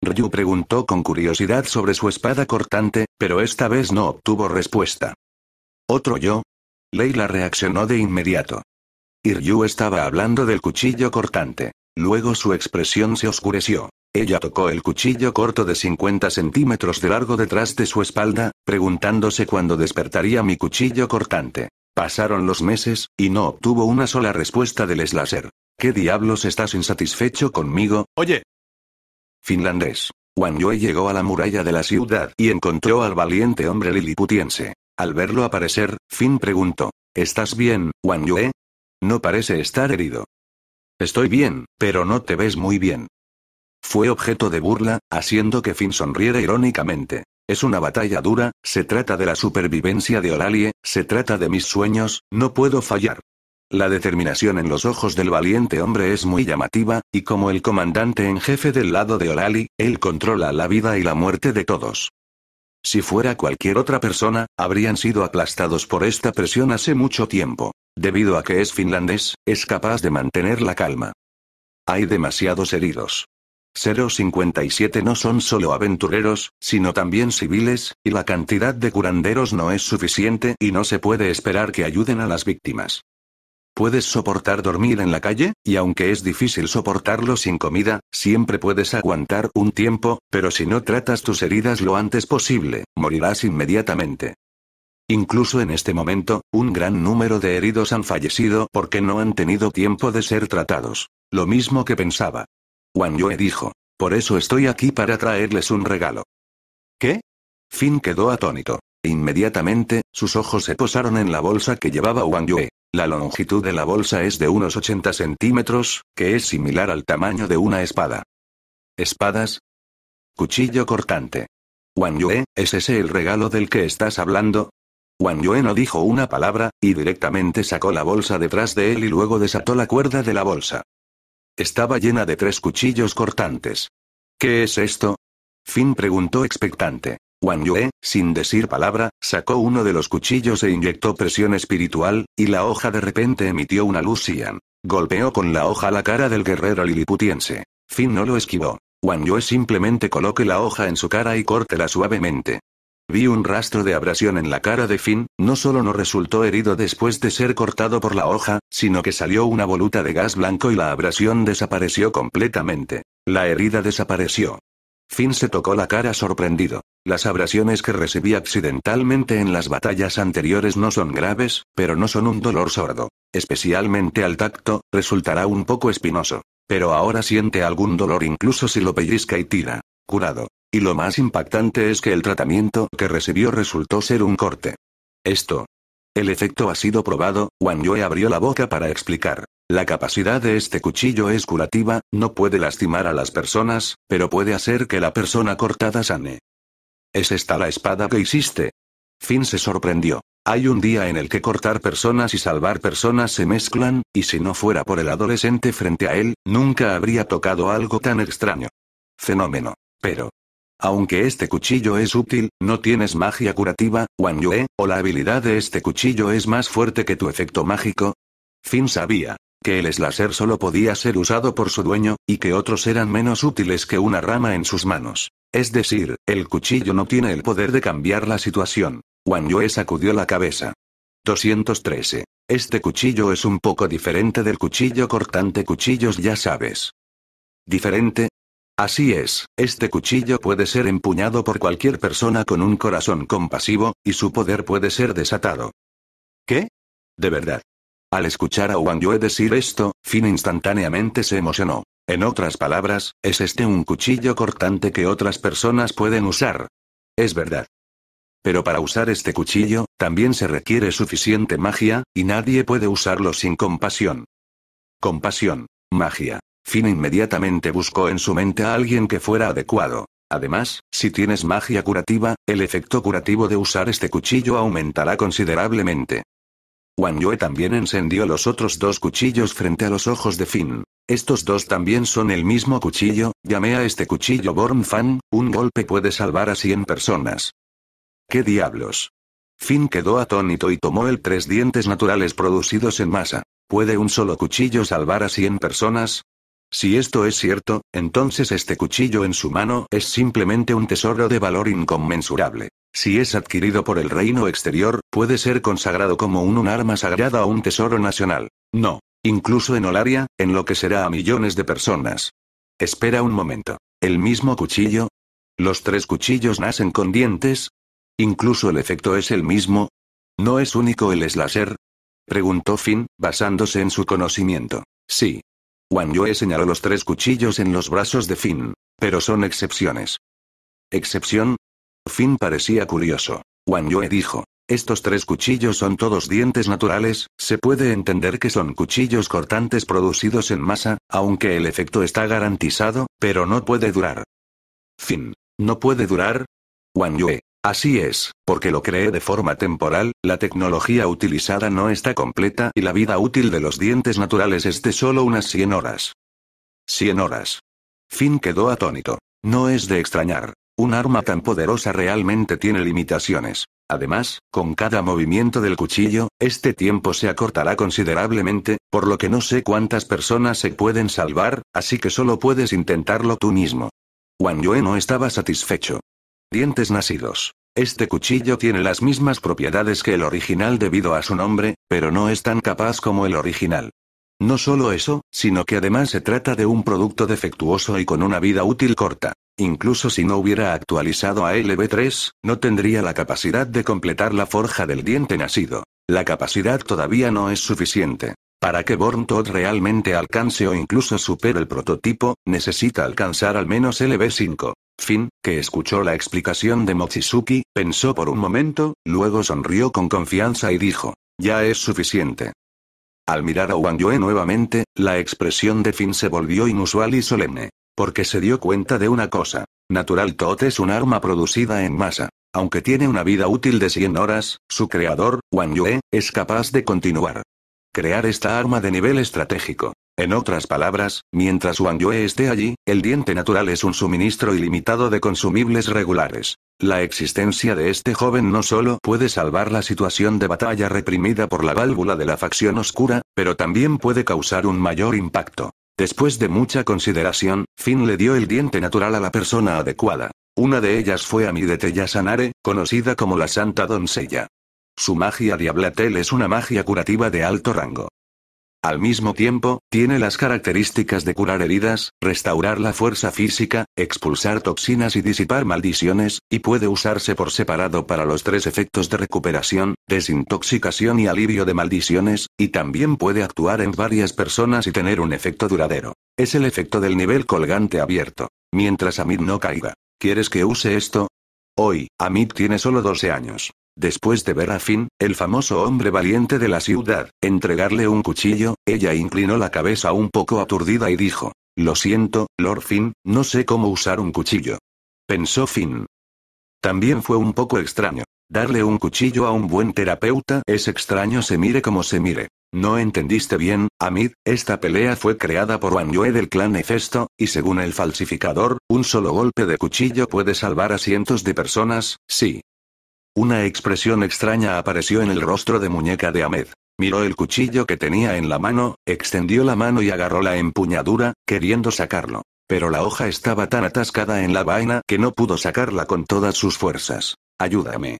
Ryu preguntó con curiosidad sobre su espada cortante, pero esta vez no obtuvo respuesta. ¿Otro yo? Leila reaccionó de inmediato. Y Ryu estaba hablando del cuchillo cortante. Luego su expresión se oscureció. Ella tocó el cuchillo corto de 50 centímetros de largo detrás de su espalda, preguntándose cuándo despertaría mi cuchillo cortante. Pasaron los meses, y no obtuvo una sola respuesta del slasher. ¿Qué diablos estás insatisfecho conmigo? Oye. Finlandés. Wang Yue llegó a la muralla de la ciudad y encontró al valiente hombre liliputiense. Al verlo aparecer, Finn preguntó. ¿Estás bien, Wang Yue? No parece estar herido. Estoy bien, pero no te ves muy bien. Fue objeto de burla, haciendo que Finn sonriera irónicamente. Es una batalla dura, se trata de la supervivencia de Oralie, se trata de mis sueños, no puedo fallar. La determinación en los ojos del valiente hombre es muy llamativa, y como el comandante en jefe del lado de Orali, él controla la vida y la muerte de todos. Si fuera cualquier otra persona, habrían sido aplastados por esta presión hace mucho tiempo. Debido a que es finlandés, es capaz de mantener la calma. Hay demasiados heridos. 057 no son solo aventureros, sino también civiles, y la cantidad de curanderos no es suficiente y no se puede esperar que ayuden a las víctimas. Puedes soportar dormir en la calle, y aunque es difícil soportarlo sin comida, siempre puedes aguantar un tiempo, pero si no tratas tus heridas lo antes posible, morirás inmediatamente. Incluso en este momento, un gran número de heridos han fallecido porque no han tenido tiempo de ser tratados. Lo mismo que pensaba. Wang Yue dijo. Por eso estoy aquí para traerles un regalo. ¿Qué? Fin quedó atónito. Inmediatamente, sus ojos se posaron en la bolsa que llevaba Wang Yue. La longitud de la bolsa es de unos 80 centímetros, que es similar al tamaño de una espada. ¿Espadas? Cuchillo cortante. Wang Yue, ¿es ese el regalo del que estás hablando? Wang Yue no dijo una palabra, y directamente sacó la bolsa detrás de él y luego desató la cuerda de la bolsa. Estaba llena de tres cuchillos cortantes. ¿Qué es esto? Fin preguntó expectante. Wang Yue, sin decir palabra, sacó uno de los cuchillos e inyectó presión espiritual, y la hoja de repente emitió una luz Golpeó con la hoja la cara del guerrero liliputiense. Fin no lo esquivó. Wang Yue simplemente coloque la hoja en su cara y córtela suavemente. Vi un rastro de abrasión en la cara de Finn, no solo no resultó herido después de ser cortado por la hoja, sino que salió una voluta de gas blanco y la abrasión desapareció completamente. La herida desapareció. Finn se tocó la cara sorprendido. Las abrasiones que recibí accidentalmente en las batallas anteriores no son graves, pero no son un dolor sordo. Especialmente al tacto, resultará un poco espinoso. Pero ahora siente algún dolor incluso si lo pellizca y tira. Curado. Y lo más impactante es que el tratamiento que recibió resultó ser un corte. Esto. El efecto ha sido probado, Wang Yue abrió la boca para explicar. La capacidad de este cuchillo es curativa, no puede lastimar a las personas, pero puede hacer que la persona cortada sane. ¿Es esta la espada que hiciste? Finn se sorprendió. Hay un día en el que cortar personas y salvar personas se mezclan, y si no fuera por el adolescente frente a él, nunca habría tocado algo tan extraño. Fenómeno. Pero, aunque este cuchillo es útil, no tienes magia curativa, Wang Yue, o la habilidad de este cuchillo es más fuerte que tu efecto mágico. Fin sabía que el slasher solo podía ser usado por su dueño, y que otros eran menos útiles que una rama en sus manos. Es decir, el cuchillo no tiene el poder de cambiar la situación. Wang Yue sacudió la cabeza. 213. Este cuchillo es un poco diferente del cuchillo cortante cuchillos ya sabes. ¿Diferente? Así es, este cuchillo puede ser empuñado por cualquier persona con un corazón compasivo, y su poder puede ser desatado. ¿Qué? De verdad. Al escuchar a Wang Yue decir esto, Finn instantáneamente se emocionó. En otras palabras, es este un cuchillo cortante que otras personas pueden usar. Es verdad. Pero para usar este cuchillo, también se requiere suficiente magia, y nadie puede usarlo sin compasión. Compasión. Magia. Finn inmediatamente buscó en su mente a alguien que fuera adecuado. Además, si tienes magia curativa, el efecto curativo de usar este cuchillo aumentará considerablemente. Wang Yue también encendió los otros dos cuchillos frente a los ojos de Finn. Estos dos también son el mismo cuchillo, llamé a este cuchillo Born Fan, un golpe puede salvar a 100 personas. ¿Qué diablos? Finn quedó atónito y tomó el tres dientes naturales producidos en masa. ¿Puede un solo cuchillo salvar a 100 personas? Si esto es cierto, entonces este cuchillo en su mano es simplemente un tesoro de valor inconmensurable. Si es adquirido por el reino exterior, puede ser consagrado como un, arma sagrada o un tesoro nacional. No. Incluso en Olaria, en lo que será a millones de personas. Espera un momento. ¿El mismo cuchillo? ¿Los tres cuchillos nacen con dientes? ¿Incluso el efecto es el mismo? ¿No es único el slasher? Preguntó Finn, basándose en su conocimiento. Sí, Wan Yue señaló los tres cuchillos en los brazos de Finn. Pero son excepciones. ¿Excepción? Finn parecía curioso. Wan Yue dijo. Estos tres cuchillos son todos dientes naturales, se puede entender que son cuchillos cortantes producidos en masa, aunque el efecto está garantizado, pero no puede durar. Fin. ¿No puede durar? Wan Yue, Así es, porque lo cree de forma temporal, la tecnología utilizada no está completa y la vida útil de los dientes naturales es de solo unas 100 horas. 100 horas. Fin quedó atónito. No es de extrañar. Un arma tan poderosa realmente tiene limitaciones. Además, con cada movimiento del cuchillo, este tiempo se acortará considerablemente, por lo que no sé cuántas personas se pueden salvar, así que solo puedes intentarlo tú mismo. Wang Yue no estaba satisfecho. Dientes nacidos. Este cuchillo tiene las mismas propiedades que el original debido a su nombre, pero no es tan capaz como el original. No solo eso, sino que además se trata de un producto defectuoso y con una vida útil corta. Incluso si no hubiera actualizado a LB3, no tendría la capacidad de completar la forja del diente nacido. La capacidad todavía no es suficiente. Para que Born Todd realmente alcance o incluso supere el prototipo, necesita alcanzar al menos LB5. Fin, que escuchó la explicación de Mochizuki, pensó por un momento, luego sonrió con confianza y dijo, ya es suficiente. Al mirar a Wang Yue nuevamente, la expresión de Fin se volvió inusual y solemne. Porque se dio cuenta de una cosa. Natural Tot es un arma producida en masa. Aunque tiene una vida útil de 100 horas, su creador, Wang Yue, es capaz de continuar. Crear esta arma de nivel estratégico. En otras palabras, mientras Wang Yue esté allí, el diente natural es un suministro ilimitado de consumibles regulares. La existencia de este joven no solo puede salvar la situación de batalla reprimida por la válvula de la facción oscura, pero también puede causar un mayor impacto. Después de mucha consideración, Finn le dio el diente natural a la persona adecuada. Una de ellas fue Amidete Yasanare, conocida como la Santa Doncella. Su magia Diablatel es una magia curativa de alto rango. Al mismo tiempo, tiene las características de curar heridas, restaurar la fuerza física, expulsar toxinas y disipar maldiciones, y puede usarse por separado para los tres efectos de recuperación, desintoxicación y alivio de maldiciones, y también puede actuar en varias personas y tener un efecto duradero. Es el efecto del nivel colgante abierto. Mientras Amit no caiga. ¿Quieres que use esto? Hoy, Amit tiene solo 12 años. Después de ver a Finn, el famoso hombre valiente de la ciudad, entregarle un cuchillo, ella inclinó la cabeza un poco aturdida y dijo, Lo siento, Lord Finn, no sé cómo usar un cuchillo. Pensó Finn. También fue un poco extraño. Darle un cuchillo a un buen terapeuta es extraño se mire como se mire. No entendiste bien, Amid, esta pelea fue creada por Wan Yue del clan Nefesto, y según el falsificador, un solo golpe de cuchillo puede salvar a cientos de personas, sí, una expresión extraña apareció en el rostro de muñeca de Ahmed. Miró el cuchillo que tenía en la mano, extendió la mano y agarró la empuñadura, queriendo sacarlo. Pero la hoja estaba tan atascada en la vaina que no pudo sacarla con todas sus fuerzas. Ayúdame.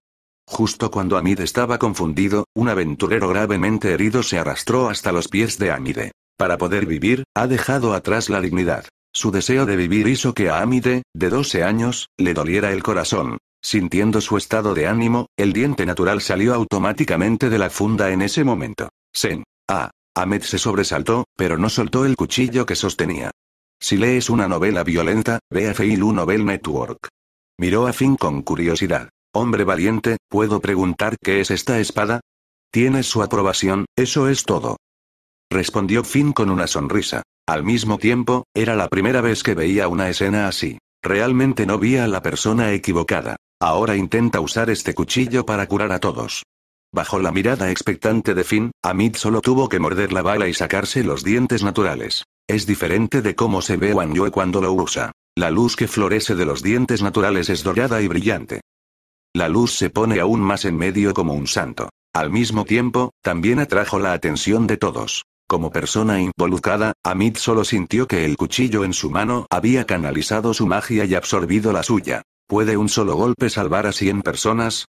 Justo cuando Amid estaba confundido, un aventurero gravemente herido se arrastró hasta los pies de Amide. Para poder vivir, ha dejado atrás la dignidad. Su deseo de vivir hizo que a Amide, de 12 años, le doliera el corazón. Sintiendo su estado de ánimo, el diente natural salió automáticamente de la funda en ese momento. Sen. Ah. Ahmed se sobresaltó, pero no soltó el cuchillo que sostenía. Si lees una novela violenta, ve a Feilu Novel Network. Miró a Finn con curiosidad. Hombre valiente, ¿puedo preguntar qué es esta espada? Tienes su aprobación, eso es todo. Respondió Finn con una sonrisa. Al mismo tiempo, era la primera vez que veía una escena así. Realmente no vi a la persona equivocada. Ahora intenta usar este cuchillo para curar a todos. Bajo la mirada expectante de Finn, Amit solo tuvo que morder la bala y sacarse los dientes naturales. Es diferente de cómo se ve Wan Yue cuando lo usa. La luz que florece de los dientes naturales es dorada y brillante. La luz se pone aún más en medio como un santo. Al mismo tiempo, también atrajo la atención de todos. Como persona involucrada, Amit solo sintió que el cuchillo en su mano había canalizado su magia y absorbido la suya. ¿Puede un solo golpe salvar a 100 personas?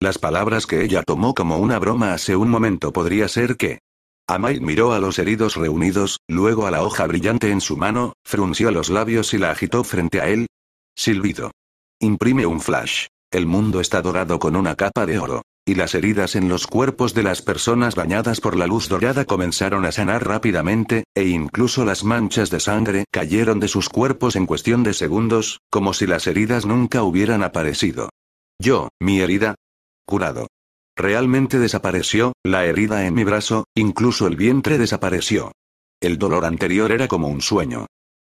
Las palabras que ella tomó como una broma hace un momento podría ser que. Amai miró a los heridos reunidos, luego a la hoja brillante en su mano, frunció los labios y la agitó frente a él. Silbido. Imprime un flash. El mundo está dorado con una capa de oro. Y las heridas en los cuerpos de las personas bañadas por la luz dorada comenzaron a sanar rápidamente, e incluso las manchas de sangre cayeron de sus cuerpos en cuestión de segundos, como si las heridas nunca hubieran aparecido. Yo, mi herida. Curado. Realmente desapareció, la herida en mi brazo, incluso el vientre desapareció. El dolor anterior era como un sueño.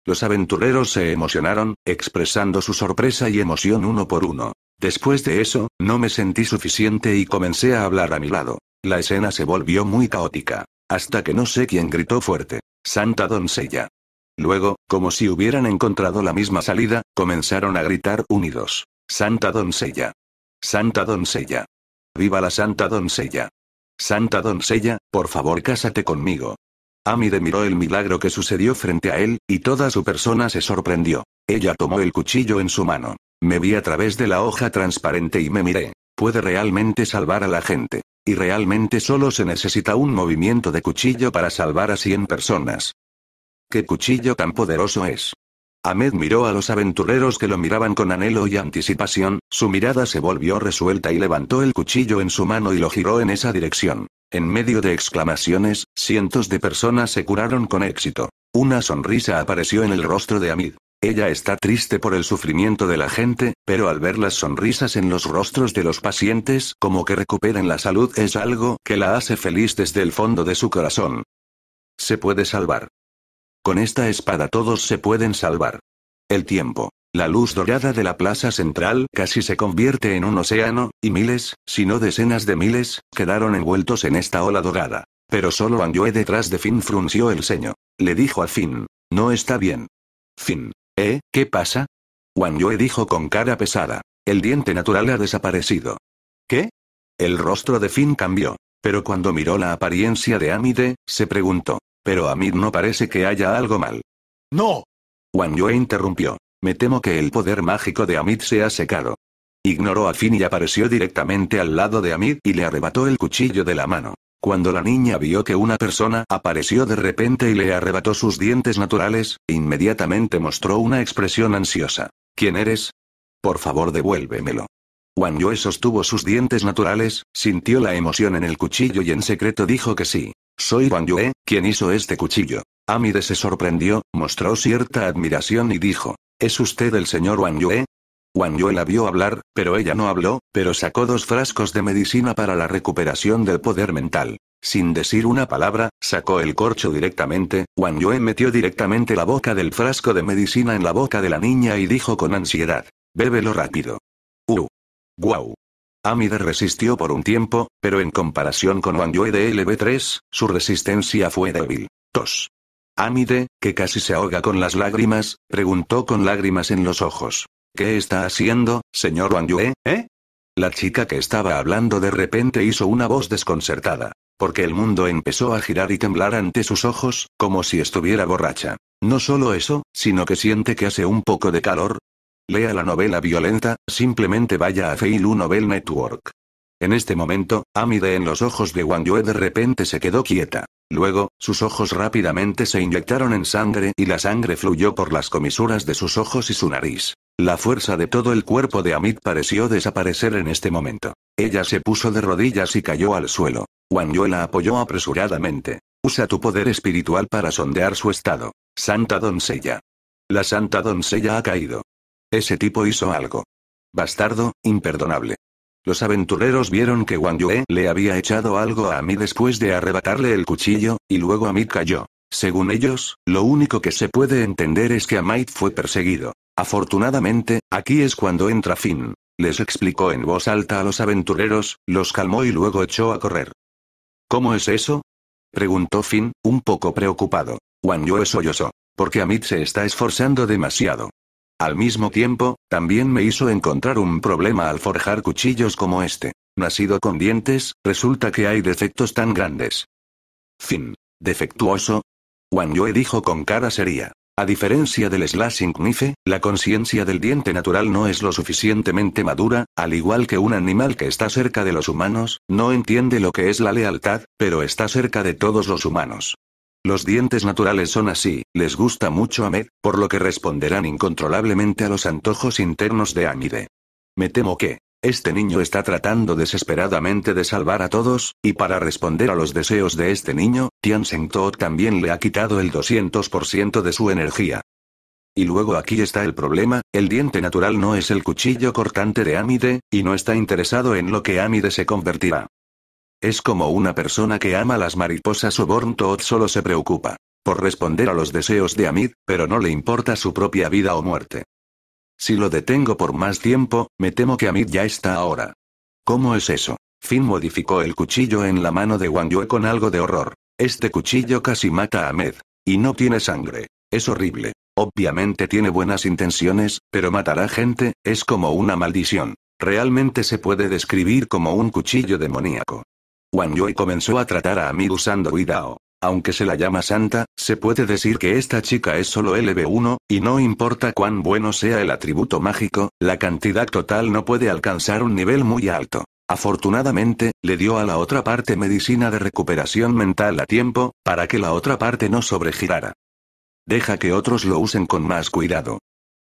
Los aventureros se emocionaron, expresando su sorpresa y emoción uno por uno. Después de eso, no me sentí suficiente y comencé a hablar a mi lado. La escena se volvió muy caótica. Hasta que no sé quién gritó fuerte. Santa doncella. Luego, como si hubieran encontrado la misma salida, comenzaron a gritar unidos. Santa doncella. Santa doncella. Viva la santa doncella. Santa doncella, por favor cásate conmigo. Amide miró el milagro que sucedió frente a él, y toda su persona se sorprendió. Ella tomó el cuchillo en su mano. Me vi a través de la hoja transparente y me miré. Puede realmente salvar a la gente. Y realmente solo se necesita un movimiento de cuchillo para salvar a 100 personas. ¿Qué cuchillo tan poderoso es? Ahmed miró a los aventureros que lo miraban con anhelo y anticipación, su mirada se volvió resuelta y levantó el cuchillo en su mano y lo giró en esa dirección. En medio de exclamaciones, cientos de personas se curaron con éxito. Una sonrisa apareció en el rostro de Ahmed. Ella está triste por el sufrimiento de la gente, pero al ver las sonrisas en los rostros de los pacientes como que recuperan la salud es algo que la hace feliz desde el fondo de su corazón. Se puede salvar. Con esta espada todos se pueden salvar. El tiempo. La luz dorada de la plaza central casi se convierte en un océano, y miles, si no decenas de miles, quedaron envueltos en esta ola dorada. Pero solo Yue detrás de Finn frunció el ceño. Le dijo a Finn. No está bien. Finn. ¿Eh? ¿Qué pasa? Wang Yue dijo con cara pesada. El diente natural ha desaparecido. ¿Qué? El rostro de Finn cambió. Pero cuando miró la apariencia de Amide, se preguntó. Pero a no parece que haya algo mal. ¡No! Wang Yue interrumpió. Me temo que el poder mágico de Amid se ha secado. Ignoró a Finn y apareció directamente al lado de Amid y le arrebató el cuchillo de la mano. Cuando la niña vio que una persona apareció de repente y le arrebató sus dientes naturales, inmediatamente mostró una expresión ansiosa. ¿Quién eres? Por favor, devuélvemelo. Wang Yue sostuvo sus dientes naturales, sintió la emoción en el cuchillo y en secreto dijo que sí. Soy Wang Yue, quien hizo este cuchillo. Amide se sorprendió, mostró cierta admiración y dijo. ¿Es usted el señor Wang Yue? Wang Yue la vio hablar, pero ella no habló, pero sacó dos frascos de medicina para la recuperación del poder mental. Sin decir una palabra, sacó el corcho directamente, Wang Yue metió directamente la boca del frasco de medicina en la boca de la niña y dijo con ansiedad. Bébelo rápido. Uh. Guau. Amide resistió por un tiempo, pero en comparación con Wang Yue de LB3, su resistencia fue débil. Tos. Amide, que casi se ahoga con las lágrimas, preguntó con lágrimas en los ojos. ¿Qué está haciendo, señor Wang Yue, eh? La chica que estaba hablando de repente hizo una voz desconcertada, porque el mundo empezó a girar y temblar ante sus ojos, como si estuviera borracha. No solo eso, sino que siente que hace un poco de calor. Lea la novela violenta, simplemente vaya a Feilu Novel Network. En este momento, Amide en los ojos de Wang Yue de repente se quedó quieta. Luego, sus ojos rápidamente se inyectaron en sangre y la sangre fluyó por las comisuras de sus ojos y su nariz. La fuerza de todo el cuerpo de Amid pareció desaparecer en este momento. Ella se puso de rodillas y cayó al suelo. Wang Yue la apoyó apresuradamente. Usa tu poder espiritual para sondear su estado. Santa doncella. La santa doncella ha caído. Ese tipo hizo algo. Bastardo, imperdonable. Los aventureros vieron que Wang Yue le había echado algo a Amit después de arrebatarle el cuchillo, y luego a cayó. Según ellos, lo único que se puede entender es que Amit fue perseguido. Afortunadamente, aquí es cuando entra Finn. Les explicó en voz alta a los aventureros, los calmó y luego echó a correr. ¿Cómo es eso? Preguntó Finn, un poco preocupado. Wang Yue sollozó. Porque Amit se está esforzando demasiado. Al mismo tiempo, también me hizo encontrar un problema al forjar cuchillos como este. Nacido con dientes, resulta que hay defectos tan grandes. Fin. Defectuoso. Wang Yue dijo con cara seria. A diferencia del slashing knife, la conciencia del diente natural no es lo suficientemente madura, al igual que un animal que está cerca de los humanos, no entiende lo que es la lealtad, pero está cerca de todos los humanos. Los dientes naturales son así, les gusta mucho a Med, por lo que responderán incontrolablemente a los antojos internos de Amide. Me temo que, este niño está tratando desesperadamente de salvar a todos, y para responder a los deseos de este niño, Tian Toh también le ha quitado el 200% de su energía. Y luego aquí está el problema, el diente natural no es el cuchillo cortante de Amide, y no está interesado en lo que Amide se convertirá. Es como una persona que ama las mariposas o Born solo se preocupa por responder a los deseos de Amid, pero no le importa su propia vida o muerte. Si lo detengo por más tiempo, me temo que Amid ya está ahora. ¿Cómo es eso? Finn modificó el cuchillo en la mano de Wang Yue con algo de horror. Este cuchillo casi mata a Amid. Y no tiene sangre. Es horrible. Obviamente tiene buenas intenciones, pero matará gente, es como una maldición. Realmente se puede describir como un cuchillo demoníaco. Wang Yue comenzó a tratar a Amir usando Widao. Aunque se la llama santa, se puede decir que esta chica es solo LB1, y no importa cuán bueno sea el atributo mágico, la cantidad total no puede alcanzar un nivel muy alto. Afortunadamente, le dio a la otra parte medicina de recuperación mental a tiempo, para que la otra parte no sobregirara. Deja que otros lo usen con más cuidado.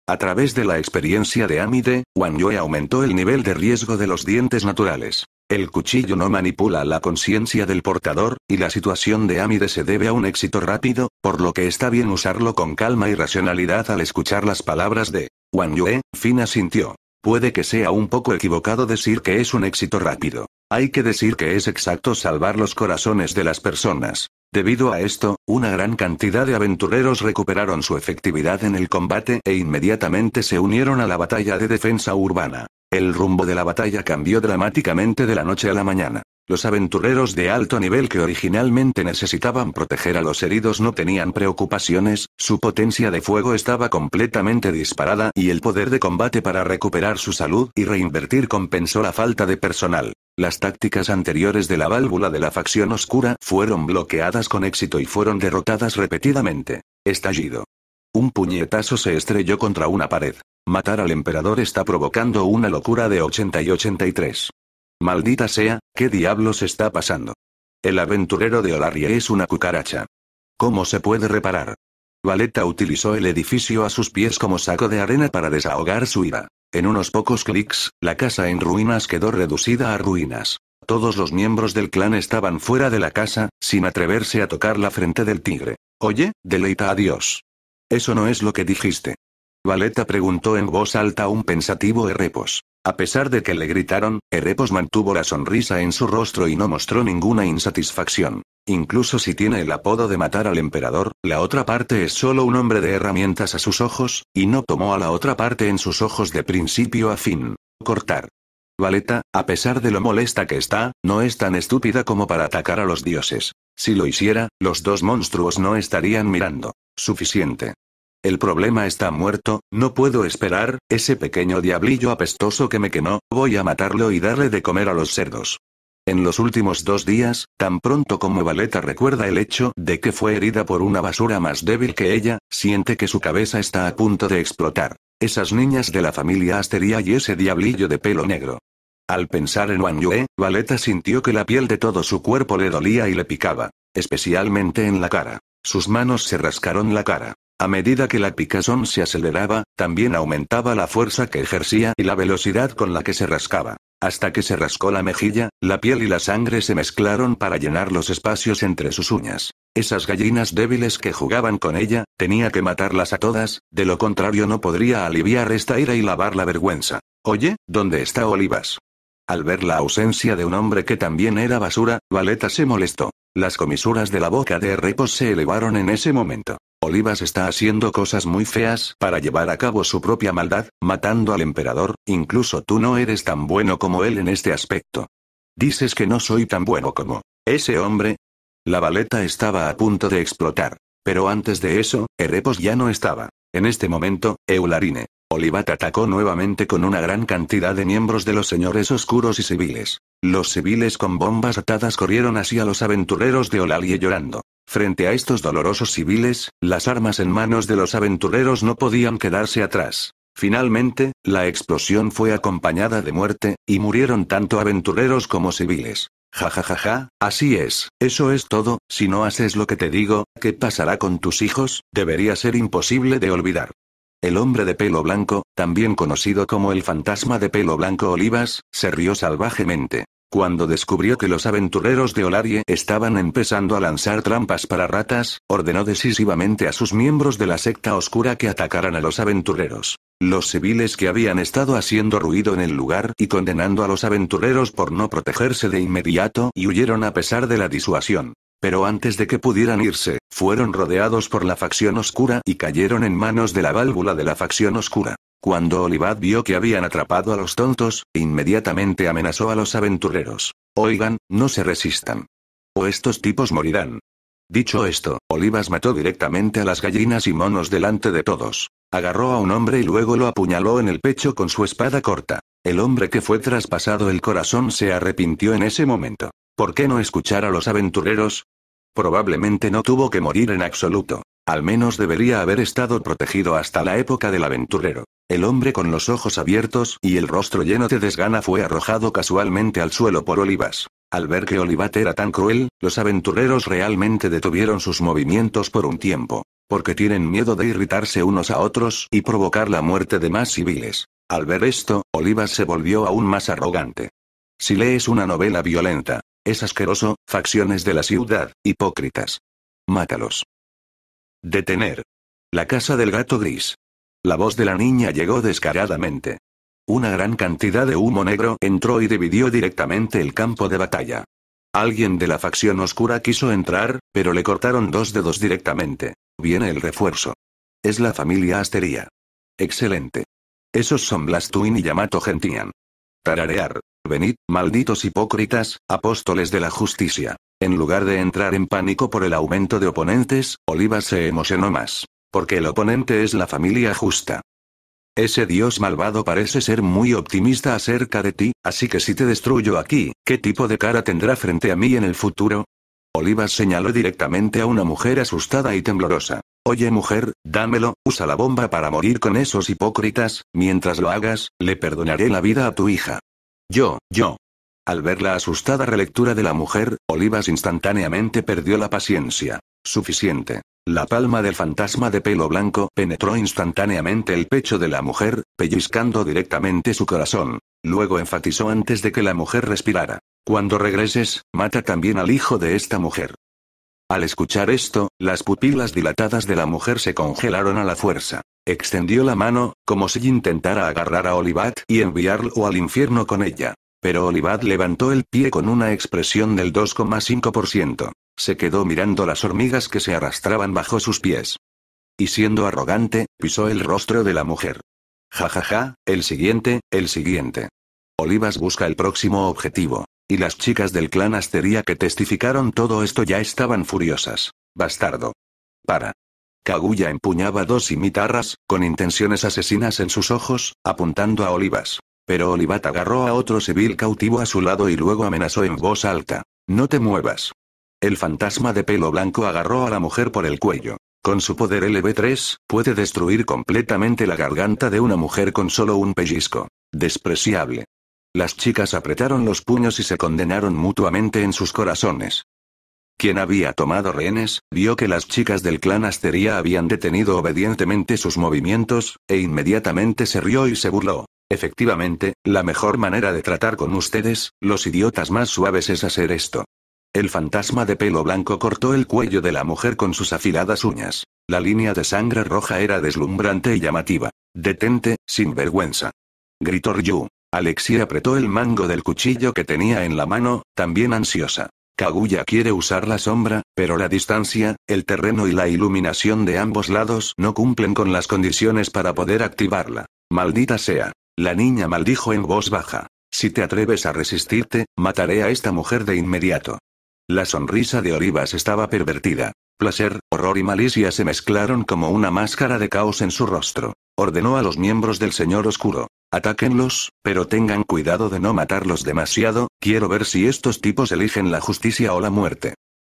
A través de la experiencia de Amide, Wang Yue aumentó el nivel de riesgo de los dientes naturales. El cuchillo no manipula la conciencia del portador, y la situación de Amide se debe a un éxito rápido, por lo que está bien usarlo con calma y racionalidad al escuchar las palabras de Wang Yue, Fina sintió. Puede que sea un poco equivocado decir que es un éxito rápido. Hay que decir que es exacto salvar los corazones de las personas. Debido a esto, una gran cantidad de aventureros recuperaron su efectividad en el combate e inmediatamente se unieron a la batalla de defensa urbana. El rumbo de la batalla cambió dramáticamente de la noche a la mañana. Los aventureros de alto nivel que originalmente necesitaban proteger a los heridos no tenían preocupaciones, su potencia de fuego estaba completamente disparada y el poder de combate para recuperar su salud y reinvertir compensó la falta de personal. Las tácticas anteriores de la válvula de la facción oscura fueron bloqueadas con éxito y fueron derrotadas repetidamente. Estallido. Un puñetazo se estrelló contra una pared. Matar al emperador está provocando una locura de 80 y 83. Maldita sea, ¿qué diablos está pasando? El aventurero de Olarie es una cucaracha. ¿Cómo se puede reparar? Valeta utilizó el edificio a sus pies como saco de arena para desahogar su ira. En unos pocos clics, la casa en ruinas quedó reducida a ruinas. Todos los miembros del clan estaban fuera de la casa, sin atreverse a tocar la frente del tigre. Oye, deleita a Dios. Eso no es lo que dijiste. Valeta preguntó en voz alta un pensativo Erepos. A pesar de que le gritaron, Erepos mantuvo la sonrisa en su rostro y no mostró ninguna insatisfacción. Incluso si tiene el apodo de matar al emperador, la otra parte es solo un hombre de herramientas a sus ojos, y no tomó a la otra parte en sus ojos de principio a fin. Cortar. Valeta, a pesar de lo molesta que está, no es tan estúpida como para atacar a los dioses. Si lo hiciera, los dos monstruos no estarían mirando. Suficiente. El problema está muerto, no puedo esperar, ese pequeño diablillo apestoso que me quemó, voy a matarlo y darle de comer a los cerdos. En los últimos dos días, tan pronto como Valeta recuerda el hecho de que fue herida por una basura más débil que ella, siente que su cabeza está a punto de explotar. Esas niñas de la familia Asteria y ese diablillo de pelo negro. Al pensar en Wan Yue, Valeta sintió que la piel de todo su cuerpo le dolía y le picaba, especialmente en la cara. Sus manos se rascaron la cara. A medida que la picazón se aceleraba, también aumentaba la fuerza que ejercía y la velocidad con la que se rascaba. Hasta que se rascó la mejilla, la piel y la sangre se mezclaron para llenar los espacios entre sus uñas. Esas gallinas débiles que jugaban con ella, tenía que matarlas a todas, de lo contrario no podría aliviar esta ira y lavar la vergüenza. Oye, ¿dónde está Olivas? Al ver la ausencia de un hombre que también era basura, Valeta se molestó. Las comisuras de la boca de Repos se elevaron en ese momento. Olivas está haciendo cosas muy feas para llevar a cabo su propia maldad, matando al emperador, incluso tú no eres tan bueno como él en este aspecto. Dices que no soy tan bueno como ese hombre. La baleta estaba a punto de explotar. Pero antes de eso, Erepos ya no estaba. En este momento, Eularine. Olivat atacó nuevamente con una gran cantidad de miembros de los señores oscuros y civiles. Los civiles con bombas atadas corrieron hacia los aventureros de Olalie llorando. Frente a estos dolorosos civiles, las armas en manos de los aventureros no podían quedarse atrás. Finalmente, la explosión fue acompañada de muerte, y murieron tanto aventureros como civiles. Ja ja ja ja, así es, eso es todo, si no haces lo que te digo, ¿qué pasará con tus hijos? Debería ser imposible de olvidar. El hombre de pelo blanco, también conocido como el fantasma de pelo blanco Olivas, se rió salvajemente. Cuando descubrió que los aventureros de Olarie estaban empezando a lanzar trampas para ratas, ordenó decisivamente a sus miembros de la secta oscura que atacaran a los aventureros. Los civiles que habían estado haciendo ruido en el lugar y condenando a los aventureros por no protegerse de inmediato y huyeron a pesar de la disuasión. Pero antes de que pudieran irse, fueron rodeados por la facción oscura y cayeron en manos de la válvula de la facción oscura. Cuando Olivad vio que habían atrapado a los tontos, inmediatamente amenazó a los aventureros. Oigan, no se resistan. O estos tipos morirán. Dicho esto, Olivas mató directamente a las gallinas y monos delante de todos. Agarró a un hombre y luego lo apuñaló en el pecho con su espada corta. El hombre que fue traspasado el corazón se arrepintió en ese momento. ¿Por qué no escuchar a los aventureros? Probablemente no tuvo que morir en absoluto. Al menos debería haber estado protegido hasta la época del aventurero. El hombre con los ojos abiertos y el rostro lleno de desgana fue arrojado casualmente al suelo por Olivas. Al ver que Olivat era tan cruel, los aventureros realmente detuvieron sus movimientos por un tiempo. Porque tienen miedo de irritarse unos a otros y provocar la muerte de más civiles. Al ver esto, Olivas se volvió aún más arrogante. Si lees una novela violenta, es asqueroso, facciones de la ciudad, hipócritas. Mátalos. Detener. La casa del gato gris. La voz de la niña llegó descaradamente. Una gran cantidad de humo negro entró y dividió directamente el campo de batalla. Alguien de la facción oscura quiso entrar, pero le cortaron dos dedos directamente. Viene el refuerzo. Es la familia Asteria. Excelente. Esos son Blastuin y Yamato Gentian. Tararear. Venid, malditos hipócritas, apóstoles de la justicia. En lugar de entrar en pánico por el aumento de oponentes, Oliva se emocionó más. Porque el oponente es la familia justa. Ese dios malvado parece ser muy optimista acerca de ti, así que si te destruyo aquí, ¿qué tipo de cara tendrá frente a mí en el futuro? Oliva señaló directamente a una mujer asustada y temblorosa. Oye mujer, dámelo, usa la bomba para morir con esos hipócritas, mientras lo hagas, le perdonaré la vida a tu hija. Yo, yo, al ver la asustada relectura de la mujer, Olivas instantáneamente perdió la paciencia. Suficiente. La palma del fantasma de pelo blanco penetró instantáneamente el pecho de la mujer, pellizcando directamente su corazón. Luego enfatizó antes de que la mujer respirara. Cuando regreses, mata también al hijo de esta mujer. Al escuchar esto, las pupilas dilatadas de la mujer se congelaron a la fuerza. Extendió la mano, como si intentara agarrar a Olivat y enviarlo al infierno con ella. Pero Olivad levantó el pie con una expresión del 2,5%. Se quedó mirando las hormigas que se arrastraban bajo sus pies. Y siendo arrogante, pisó el rostro de la mujer. Ja ja ja, el siguiente, el siguiente. Olivas busca el próximo objetivo. Y las chicas del clan Astería que testificaron todo esto ya estaban furiosas. Bastardo. Para. Kaguya empuñaba dos cimitarras, con intenciones asesinas en sus ojos, apuntando a Olivas. Pero Olivat agarró a otro civil cautivo a su lado y luego amenazó en voz alta. No te muevas. El fantasma de pelo blanco agarró a la mujer por el cuello. Con su poder LB3, puede destruir completamente la garganta de una mujer con solo un pellizco. Despreciable. Las chicas apretaron los puños y se condenaron mutuamente en sus corazones. Quien había tomado rehenes, vio que las chicas del clan Asteria habían detenido obedientemente sus movimientos, e inmediatamente se rió y se burló. Efectivamente, la mejor manera de tratar con ustedes, los idiotas más suaves es hacer esto. El fantasma de pelo blanco cortó el cuello de la mujer con sus afiladas uñas. La línea de sangre roja era deslumbrante y llamativa. Detente, sin vergüenza. Gritó Ryu. Alexia apretó el mango del cuchillo que tenía en la mano, también ansiosa. Kaguya quiere usar la sombra, pero la distancia, el terreno y la iluminación de ambos lados no cumplen con las condiciones para poder activarla. Maldita sea. La niña maldijo en voz baja. Si te atreves a resistirte, mataré a esta mujer de inmediato. La sonrisa de Olivas estaba pervertida. Placer, horror y malicia se mezclaron como una máscara de caos en su rostro. Ordenó a los miembros del Señor Oscuro. Atáquenlos, pero tengan cuidado de no matarlos demasiado, quiero ver si estos tipos eligen la justicia o la muerte.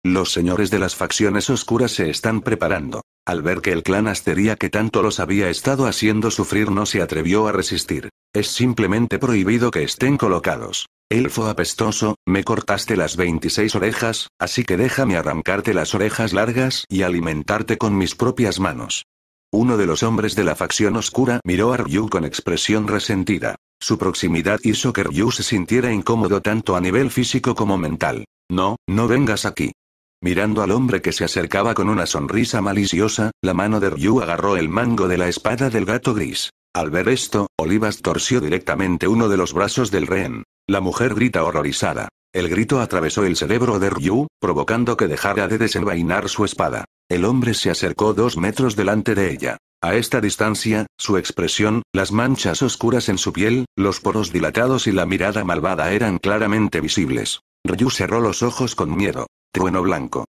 Los señores de las facciones oscuras se están preparando. Al ver que el clan Astería que tanto los había estado haciendo sufrir no se atrevió a resistir. Es simplemente prohibido que estén colocados. Elfo apestoso, me cortaste las 26 orejas, así que déjame arrancarte las orejas largas y alimentarte con mis propias manos. Uno de los hombres de la facción oscura miró a Ryu con expresión resentida. Su proximidad hizo que Ryu se sintiera incómodo tanto a nivel físico como mental. No, no vengas aquí. Mirando al hombre que se acercaba con una sonrisa maliciosa, la mano de Ryu agarró el mango de la espada del gato gris. Al ver esto, Olivas torció directamente uno de los brazos del rehén. La mujer grita horrorizada. El grito atravesó el cerebro de Ryu, provocando que dejara de desenvainar su espada. El hombre se acercó dos metros delante de ella. A esta distancia, su expresión, las manchas oscuras en su piel, los poros dilatados y la mirada malvada eran claramente visibles. Ryu cerró los ojos con miedo. Trueno blanco.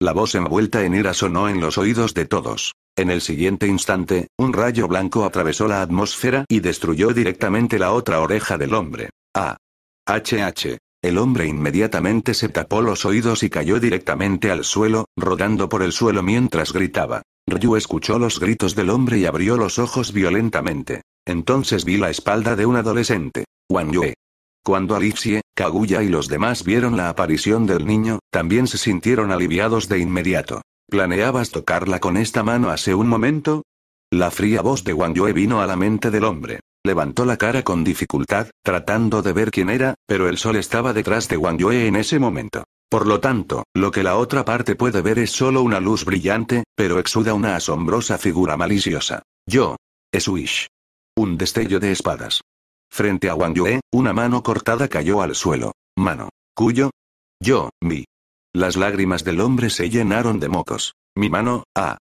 La voz envuelta en ira sonó en los oídos de todos. En el siguiente instante, un rayo blanco atravesó la atmósfera y destruyó directamente la otra oreja del hombre. Ah. HH. El hombre inmediatamente se tapó los oídos y cayó directamente al suelo, rodando por el suelo mientras gritaba. Ryu escuchó los gritos del hombre y abrió los ojos violentamente. Entonces vi la espalda de un adolescente. Wang Yue. Cuando Alixie, Kaguya y los demás vieron la aparición del niño, también se sintieron aliviados de inmediato. ¿Planeabas tocarla con esta mano hace un momento? La fría voz de Wang Yue vino a la mente del hombre. Levantó la cara con dificultad, tratando de ver quién era, pero el sol estaba detrás de Wang Yue en ese momento. Por lo tanto, lo que la otra parte puede ver es solo una luz brillante, pero exuda una asombrosa figura maliciosa. Yo. Es Wish. Un destello de espadas. Frente a Wang Yue, una mano cortada cayó al suelo. Mano. Cuyo. Yo, mi. Las lágrimas del hombre se llenaron de mocos. Mi mano, a.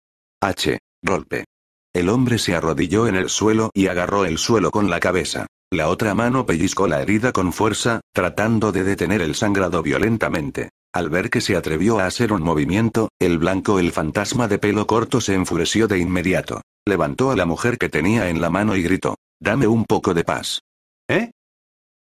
H. Rolpe. El hombre se arrodilló en el suelo y agarró el suelo con la cabeza. La otra mano pellizcó la herida con fuerza, tratando de detener el sangrado violentamente. Al ver que se atrevió a hacer un movimiento, el blanco, el fantasma de pelo corto, se enfureció de inmediato. Levantó a la mujer que tenía en la mano y gritó, Dame un poco de paz. ¿Eh?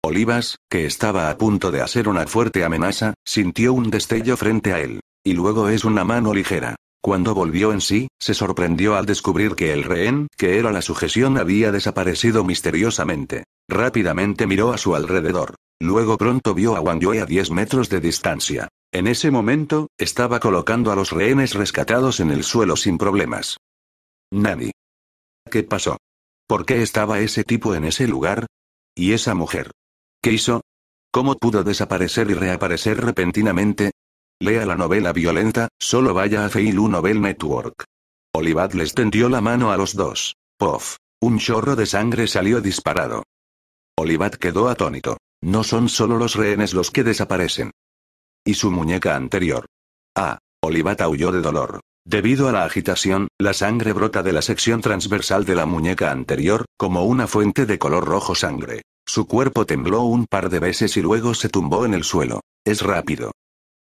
Olivas, que estaba a punto de hacer una fuerte amenaza, sintió un destello frente a él. Y luego es una mano ligera. Cuando volvió en sí, se sorprendió al descubrir que el rehén, que era la sujeción, había desaparecido misteriosamente. Rápidamente miró a su alrededor. Luego pronto vio a Wang Yue a 10 metros de distancia. En ese momento, estaba colocando a los rehenes rescatados en el suelo sin problemas. Nani. ¿Qué pasó? ¿Por qué estaba ese tipo en ese lugar? ¿Y esa mujer? ¿Qué hizo? ¿Cómo pudo desaparecer y reaparecer repentinamente? Lea la novela violenta, solo vaya a Feilu Novel Network. Olivat les tendió la mano a los dos. Pof. Un chorro de sangre salió disparado. Olivad quedó atónito. No son solo los rehenes los que desaparecen. Y su muñeca anterior. Ah, Olivat aulló de dolor. Debido a la agitación, la sangre brota de la sección transversal de la muñeca anterior, como una fuente de color rojo sangre. Su cuerpo tembló un par de veces y luego se tumbó en el suelo. Es rápido.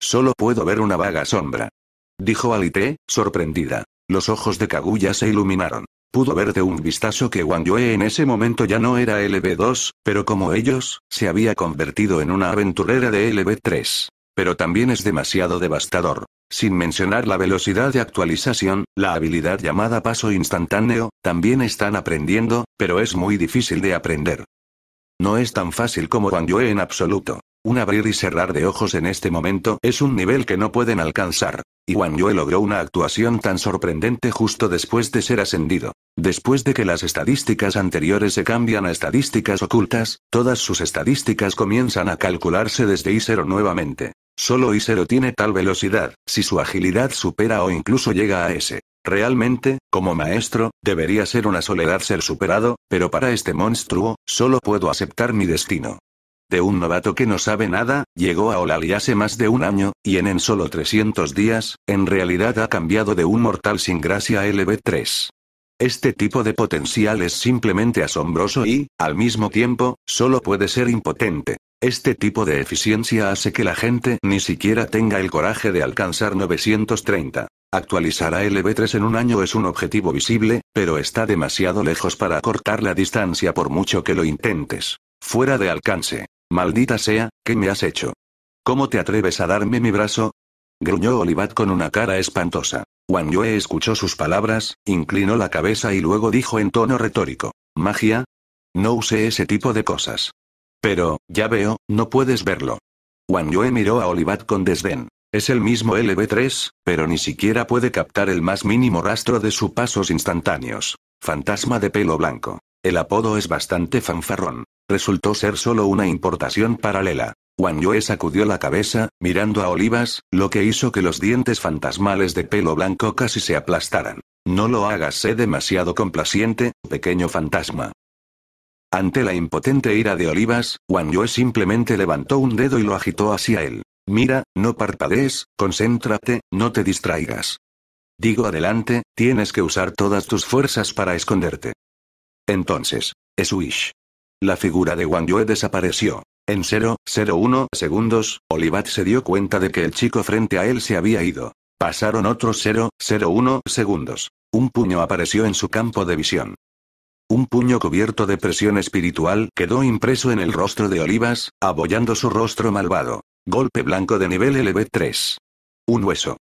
Solo puedo ver una vaga sombra. Dijo Alité, sorprendida. Los ojos de Kaguya se iluminaron. Pudo ver de un vistazo que Wang Yue en ese momento ya no era LB2, pero como ellos, se había convertido en una aventurera de LB3. Pero también es demasiado devastador. Sin mencionar la velocidad de actualización, la habilidad llamada paso instantáneo, también están aprendiendo, pero es muy difícil de aprender. No es tan fácil como Yue en absoluto. Un abrir y cerrar de ojos en este momento es un nivel que no pueden alcanzar. Y Yue logró una actuación tan sorprendente justo después de ser ascendido. Después de que las estadísticas anteriores se cambian a estadísticas ocultas, todas sus estadísticas comienzan a calcularse desde I0 nuevamente. Solo Isero tiene tal velocidad, si su agilidad supera o incluso llega a ese. Realmente, como maestro, debería ser una soledad ser superado, pero para este monstruo, solo puedo aceptar mi destino. De un novato que no sabe nada, llegó a Olali hace más de un año, y en en solo 300 días, en realidad ha cambiado de un mortal sin gracia a LB3. Este tipo de potencial es simplemente asombroso y, al mismo tiempo, solo puede ser impotente. Este tipo de eficiencia hace que la gente ni siquiera tenga el coraje de alcanzar 930. Actualizar a LB3 en un año es un objetivo visible, pero está demasiado lejos para acortar la distancia por mucho que lo intentes. Fuera de alcance. Maldita sea, ¿qué me has hecho? ¿Cómo te atreves a darme mi brazo? Gruñó Olivat con una cara espantosa. Wang Yue escuchó sus palabras, inclinó la cabeza y luego dijo en tono retórico. ¿Magia? No usé ese tipo de cosas. Pero, ya veo, no puedes verlo. Wang Yue miró a Olivat con desdén. Es el mismo LB3, pero ni siquiera puede captar el más mínimo rastro de sus pasos instantáneos. Fantasma de pelo blanco. El apodo es bastante fanfarrón. Resultó ser solo una importación paralela. Wang Yue sacudió la cabeza, mirando a Olivas, lo que hizo que los dientes fantasmales de pelo blanco casi se aplastaran. No lo hagas sé demasiado complaciente, pequeño fantasma. Ante la impotente ira de Olivas, Wang Yue simplemente levantó un dedo y lo agitó hacia él. Mira, no parpadees, concéntrate, no te distraigas. Digo adelante, tienes que usar todas tus fuerzas para esconderte. Entonces, es Wish. La figura de Wang Yue desapareció. En 0,01 segundos, Olivat se dio cuenta de que el chico frente a él se había ido. Pasaron otros 0,01 segundos. Un puño apareció en su campo de visión. Un puño cubierto de presión espiritual quedó impreso en el rostro de Olivas, abollando su rostro malvado. Golpe blanco de nivel LB3. Un hueso.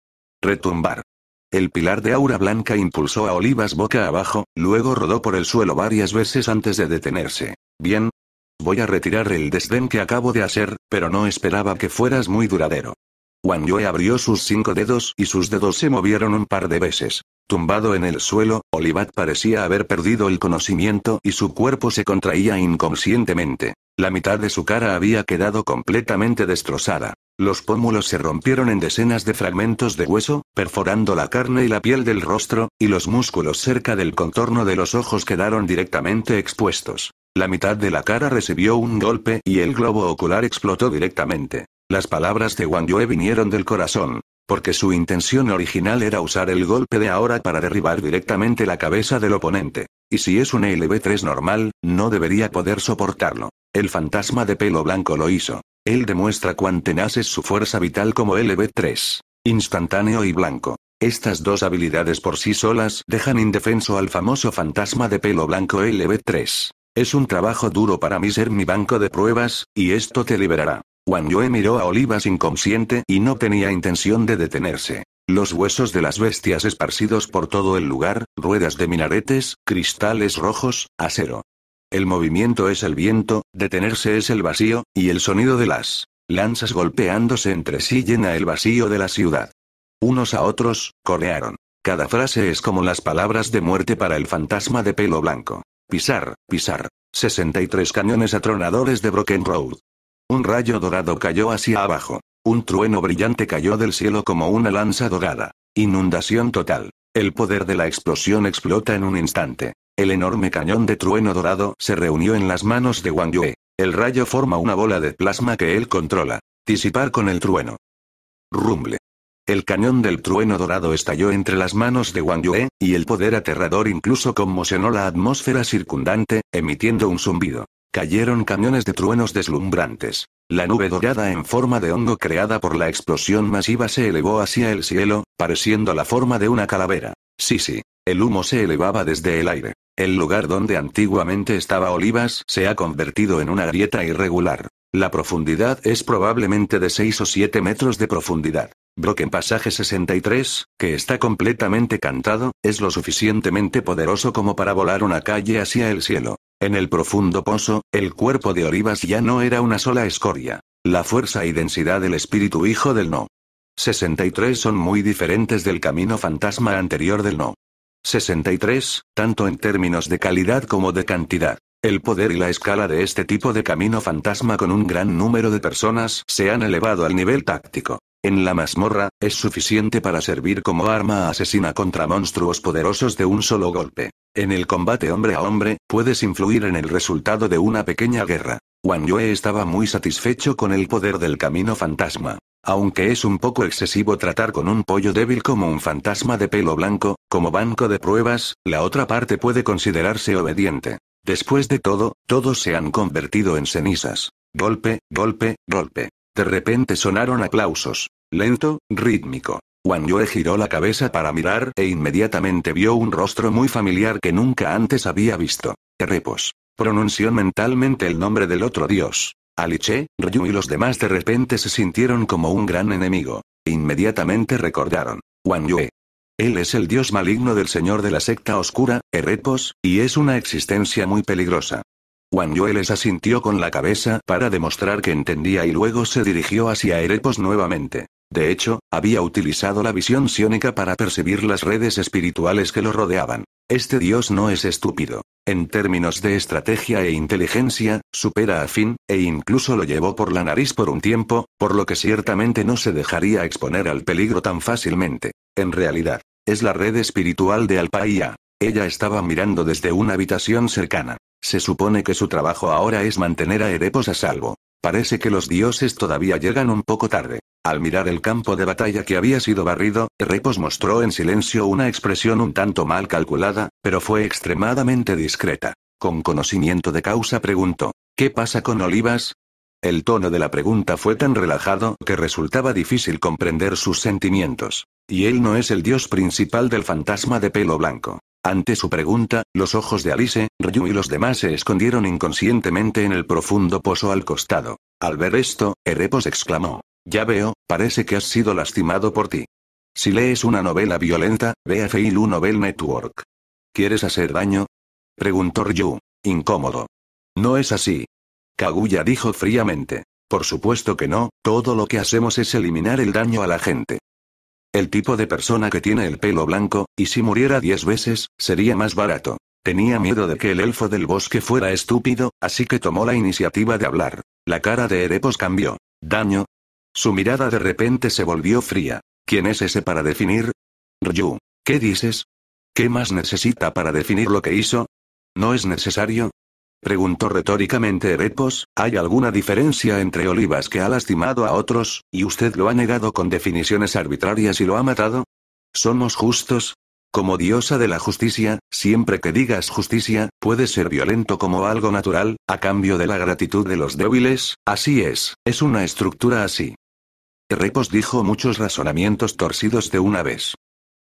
Retumbar. El pilar de aura blanca impulsó a Olivas boca abajo, luego rodó por el suelo varias veces antes de detenerse. Bien. Voy a retirar el desdén que acabo de hacer, pero no esperaba que fueras muy duradero. Wang Yue abrió sus cinco dedos y sus dedos se movieron un par de veces. Tumbado en el suelo, Olivat parecía haber perdido el conocimiento y su cuerpo se contraía inconscientemente. La mitad de su cara había quedado completamente destrozada. Los pómulos se rompieron en decenas de fragmentos de hueso, perforando la carne y la piel del rostro, y los músculos cerca del contorno de los ojos quedaron directamente expuestos. La mitad de la cara recibió un golpe y el globo ocular explotó directamente. Las palabras de Wang Yue vinieron del corazón, porque su intención original era usar el golpe de ahora para derribar directamente la cabeza del oponente. Y si es un LB3 normal, no debería poder soportarlo. El fantasma de pelo blanco lo hizo. Él demuestra cuán tenaz es su fuerza vital como LB3. Instantáneo y blanco. Estas dos habilidades por sí solas dejan indefenso al famoso fantasma de pelo blanco LB3. Es un trabajo duro para mí ser mi banco de pruebas, y esto te liberará. Wang Yue miró a Olivas inconsciente y no tenía intención de detenerse. Los huesos de las bestias esparcidos por todo el lugar, ruedas de minaretes, cristales rojos, acero. El movimiento es el viento, detenerse es el vacío, y el sonido de las lanzas golpeándose entre sí llena el vacío de la ciudad. Unos a otros, corearon. Cada frase es como las palabras de muerte para el fantasma de pelo blanco. Pisar, pisar. 63 cañones atronadores de Broken Road. Un rayo dorado cayó hacia abajo. Un trueno brillante cayó del cielo como una lanza dorada. Inundación total. El poder de la explosión explota en un instante. El enorme cañón de trueno dorado se reunió en las manos de Wang Yue. El rayo forma una bola de plasma que él controla. Disipar con el trueno. Rumble. El cañón del trueno dorado estalló entre las manos de Wang Yue, y el poder aterrador incluso conmocionó la atmósfera circundante, emitiendo un zumbido. Cayeron camiones de truenos deslumbrantes. La nube dorada en forma de hongo creada por la explosión masiva se elevó hacia el cielo, pareciendo la forma de una calavera. Sí, sí. El humo se elevaba desde el aire. El lugar donde antiguamente estaba Olivas se ha convertido en una grieta irregular. La profundidad es probablemente de 6 o 7 metros de profundidad. Broken en pasaje 63, que está completamente cantado, es lo suficientemente poderoso como para volar una calle hacia el cielo. En el profundo pozo, el cuerpo de Orivas ya no era una sola escoria. La fuerza y densidad del espíritu hijo del no. 63 son muy diferentes del camino fantasma anterior del no. 63, tanto en términos de calidad como de cantidad. El poder y la escala de este tipo de camino fantasma con un gran número de personas se han elevado al nivel táctico. En la mazmorra, es suficiente para servir como arma asesina contra monstruos poderosos de un solo golpe. En el combate hombre a hombre, puedes influir en el resultado de una pequeña guerra. Wang Yue estaba muy satisfecho con el poder del camino fantasma. Aunque es un poco excesivo tratar con un pollo débil como un fantasma de pelo blanco, como banco de pruebas, la otra parte puede considerarse obediente. Después de todo, todos se han convertido en cenizas. Golpe, golpe, golpe. De repente sonaron aplausos. Lento, rítmico. Wang Yue giró la cabeza para mirar e inmediatamente vio un rostro muy familiar que nunca antes había visto. Erepos. Pronunció mentalmente el nombre del otro dios. Aliche, Ryu y los demás de repente se sintieron como un gran enemigo. Inmediatamente recordaron. Wang Yue. Él es el dios maligno del señor de la secta oscura, Erepos, y es una existencia muy peligrosa. Wang Yue les asintió con la cabeza para demostrar que entendía y luego se dirigió hacia Erepos nuevamente. De hecho, había utilizado la visión siónica para percibir las redes espirituales que lo rodeaban. Este dios no es estúpido. En términos de estrategia e inteligencia, supera a Finn, e incluso lo llevó por la nariz por un tiempo, por lo que ciertamente no se dejaría exponer al peligro tan fácilmente. En realidad, es la red espiritual de Alpaía. Ella estaba mirando desde una habitación cercana. Se supone que su trabajo ahora es mantener a Erepos a salvo. Parece que los dioses todavía llegan un poco tarde. Al mirar el campo de batalla que había sido barrido, Repos mostró en silencio una expresión un tanto mal calculada, pero fue extremadamente discreta. Con conocimiento de causa preguntó, ¿qué pasa con Olivas? El tono de la pregunta fue tan relajado que resultaba difícil comprender sus sentimientos. Y él no es el dios principal del fantasma de pelo blanco. Ante su pregunta, los ojos de Alice, Ryu y los demás se escondieron inconscientemente en el profundo pozo al costado. Al ver esto, Erepos exclamó. Ya veo, parece que has sido lastimado por ti. Si lees una novela violenta, ve a Feilu Novel Network. ¿Quieres hacer daño? Preguntó Ryu. Incómodo. No es así. Kaguya dijo fríamente. Por supuesto que no, todo lo que hacemos es eliminar el daño a la gente. El tipo de persona que tiene el pelo blanco, y si muriera diez veces, sería más barato. Tenía miedo de que el elfo del bosque fuera estúpido, así que tomó la iniciativa de hablar. La cara de Erepos cambió. ¿Daño? Su mirada de repente se volvió fría. ¿Quién es ese para definir? Ryu. ¿Qué dices? ¿Qué más necesita para definir lo que hizo? ¿No es necesario? Preguntó retóricamente Erepos, ¿hay alguna diferencia entre Olivas que ha lastimado a otros, y usted lo ha negado con definiciones arbitrarias y lo ha matado? ¿Somos justos? Como diosa de la justicia, siempre que digas justicia, puede ser violento como algo natural, a cambio de la gratitud de los débiles, así es, es una estructura así. Repos dijo muchos razonamientos torcidos de una vez.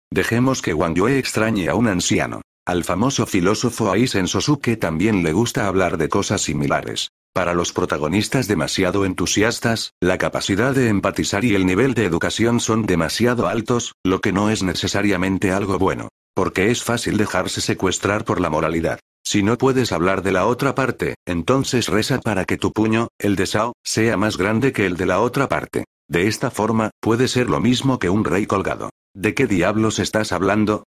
Dejemos que Wang Yue extrañe a un anciano. Al famoso filósofo Aizen Sosuke también le gusta hablar de cosas similares. Para los protagonistas demasiado entusiastas, la capacidad de empatizar y el nivel de educación son demasiado altos, lo que no es necesariamente algo bueno. Porque es fácil dejarse secuestrar por la moralidad. Si no puedes hablar de la otra parte, entonces reza para que tu puño, el de Sao, sea más grande que el de la otra parte. De esta forma, puede ser lo mismo que un rey colgado. ¿De qué diablos estás hablando?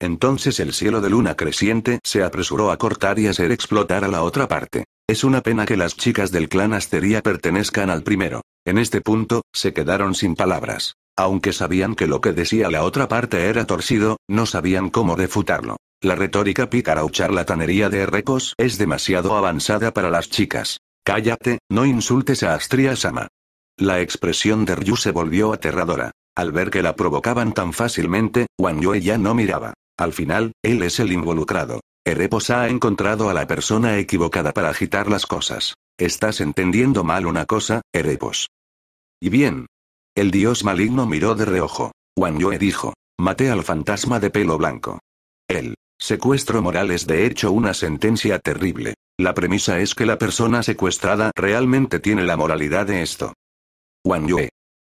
Entonces el cielo de luna creciente se apresuró a cortar y hacer explotar a la otra parte. Es una pena que las chicas del clan Asteria pertenezcan al primero. En este punto, se quedaron sin palabras. Aunque sabían que lo que decía la otra parte era torcido, no sabían cómo refutarlo. La retórica pícara o charlatanería de Recos es demasiado avanzada para las chicas. Cállate, no insultes a Astria Sama. La expresión de Ryu se volvió aterradora. Al ver que la provocaban tan fácilmente, Wan Yue ya no miraba. Al final, él es el involucrado. Erepos ha encontrado a la persona equivocada para agitar las cosas. Estás entendiendo mal una cosa, Erepos. Y bien. El dios maligno miró de reojo. Wang Yue dijo. Maté al fantasma de pelo blanco. El secuestro moral es de hecho una sentencia terrible. La premisa es que la persona secuestrada realmente tiene la moralidad de esto. Wang Yue.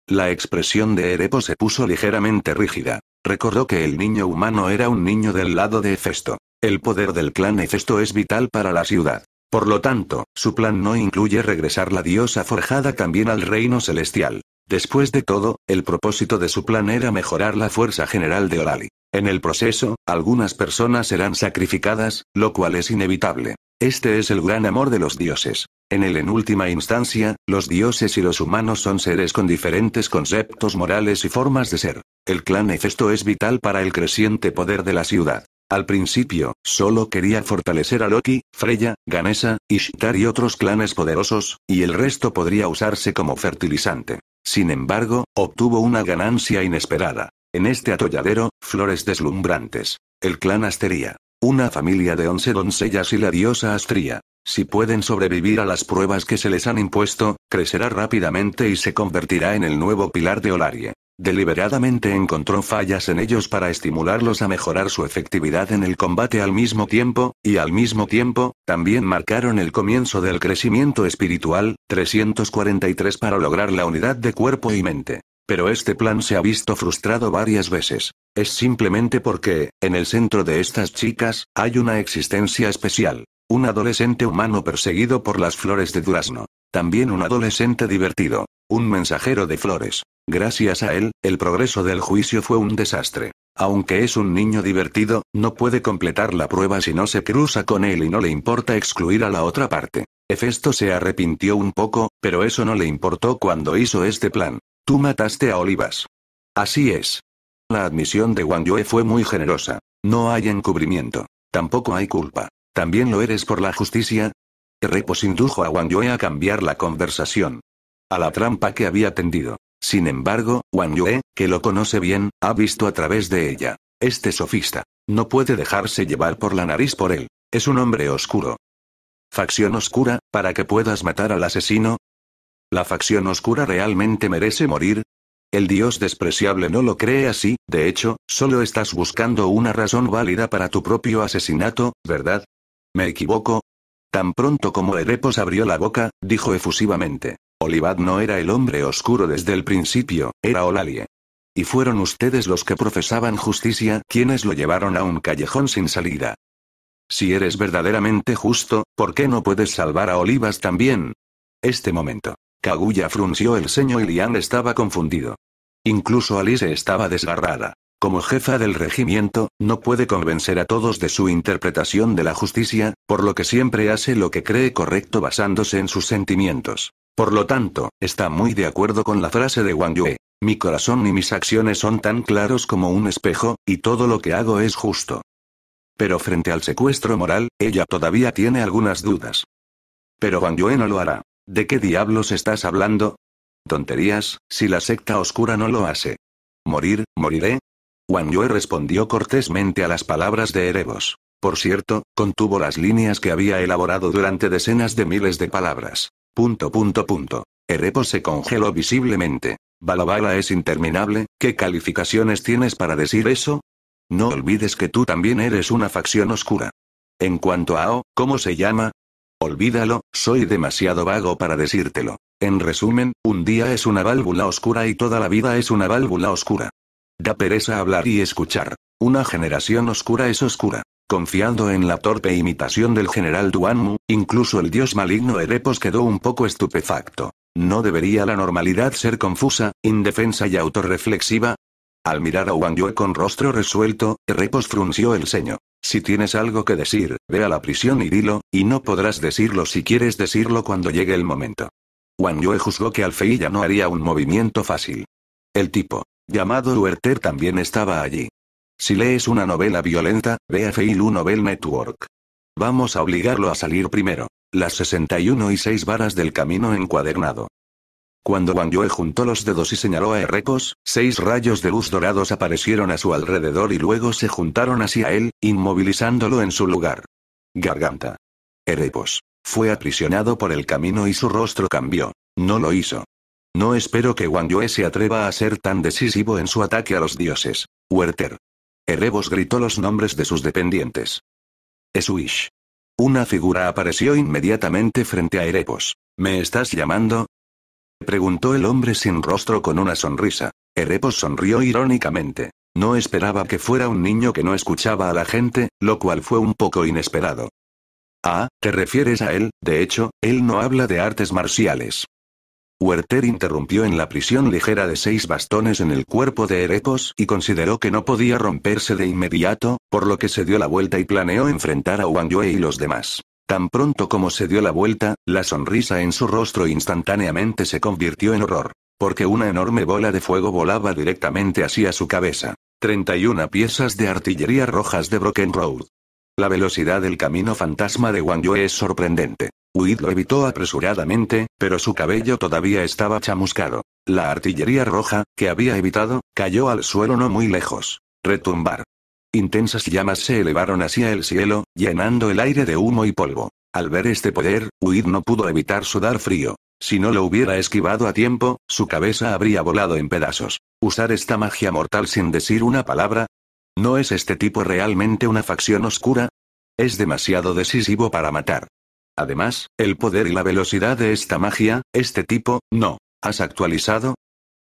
La expresión de Erepos se puso ligeramente rígida. Recordó que el niño humano era un niño del lado de Hefesto. El poder del clan Hefesto es vital para la ciudad. Por lo tanto, su plan no incluye regresar la diosa forjada también al reino celestial. Después de todo, el propósito de su plan era mejorar la fuerza general de Orali. En el proceso, algunas personas serán sacrificadas, lo cual es inevitable. Este es el gran amor de los dioses. En el en última instancia, los dioses y los humanos son seres con diferentes conceptos morales y formas de ser. El clan Hefesto es vital para el creciente poder de la ciudad. Al principio, solo quería fortalecer a Loki, Freya, Ganesa, Ishtar y otros clanes poderosos, y el resto podría usarse como fertilizante. Sin embargo, obtuvo una ganancia inesperada. En este atolladero, flores deslumbrantes. El clan Asteria. Una familia de once doncellas y la diosa Astria. Si pueden sobrevivir a las pruebas que se les han impuesto, crecerá rápidamente y se convertirá en el nuevo pilar de Olarie. Deliberadamente encontró fallas en ellos para estimularlos a mejorar su efectividad en el combate al mismo tiempo, y al mismo tiempo, también marcaron el comienzo del crecimiento espiritual, 343 para lograr la unidad de cuerpo y mente. Pero este plan se ha visto frustrado varias veces. Es simplemente porque, en el centro de estas chicas, hay una existencia especial. Un adolescente humano perseguido por las flores de durazno. También un adolescente divertido. Un mensajero de flores. Gracias a él, el progreso del juicio fue un desastre. Aunque es un niño divertido, no puede completar la prueba si no se cruza con él y no le importa excluir a la otra parte. Hefesto se arrepintió un poco, pero eso no le importó cuando hizo este plan. Tú mataste a Olivas. Así es. La admisión de Wang Yue fue muy generosa. No hay encubrimiento. Tampoco hay culpa. ¿También lo eres por la justicia? Repos indujo a Wang Yue a cambiar la conversación. A la trampa que había tendido. Sin embargo, Wang Yue, que lo conoce bien, ha visto a través de ella. Este sofista. No puede dejarse llevar por la nariz por él. Es un hombre oscuro. Facción oscura, para que puedas matar al asesino. ¿La facción oscura realmente merece morir? El dios despreciable no lo cree así, de hecho, solo estás buscando una razón válida para tu propio asesinato, ¿verdad? ¿Me equivoco? Tan pronto como Erepos abrió la boca, dijo efusivamente. Olivad no era el hombre oscuro desde el principio, era Olalie. Y fueron ustedes los que profesaban justicia quienes lo llevaron a un callejón sin salida. Si eres verdaderamente justo, ¿por qué no puedes salvar a Olivas también? Este momento. Kaguya frunció el ceño y Lian estaba confundido. Incluso Alice estaba desgarrada. Como jefa del regimiento, no puede convencer a todos de su interpretación de la justicia, por lo que siempre hace lo que cree correcto basándose en sus sentimientos. Por lo tanto, está muy de acuerdo con la frase de Wang Yue. Mi corazón y mis acciones son tan claros como un espejo, y todo lo que hago es justo. Pero frente al secuestro moral, ella todavía tiene algunas dudas. Pero Wang Yue no lo hará. ¿De qué diablos estás hablando? Tonterías, si la secta oscura no lo hace. ¿Morir, moriré? Wang Yue respondió cortésmente a las palabras de Erebos. Por cierto, contuvo las líneas que había elaborado durante decenas de miles de palabras. Punto punto punto. Erepo se congeló visiblemente. Balabala es interminable, ¿qué calificaciones tienes para decir eso? No olvides que tú también eres una facción oscura. En cuanto a O, ¿cómo se llama? Olvídalo, soy demasiado vago para decírtelo. En resumen, un día es una válvula oscura y toda la vida es una válvula oscura. Da pereza hablar y escuchar. Una generación oscura es oscura. Confiando en la torpe imitación del general Duanmu, incluso el dios maligno Erepos quedó un poco estupefacto. ¿No debería la normalidad ser confusa, indefensa y autorreflexiva? Al mirar a Wang Yue con rostro resuelto, Erepos frunció el ceño. Si tienes algo que decir, ve a la prisión y dilo, y no podrás decirlo si quieres decirlo cuando llegue el momento. Wang Yue juzgó que ya no haría un movimiento fácil. El tipo, llamado Huerter también estaba allí. Si lees una novela violenta, ve a Feilu Novel Network. Vamos a obligarlo a salir primero. Las 61 y 6 varas del camino encuadernado. Cuando Wang Yue juntó los dedos y señaló a Erepos, seis rayos de luz dorados aparecieron a su alrededor y luego se juntaron hacia él, inmovilizándolo en su lugar. Garganta. Erepos. Fue aprisionado por el camino y su rostro cambió. No lo hizo. No espero que Wang Yue se atreva a ser tan decisivo en su ataque a los dioses. Werther. Erebos gritó los nombres de sus dependientes. Eswish. Una figura apareció inmediatamente frente a Erebos. ¿Me estás llamando? Preguntó el hombre sin rostro con una sonrisa. Erebos sonrió irónicamente. No esperaba que fuera un niño que no escuchaba a la gente, lo cual fue un poco inesperado. Ah, te refieres a él, de hecho, él no habla de artes marciales. Werther interrumpió en la prisión ligera de seis bastones en el cuerpo de Erepos y consideró que no podía romperse de inmediato, por lo que se dio la vuelta y planeó enfrentar a Wang Yue y los demás. Tan pronto como se dio la vuelta, la sonrisa en su rostro instantáneamente se convirtió en horror, porque una enorme bola de fuego volaba directamente hacia su cabeza. 31 piezas de artillería rojas de Broken Road. La velocidad del camino fantasma de Wang Yue es sorprendente. Huid lo evitó apresuradamente, pero su cabello todavía estaba chamuscado. La artillería roja, que había evitado, cayó al suelo no muy lejos. Retumbar. Intensas llamas se elevaron hacia el cielo, llenando el aire de humo y polvo. Al ver este poder, Huid no pudo evitar sudar frío. Si no lo hubiera esquivado a tiempo, su cabeza habría volado en pedazos. Usar esta magia mortal sin decir una palabra. ¿No es este tipo realmente una facción oscura? Es demasiado decisivo para matar. Además, el poder y la velocidad de esta magia, este tipo, no. ¿Has actualizado?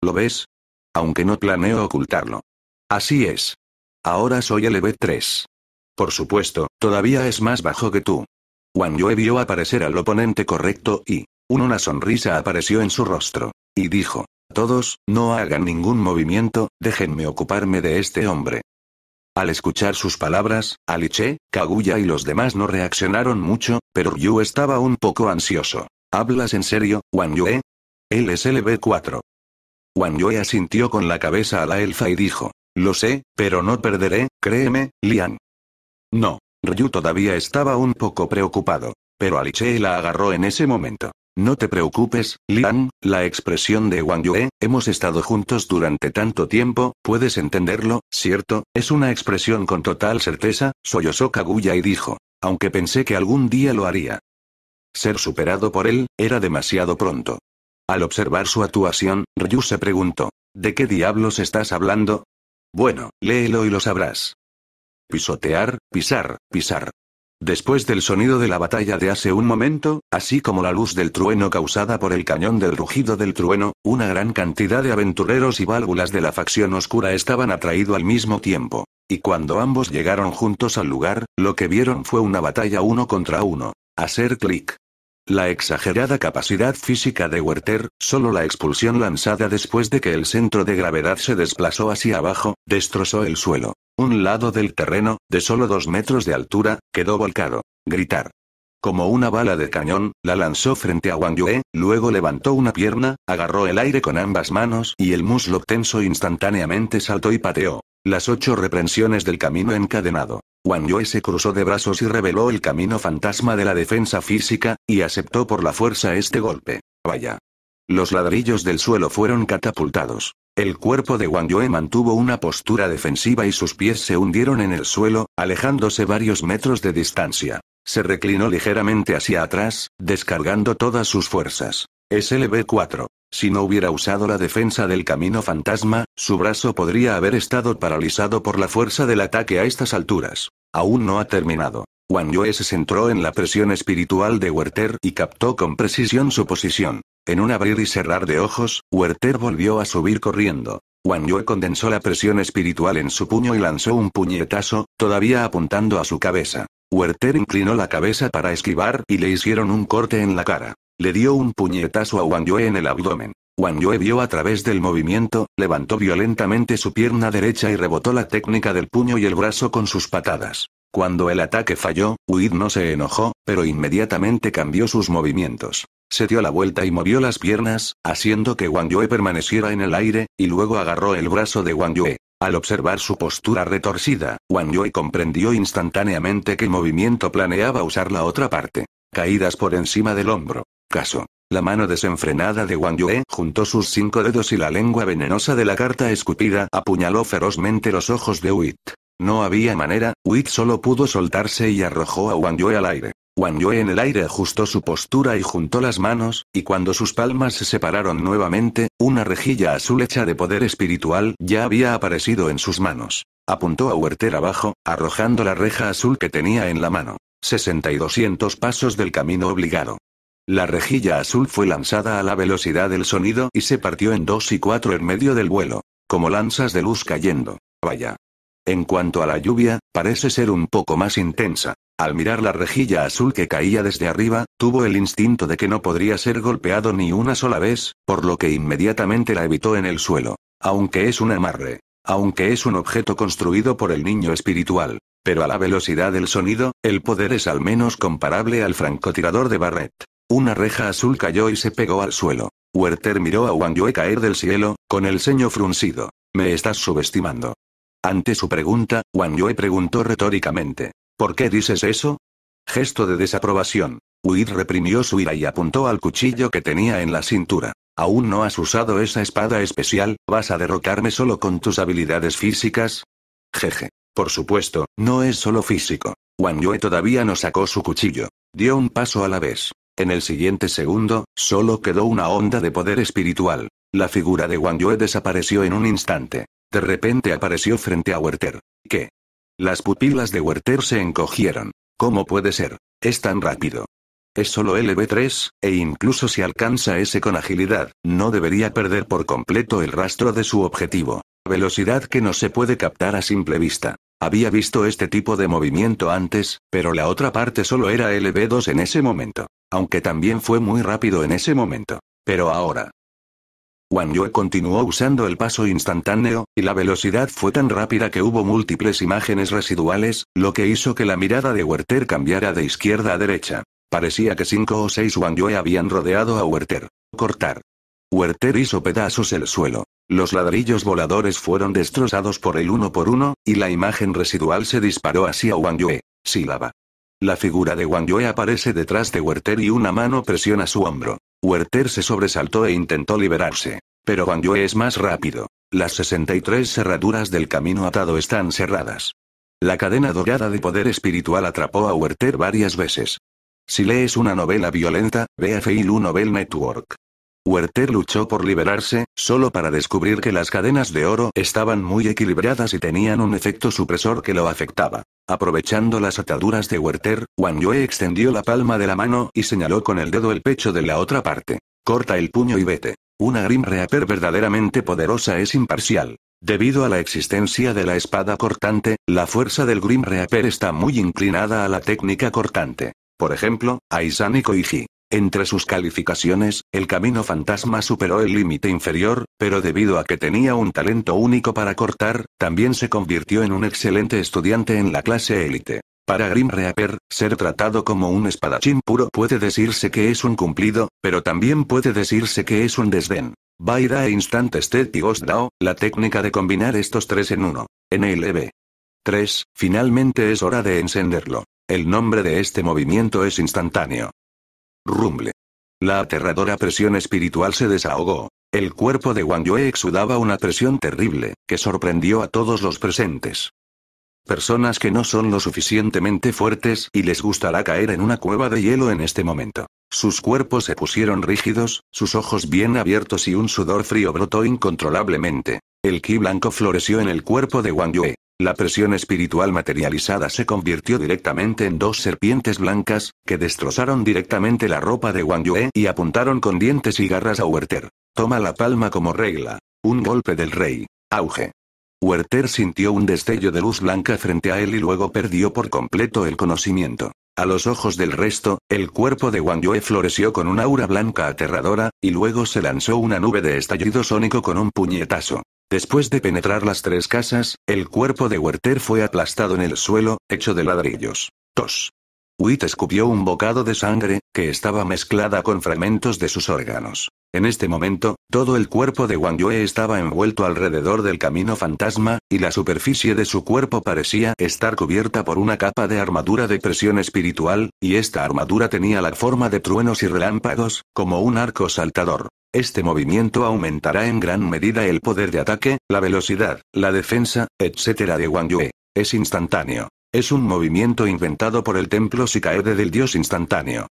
¿Lo ves? Aunque no planeo ocultarlo. Así es. Ahora soy LV3. Por supuesto, todavía es más bajo que tú. Wang Yue vio aparecer al oponente correcto y, una sonrisa apareció en su rostro. Y dijo, todos, no hagan ningún movimiento, déjenme ocuparme de este hombre. Al escuchar sus palabras, Aliche, Kaguya y los demás no reaccionaron mucho, pero Ryu estaba un poco ansioso. ¿Hablas en serio, Wan Yue? Él 4 Wan Yue asintió con la cabeza a la elfa y dijo, lo sé, pero no perderé, créeme, Lian. No. Ryu todavía estaba un poco preocupado, pero Aliche la agarró en ese momento. No te preocupes, Lian, la expresión de Wang Yue, hemos estado juntos durante tanto tiempo, puedes entenderlo, ¿cierto? Es una expresión con total certeza, sollozó Kaguya y dijo. Aunque pensé que algún día lo haría. Ser superado por él, era demasiado pronto. Al observar su actuación, Ryu se preguntó. ¿De qué diablos estás hablando? Bueno, léelo y lo sabrás. Pisotear, pisar, pisar, Después del sonido de la batalla de hace un momento, así como la luz del trueno causada por el cañón del rugido del trueno, una gran cantidad de aventureros y válvulas de la facción oscura estaban atraídos al mismo tiempo. Y cuando ambos llegaron juntos al lugar, lo que vieron fue una batalla uno contra uno. Hacer clic. La exagerada capacidad física de Werther, solo la expulsión lanzada después de que el centro de gravedad se desplazó hacia abajo, destrozó el suelo. Un lado del terreno, de solo dos metros de altura, quedó volcado. Gritar. Como una bala de cañón, la lanzó frente a Wang Yue, luego levantó una pierna, agarró el aire con ambas manos y el muslo tenso instantáneamente saltó y pateó. Las ocho reprensiones del camino encadenado. Wang Yue se cruzó de brazos y reveló el camino fantasma de la defensa física, y aceptó por la fuerza este golpe. Vaya. Los ladrillos del suelo fueron catapultados. El cuerpo de Wang Yue mantuvo una postura defensiva y sus pies se hundieron en el suelo, alejándose varios metros de distancia. Se reclinó ligeramente hacia atrás, descargando todas sus fuerzas. SLB-4. Si no hubiera usado la defensa del camino fantasma, su brazo podría haber estado paralizado por la fuerza del ataque a estas alturas. Aún no ha terminado. Wang Yue se centró en la presión espiritual de Werther y captó con precisión su posición. En un abrir y cerrar de ojos, Werther volvió a subir corriendo. Wang Yue condensó la presión espiritual en su puño y lanzó un puñetazo, todavía apuntando a su cabeza. Werther inclinó la cabeza para esquivar y le hicieron un corte en la cara. Le dio un puñetazo a Wang Yue en el abdomen. Wang Yue vio a través del movimiento, levantó violentamente su pierna derecha y rebotó la técnica del puño y el brazo con sus patadas. Cuando el ataque falló, Huid no se enojó, pero inmediatamente cambió sus movimientos. Se dio la vuelta y movió las piernas, haciendo que Wang Yue permaneciera en el aire, y luego agarró el brazo de Wang Yue. Al observar su postura retorcida, Wang Yue comprendió instantáneamente que movimiento planeaba usar la otra parte. Caídas por encima del hombro. Caso. La mano desenfrenada de Wang Yue juntó sus cinco dedos y la lengua venenosa de la carta escupida apuñaló ferozmente los ojos de Wit. No había manera, Wit solo pudo soltarse y arrojó a Wang Yue al aire. Wang Yue en el aire ajustó su postura y juntó las manos, y cuando sus palmas se separaron nuevamente, una rejilla azul hecha de poder espiritual ya había aparecido en sus manos. Apuntó a Huerter abajo, arrojando la reja azul que tenía en la mano. 6200 pasos del camino obligado. La rejilla azul fue lanzada a la velocidad del sonido y se partió en dos y cuatro en medio del vuelo, como lanzas de luz cayendo. Vaya. En cuanto a la lluvia, parece ser un poco más intensa. Al mirar la rejilla azul que caía desde arriba, tuvo el instinto de que no podría ser golpeado ni una sola vez, por lo que inmediatamente la evitó en el suelo. Aunque es un amarre. Aunque es un objeto construido por el niño espiritual. Pero a la velocidad del sonido, el poder es al menos comparable al francotirador de Barrett. Una reja azul cayó y se pegó al suelo. Werther miró a Wang Yue caer del cielo, con el ceño fruncido. Me estás subestimando. Ante su pregunta, Wang Yue preguntó retóricamente. ¿Por qué dices eso? Gesto de desaprobación. Wid reprimió su ira y apuntó al cuchillo que tenía en la cintura. Aún no has usado esa espada especial, vas a derrocarme solo con tus habilidades físicas. Jeje. Por supuesto, no es solo físico. Wang Yue todavía no sacó su cuchillo. Dio un paso a la vez. En el siguiente segundo, solo quedó una onda de poder espiritual. La figura de Wang Yue desapareció en un instante. De repente apareció frente a Werther. ¿Qué? Las pupilas de Werther se encogieron. ¿Cómo puede ser? Es tan rápido. Es solo LB3, e incluso si alcanza ese con agilidad, no debería perder por completo el rastro de su objetivo. Velocidad que no se puede captar a simple vista. Había visto este tipo de movimiento antes, pero la otra parte solo era LB2 en ese momento. Aunque también fue muy rápido en ese momento. Pero ahora, Wang Yue continuó usando el paso instantáneo, y la velocidad fue tan rápida que hubo múltiples imágenes residuales, lo que hizo que la mirada de Werther cambiara de izquierda a derecha. Parecía que cinco o seis Wang Yue habían rodeado a Werther. Cortar. Werther hizo pedazos el suelo. Los ladrillos voladores fueron destrozados por el uno por uno, y la imagen residual se disparó hacia Wang Yue. Sílaba. La figura de Wang Yue aparece detrás de Werther y una mano presiona su hombro. Werther se sobresaltó e intentó liberarse. Pero Wang Yue es más rápido. Las 63 cerraduras del camino atado están cerradas. La cadena dorada de poder espiritual atrapó a Werther varias veces. Si lees una novela violenta, ve a Feilu Novel Network. Werther luchó por liberarse, solo para descubrir que las cadenas de oro estaban muy equilibradas y tenían un efecto supresor que lo afectaba. Aprovechando las ataduras de Werther, Wang Yue extendió la palma de la mano y señaló con el dedo el pecho de la otra parte. Corta el puño y vete. Una Grim Reaper verdaderamente poderosa es imparcial. Debido a la existencia de la espada cortante, la fuerza del Grim Reaper está muy inclinada a la técnica cortante. Por ejemplo, Aisan y Koiji. Entre sus calificaciones, el Camino Fantasma superó el límite inferior, pero debido a que tenía un talento único para cortar, también se convirtió en un excelente estudiante en la clase élite. Para Grim Reaper, ser tratado como un espadachín puro puede decirse que es un cumplido, pero también puede decirse que es un desdén. Vaida e Instant step y Dao, la técnica de combinar estos tres en uno. NLB. 3. Finalmente es hora de encenderlo. El nombre de este movimiento es instantáneo. Rumble. La aterradora presión espiritual se desahogó. El cuerpo de Wang Yue exudaba una presión terrible, que sorprendió a todos los presentes. Personas que no son lo suficientemente fuertes y les gustará caer en una cueva de hielo en este momento. Sus cuerpos se pusieron rígidos, sus ojos bien abiertos y un sudor frío brotó incontrolablemente. El ki blanco floreció en el cuerpo de Wang Yue. La presión espiritual materializada se convirtió directamente en dos serpientes blancas, que destrozaron directamente la ropa de Wang Yue y apuntaron con dientes y garras a Werther. Toma la palma como regla. Un golpe del rey. Auge. Werther sintió un destello de luz blanca frente a él y luego perdió por completo el conocimiento. A los ojos del resto, el cuerpo de Wang Yue floreció con una aura blanca aterradora, y luego se lanzó una nube de estallido sónico con un puñetazo. Después de penetrar las tres casas, el cuerpo de Werther fue aplastado en el suelo, hecho de ladrillos. Tos. Witt escupió un bocado de sangre, que estaba mezclada con fragmentos de sus órganos. En este momento, todo el cuerpo de Wang Yue estaba envuelto alrededor del camino fantasma, y la superficie de su cuerpo parecía estar cubierta por una capa de armadura de presión espiritual, y esta armadura tenía la forma de truenos y relámpagos, como un arco saltador. Este movimiento aumentará en gran medida el poder de ataque, la velocidad, la defensa, etc. de Wang Yue. Es instantáneo. Es un movimiento inventado por el templo Sikaede del dios instantáneo.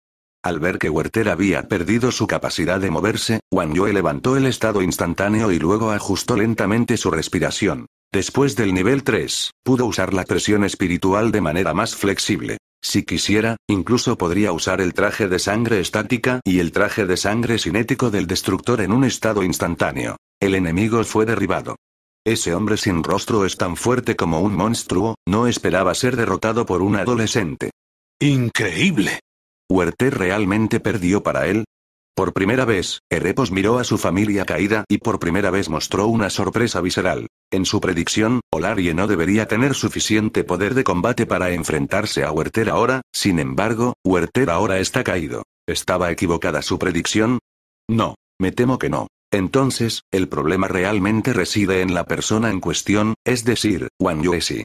Al ver que Werther había perdido su capacidad de moverse, Wang Yue levantó el estado instantáneo y luego ajustó lentamente su respiración. Después del nivel 3, pudo usar la presión espiritual de manera más flexible. Si quisiera, incluso podría usar el traje de sangre estática y el traje de sangre cinético del destructor en un estado instantáneo. El enemigo fue derribado. Ese hombre sin rostro es tan fuerte como un monstruo, no esperaba ser derrotado por un adolescente. Increíble. Huerte realmente perdió para él. Por primera vez, Erepos miró a su familia caída y por primera vez mostró una sorpresa visceral. En su predicción, Olarie no debería tener suficiente poder de combate para enfrentarse a Huerter ahora, sin embargo, Huerter ahora está caído. ¿Estaba equivocada su predicción? No, me temo que no. Entonces, el problema realmente reside en la persona en cuestión, es decir, Wan Yuesi.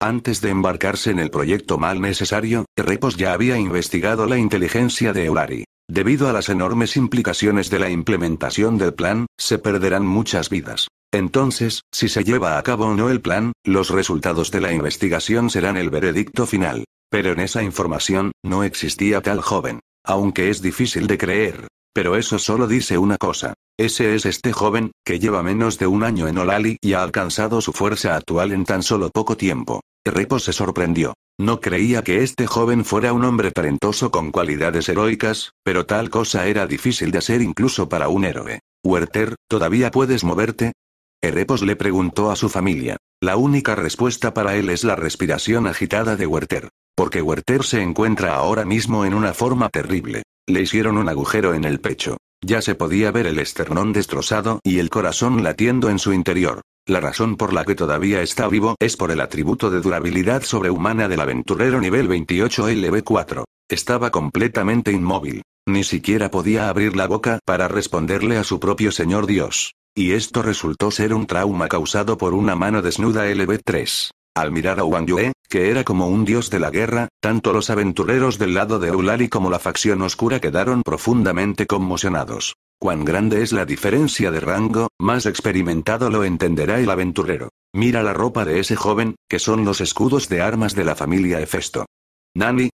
Antes de embarcarse en el proyecto mal necesario, Repos ya había investigado la inteligencia de Eulari. Debido a las enormes implicaciones de la implementación del plan, se perderán muchas vidas. Entonces, si se lleva a cabo o no el plan, los resultados de la investigación serán el veredicto final. Pero en esa información, no existía tal joven. Aunque es difícil de creer. Pero eso solo dice una cosa. Ese es este joven, que lleva menos de un año en Olali y ha alcanzado su fuerza actual en tan solo poco tiempo. Repo se sorprendió. No creía que este joven fuera un hombre talentoso con cualidades heroicas, pero tal cosa era difícil de hacer incluso para un héroe. Werther, ¿todavía puedes moverte? Erepos le preguntó a su familia. La única respuesta para él es la respiración agitada de Werther. Porque Werther se encuentra ahora mismo en una forma terrible. Le hicieron un agujero en el pecho. Ya se podía ver el esternón destrozado y el corazón latiendo en su interior. La razón por la que todavía está vivo es por el atributo de durabilidad sobrehumana del aventurero nivel 28 LB4. Estaba completamente inmóvil. Ni siquiera podía abrir la boca para responderle a su propio señor Dios. Y esto resultó ser un trauma causado por una mano desnuda LB3. Al mirar a Wang Yue, que era como un dios de la guerra, tanto los aventureros del lado de Eulali como la facción oscura quedaron profundamente conmocionados. Cuán grande es la diferencia de rango, más experimentado lo entenderá el aventurero. Mira la ropa de ese joven, que son los escudos de armas de la familia Hefesto. Nani.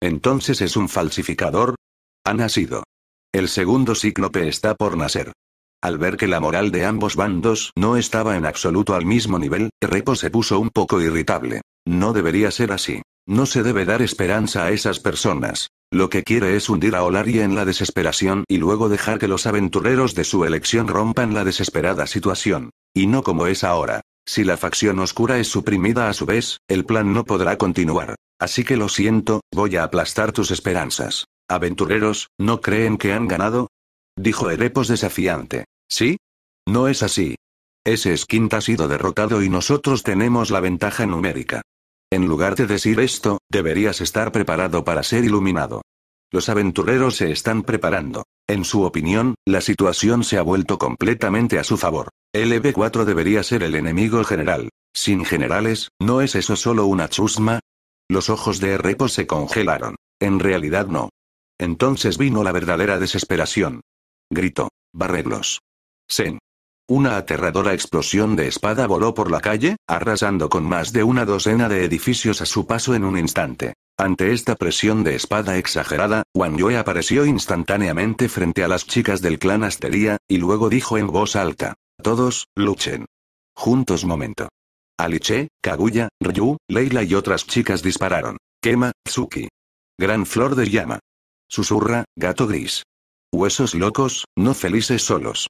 Entonces es un falsificador. Ha nacido. El segundo cíclope está por nacer. Al ver que la moral de ambos bandos no estaba en absoluto al mismo nivel, Repo se puso un poco irritable. No debería ser así. No se debe dar esperanza a esas personas. Lo que quiere es hundir a Olaria en la desesperación y luego dejar que los aventureros de su elección rompan la desesperada situación. Y no como es ahora. Si la facción oscura es suprimida a su vez, el plan no podrá continuar. Así que lo siento, voy a aplastar tus esperanzas. Aventureros, ¿no creen que han ganado? Dijo Erepos desafiante. ¿Sí? No es así. Ese Skint ha sido derrotado y nosotros tenemos la ventaja numérica. En lugar de decir esto, deberías estar preparado para ser iluminado. Los aventureros se están preparando. En su opinión, la situación se ha vuelto completamente a su favor. LB4 e debería ser el enemigo general. Sin generales, ¿no es eso solo una chusma? Los ojos de Repo se congelaron. En realidad no. Entonces vino la verdadera desesperación. Gritó. Barreglos. Sen. Una aterradora explosión de espada voló por la calle, arrasando con más de una docena de edificios a su paso en un instante. Ante esta presión de espada exagerada, Wang Yue apareció instantáneamente frente a las chicas del clan Astería, y luego dijo en voz alta. Todos, luchen. Juntos momento. Aliche, Kaguya, Ryu, Leila y otras chicas dispararon. Quema, Tsuki. Gran flor de llama. Susurra, gato gris. Huesos locos, no felices solos.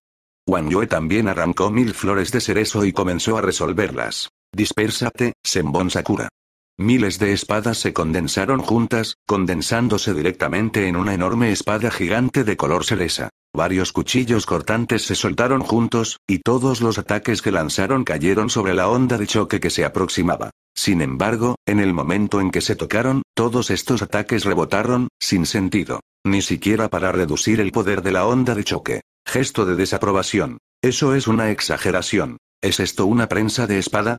Wang Yue también arrancó mil flores de cerezo y comenzó a resolverlas. Dispérsate, Senbon Sakura. Miles de espadas se condensaron juntas, condensándose directamente en una enorme espada gigante de color cereza. Varios cuchillos cortantes se soltaron juntos, y todos los ataques que lanzaron cayeron sobre la onda de choque que se aproximaba. Sin embargo, en el momento en que se tocaron, todos estos ataques rebotaron, sin sentido, ni siquiera para reducir el poder de la onda de choque. Gesto de desaprobación. Eso es una exageración. ¿Es esto una prensa de espada?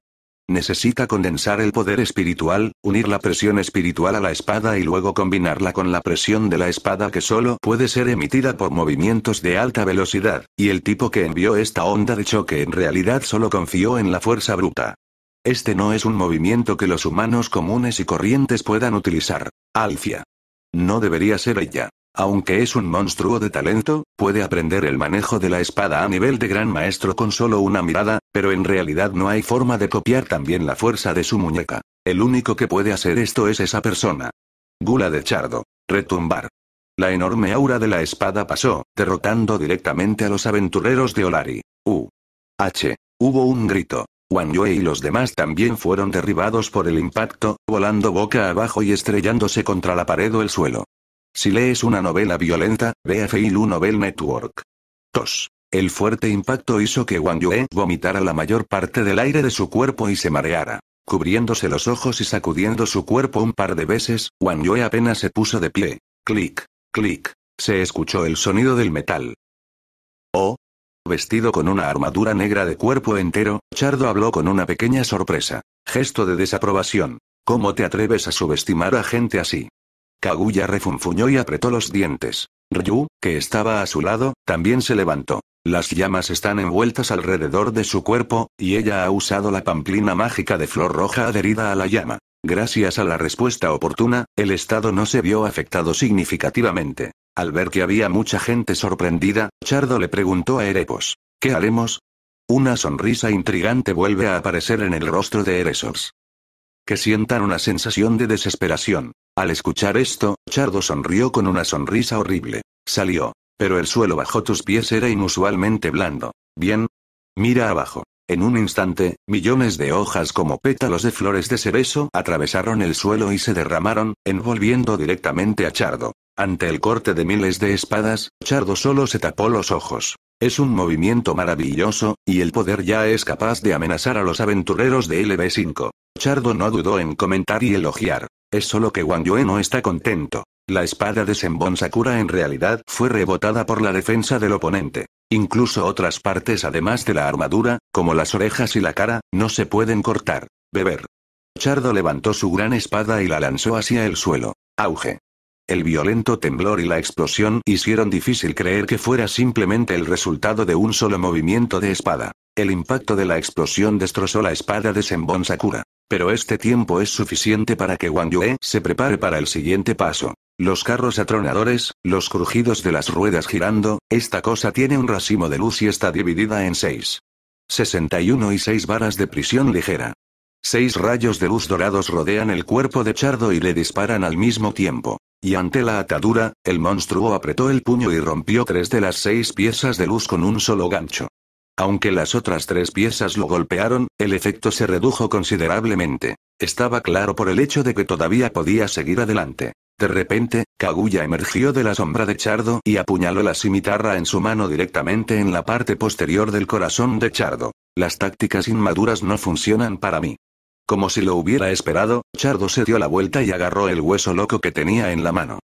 Necesita condensar el poder espiritual, unir la presión espiritual a la espada y luego combinarla con la presión de la espada que solo puede ser emitida por movimientos de alta velocidad, y el tipo que envió esta onda de choque en realidad solo confió en la fuerza bruta. Este no es un movimiento que los humanos comunes y corrientes puedan utilizar. Alcia. No debería ser ella. Aunque es un monstruo de talento, puede aprender el manejo de la espada a nivel de gran maestro con solo una mirada, pero en realidad no hay forma de copiar también la fuerza de su muñeca. El único que puede hacer esto es esa persona. Gula de Chardo. Retumbar. La enorme aura de la espada pasó, derrotando directamente a los aventureros de Olari. U. H. Hubo un grito. Wan Yue y los demás también fueron derribados por el impacto, volando boca abajo y estrellándose contra la pared o el suelo. Si lees una novela violenta, ve a Feilu Novel Network. 2. El fuerte impacto hizo que Wang Yue vomitara la mayor parte del aire de su cuerpo y se mareara. Cubriéndose los ojos y sacudiendo su cuerpo un par de veces, Wang Yue apenas se puso de pie. Clic, clic. Se escuchó el sonido del metal. Oh. Vestido con una armadura negra de cuerpo entero, Chardo habló con una pequeña sorpresa. Gesto de desaprobación. ¿Cómo te atreves a subestimar a gente así? Kaguya refunfuñó y apretó los dientes. Ryu, que estaba a su lado, también se levantó. Las llamas están envueltas alrededor de su cuerpo, y ella ha usado la pamplina mágica de flor roja adherida a la llama. Gracias a la respuesta oportuna, el estado no se vio afectado significativamente. Al ver que había mucha gente sorprendida, Chardo le preguntó a Erepos. ¿Qué haremos? Una sonrisa intrigante vuelve a aparecer en el rostro de Eresos. Que sientan una sensación de desesperación. Al escuchar esto, Chardo sonrió con una sonrisa horrible. Salió. Pero el suelo bajo tus pies era inusualmente blando. Bien. Mira abajo. En un instante, millones de hojas como pétalos de flores de cerezo atravesaron el suelo y se derramaron, envolviendo directamente a Chardo. Ante el corte de miles de espadas, Chardo solo se tapó los ojos. Es un movimiento maravilloso, y el poder ya es capaz de amenazar a los aventureros de LB5. Chardo no dudó en comentar y elogiar. Es solo que Wang Yue no está contento. La espada de Senbon Sakura en realidad fue rebotada por la defensa del oponente. Incluso otras partes además de la armadura, como las orejas y la cara, no se pueden cortar. Beber. Chardo levantó su gran espada y la lanzó hacia el suelo. Auge. El violento temblor y la explosión hicieron difícil creer que fuera simplemente el resultado de un solo movimiento de espada. El impacto de la explosión destrozó la espada de Senbon Sakura. Pero este tiempo es suficiente para que Wang Yue se prepare para el siguiente paso. Los carros atronadores, los crujidos de las ruedas girando, esta cosa tiene un racimo de luz y está dividida en seis. 61 y 6 varas de prisión ligera. Seis rayos de luz dorados rodean el cuerpo de Chardo y le disparan al mismo tiempo. Y ante la atadura, el monstruo apretó el puño y rompió tres de las seis piezas de luz con un solo gancho. Aunque las otras tres piezas lo golpearon, el efecto se redujo considerablemente. Estaba claro por el hecho de que todavía podía seguir adelante. De repente, Kaguya emergió de la sombra de Chardo y apuñaló la cimitarra en su mano directamente en la parte posterior del corazón de Chardo. Las tácticas inmaduras no funcionan para mí. Como si lo hubiera esperado, Chardo se dio la vuelta y agarró el hueso loco que tenía en la mano.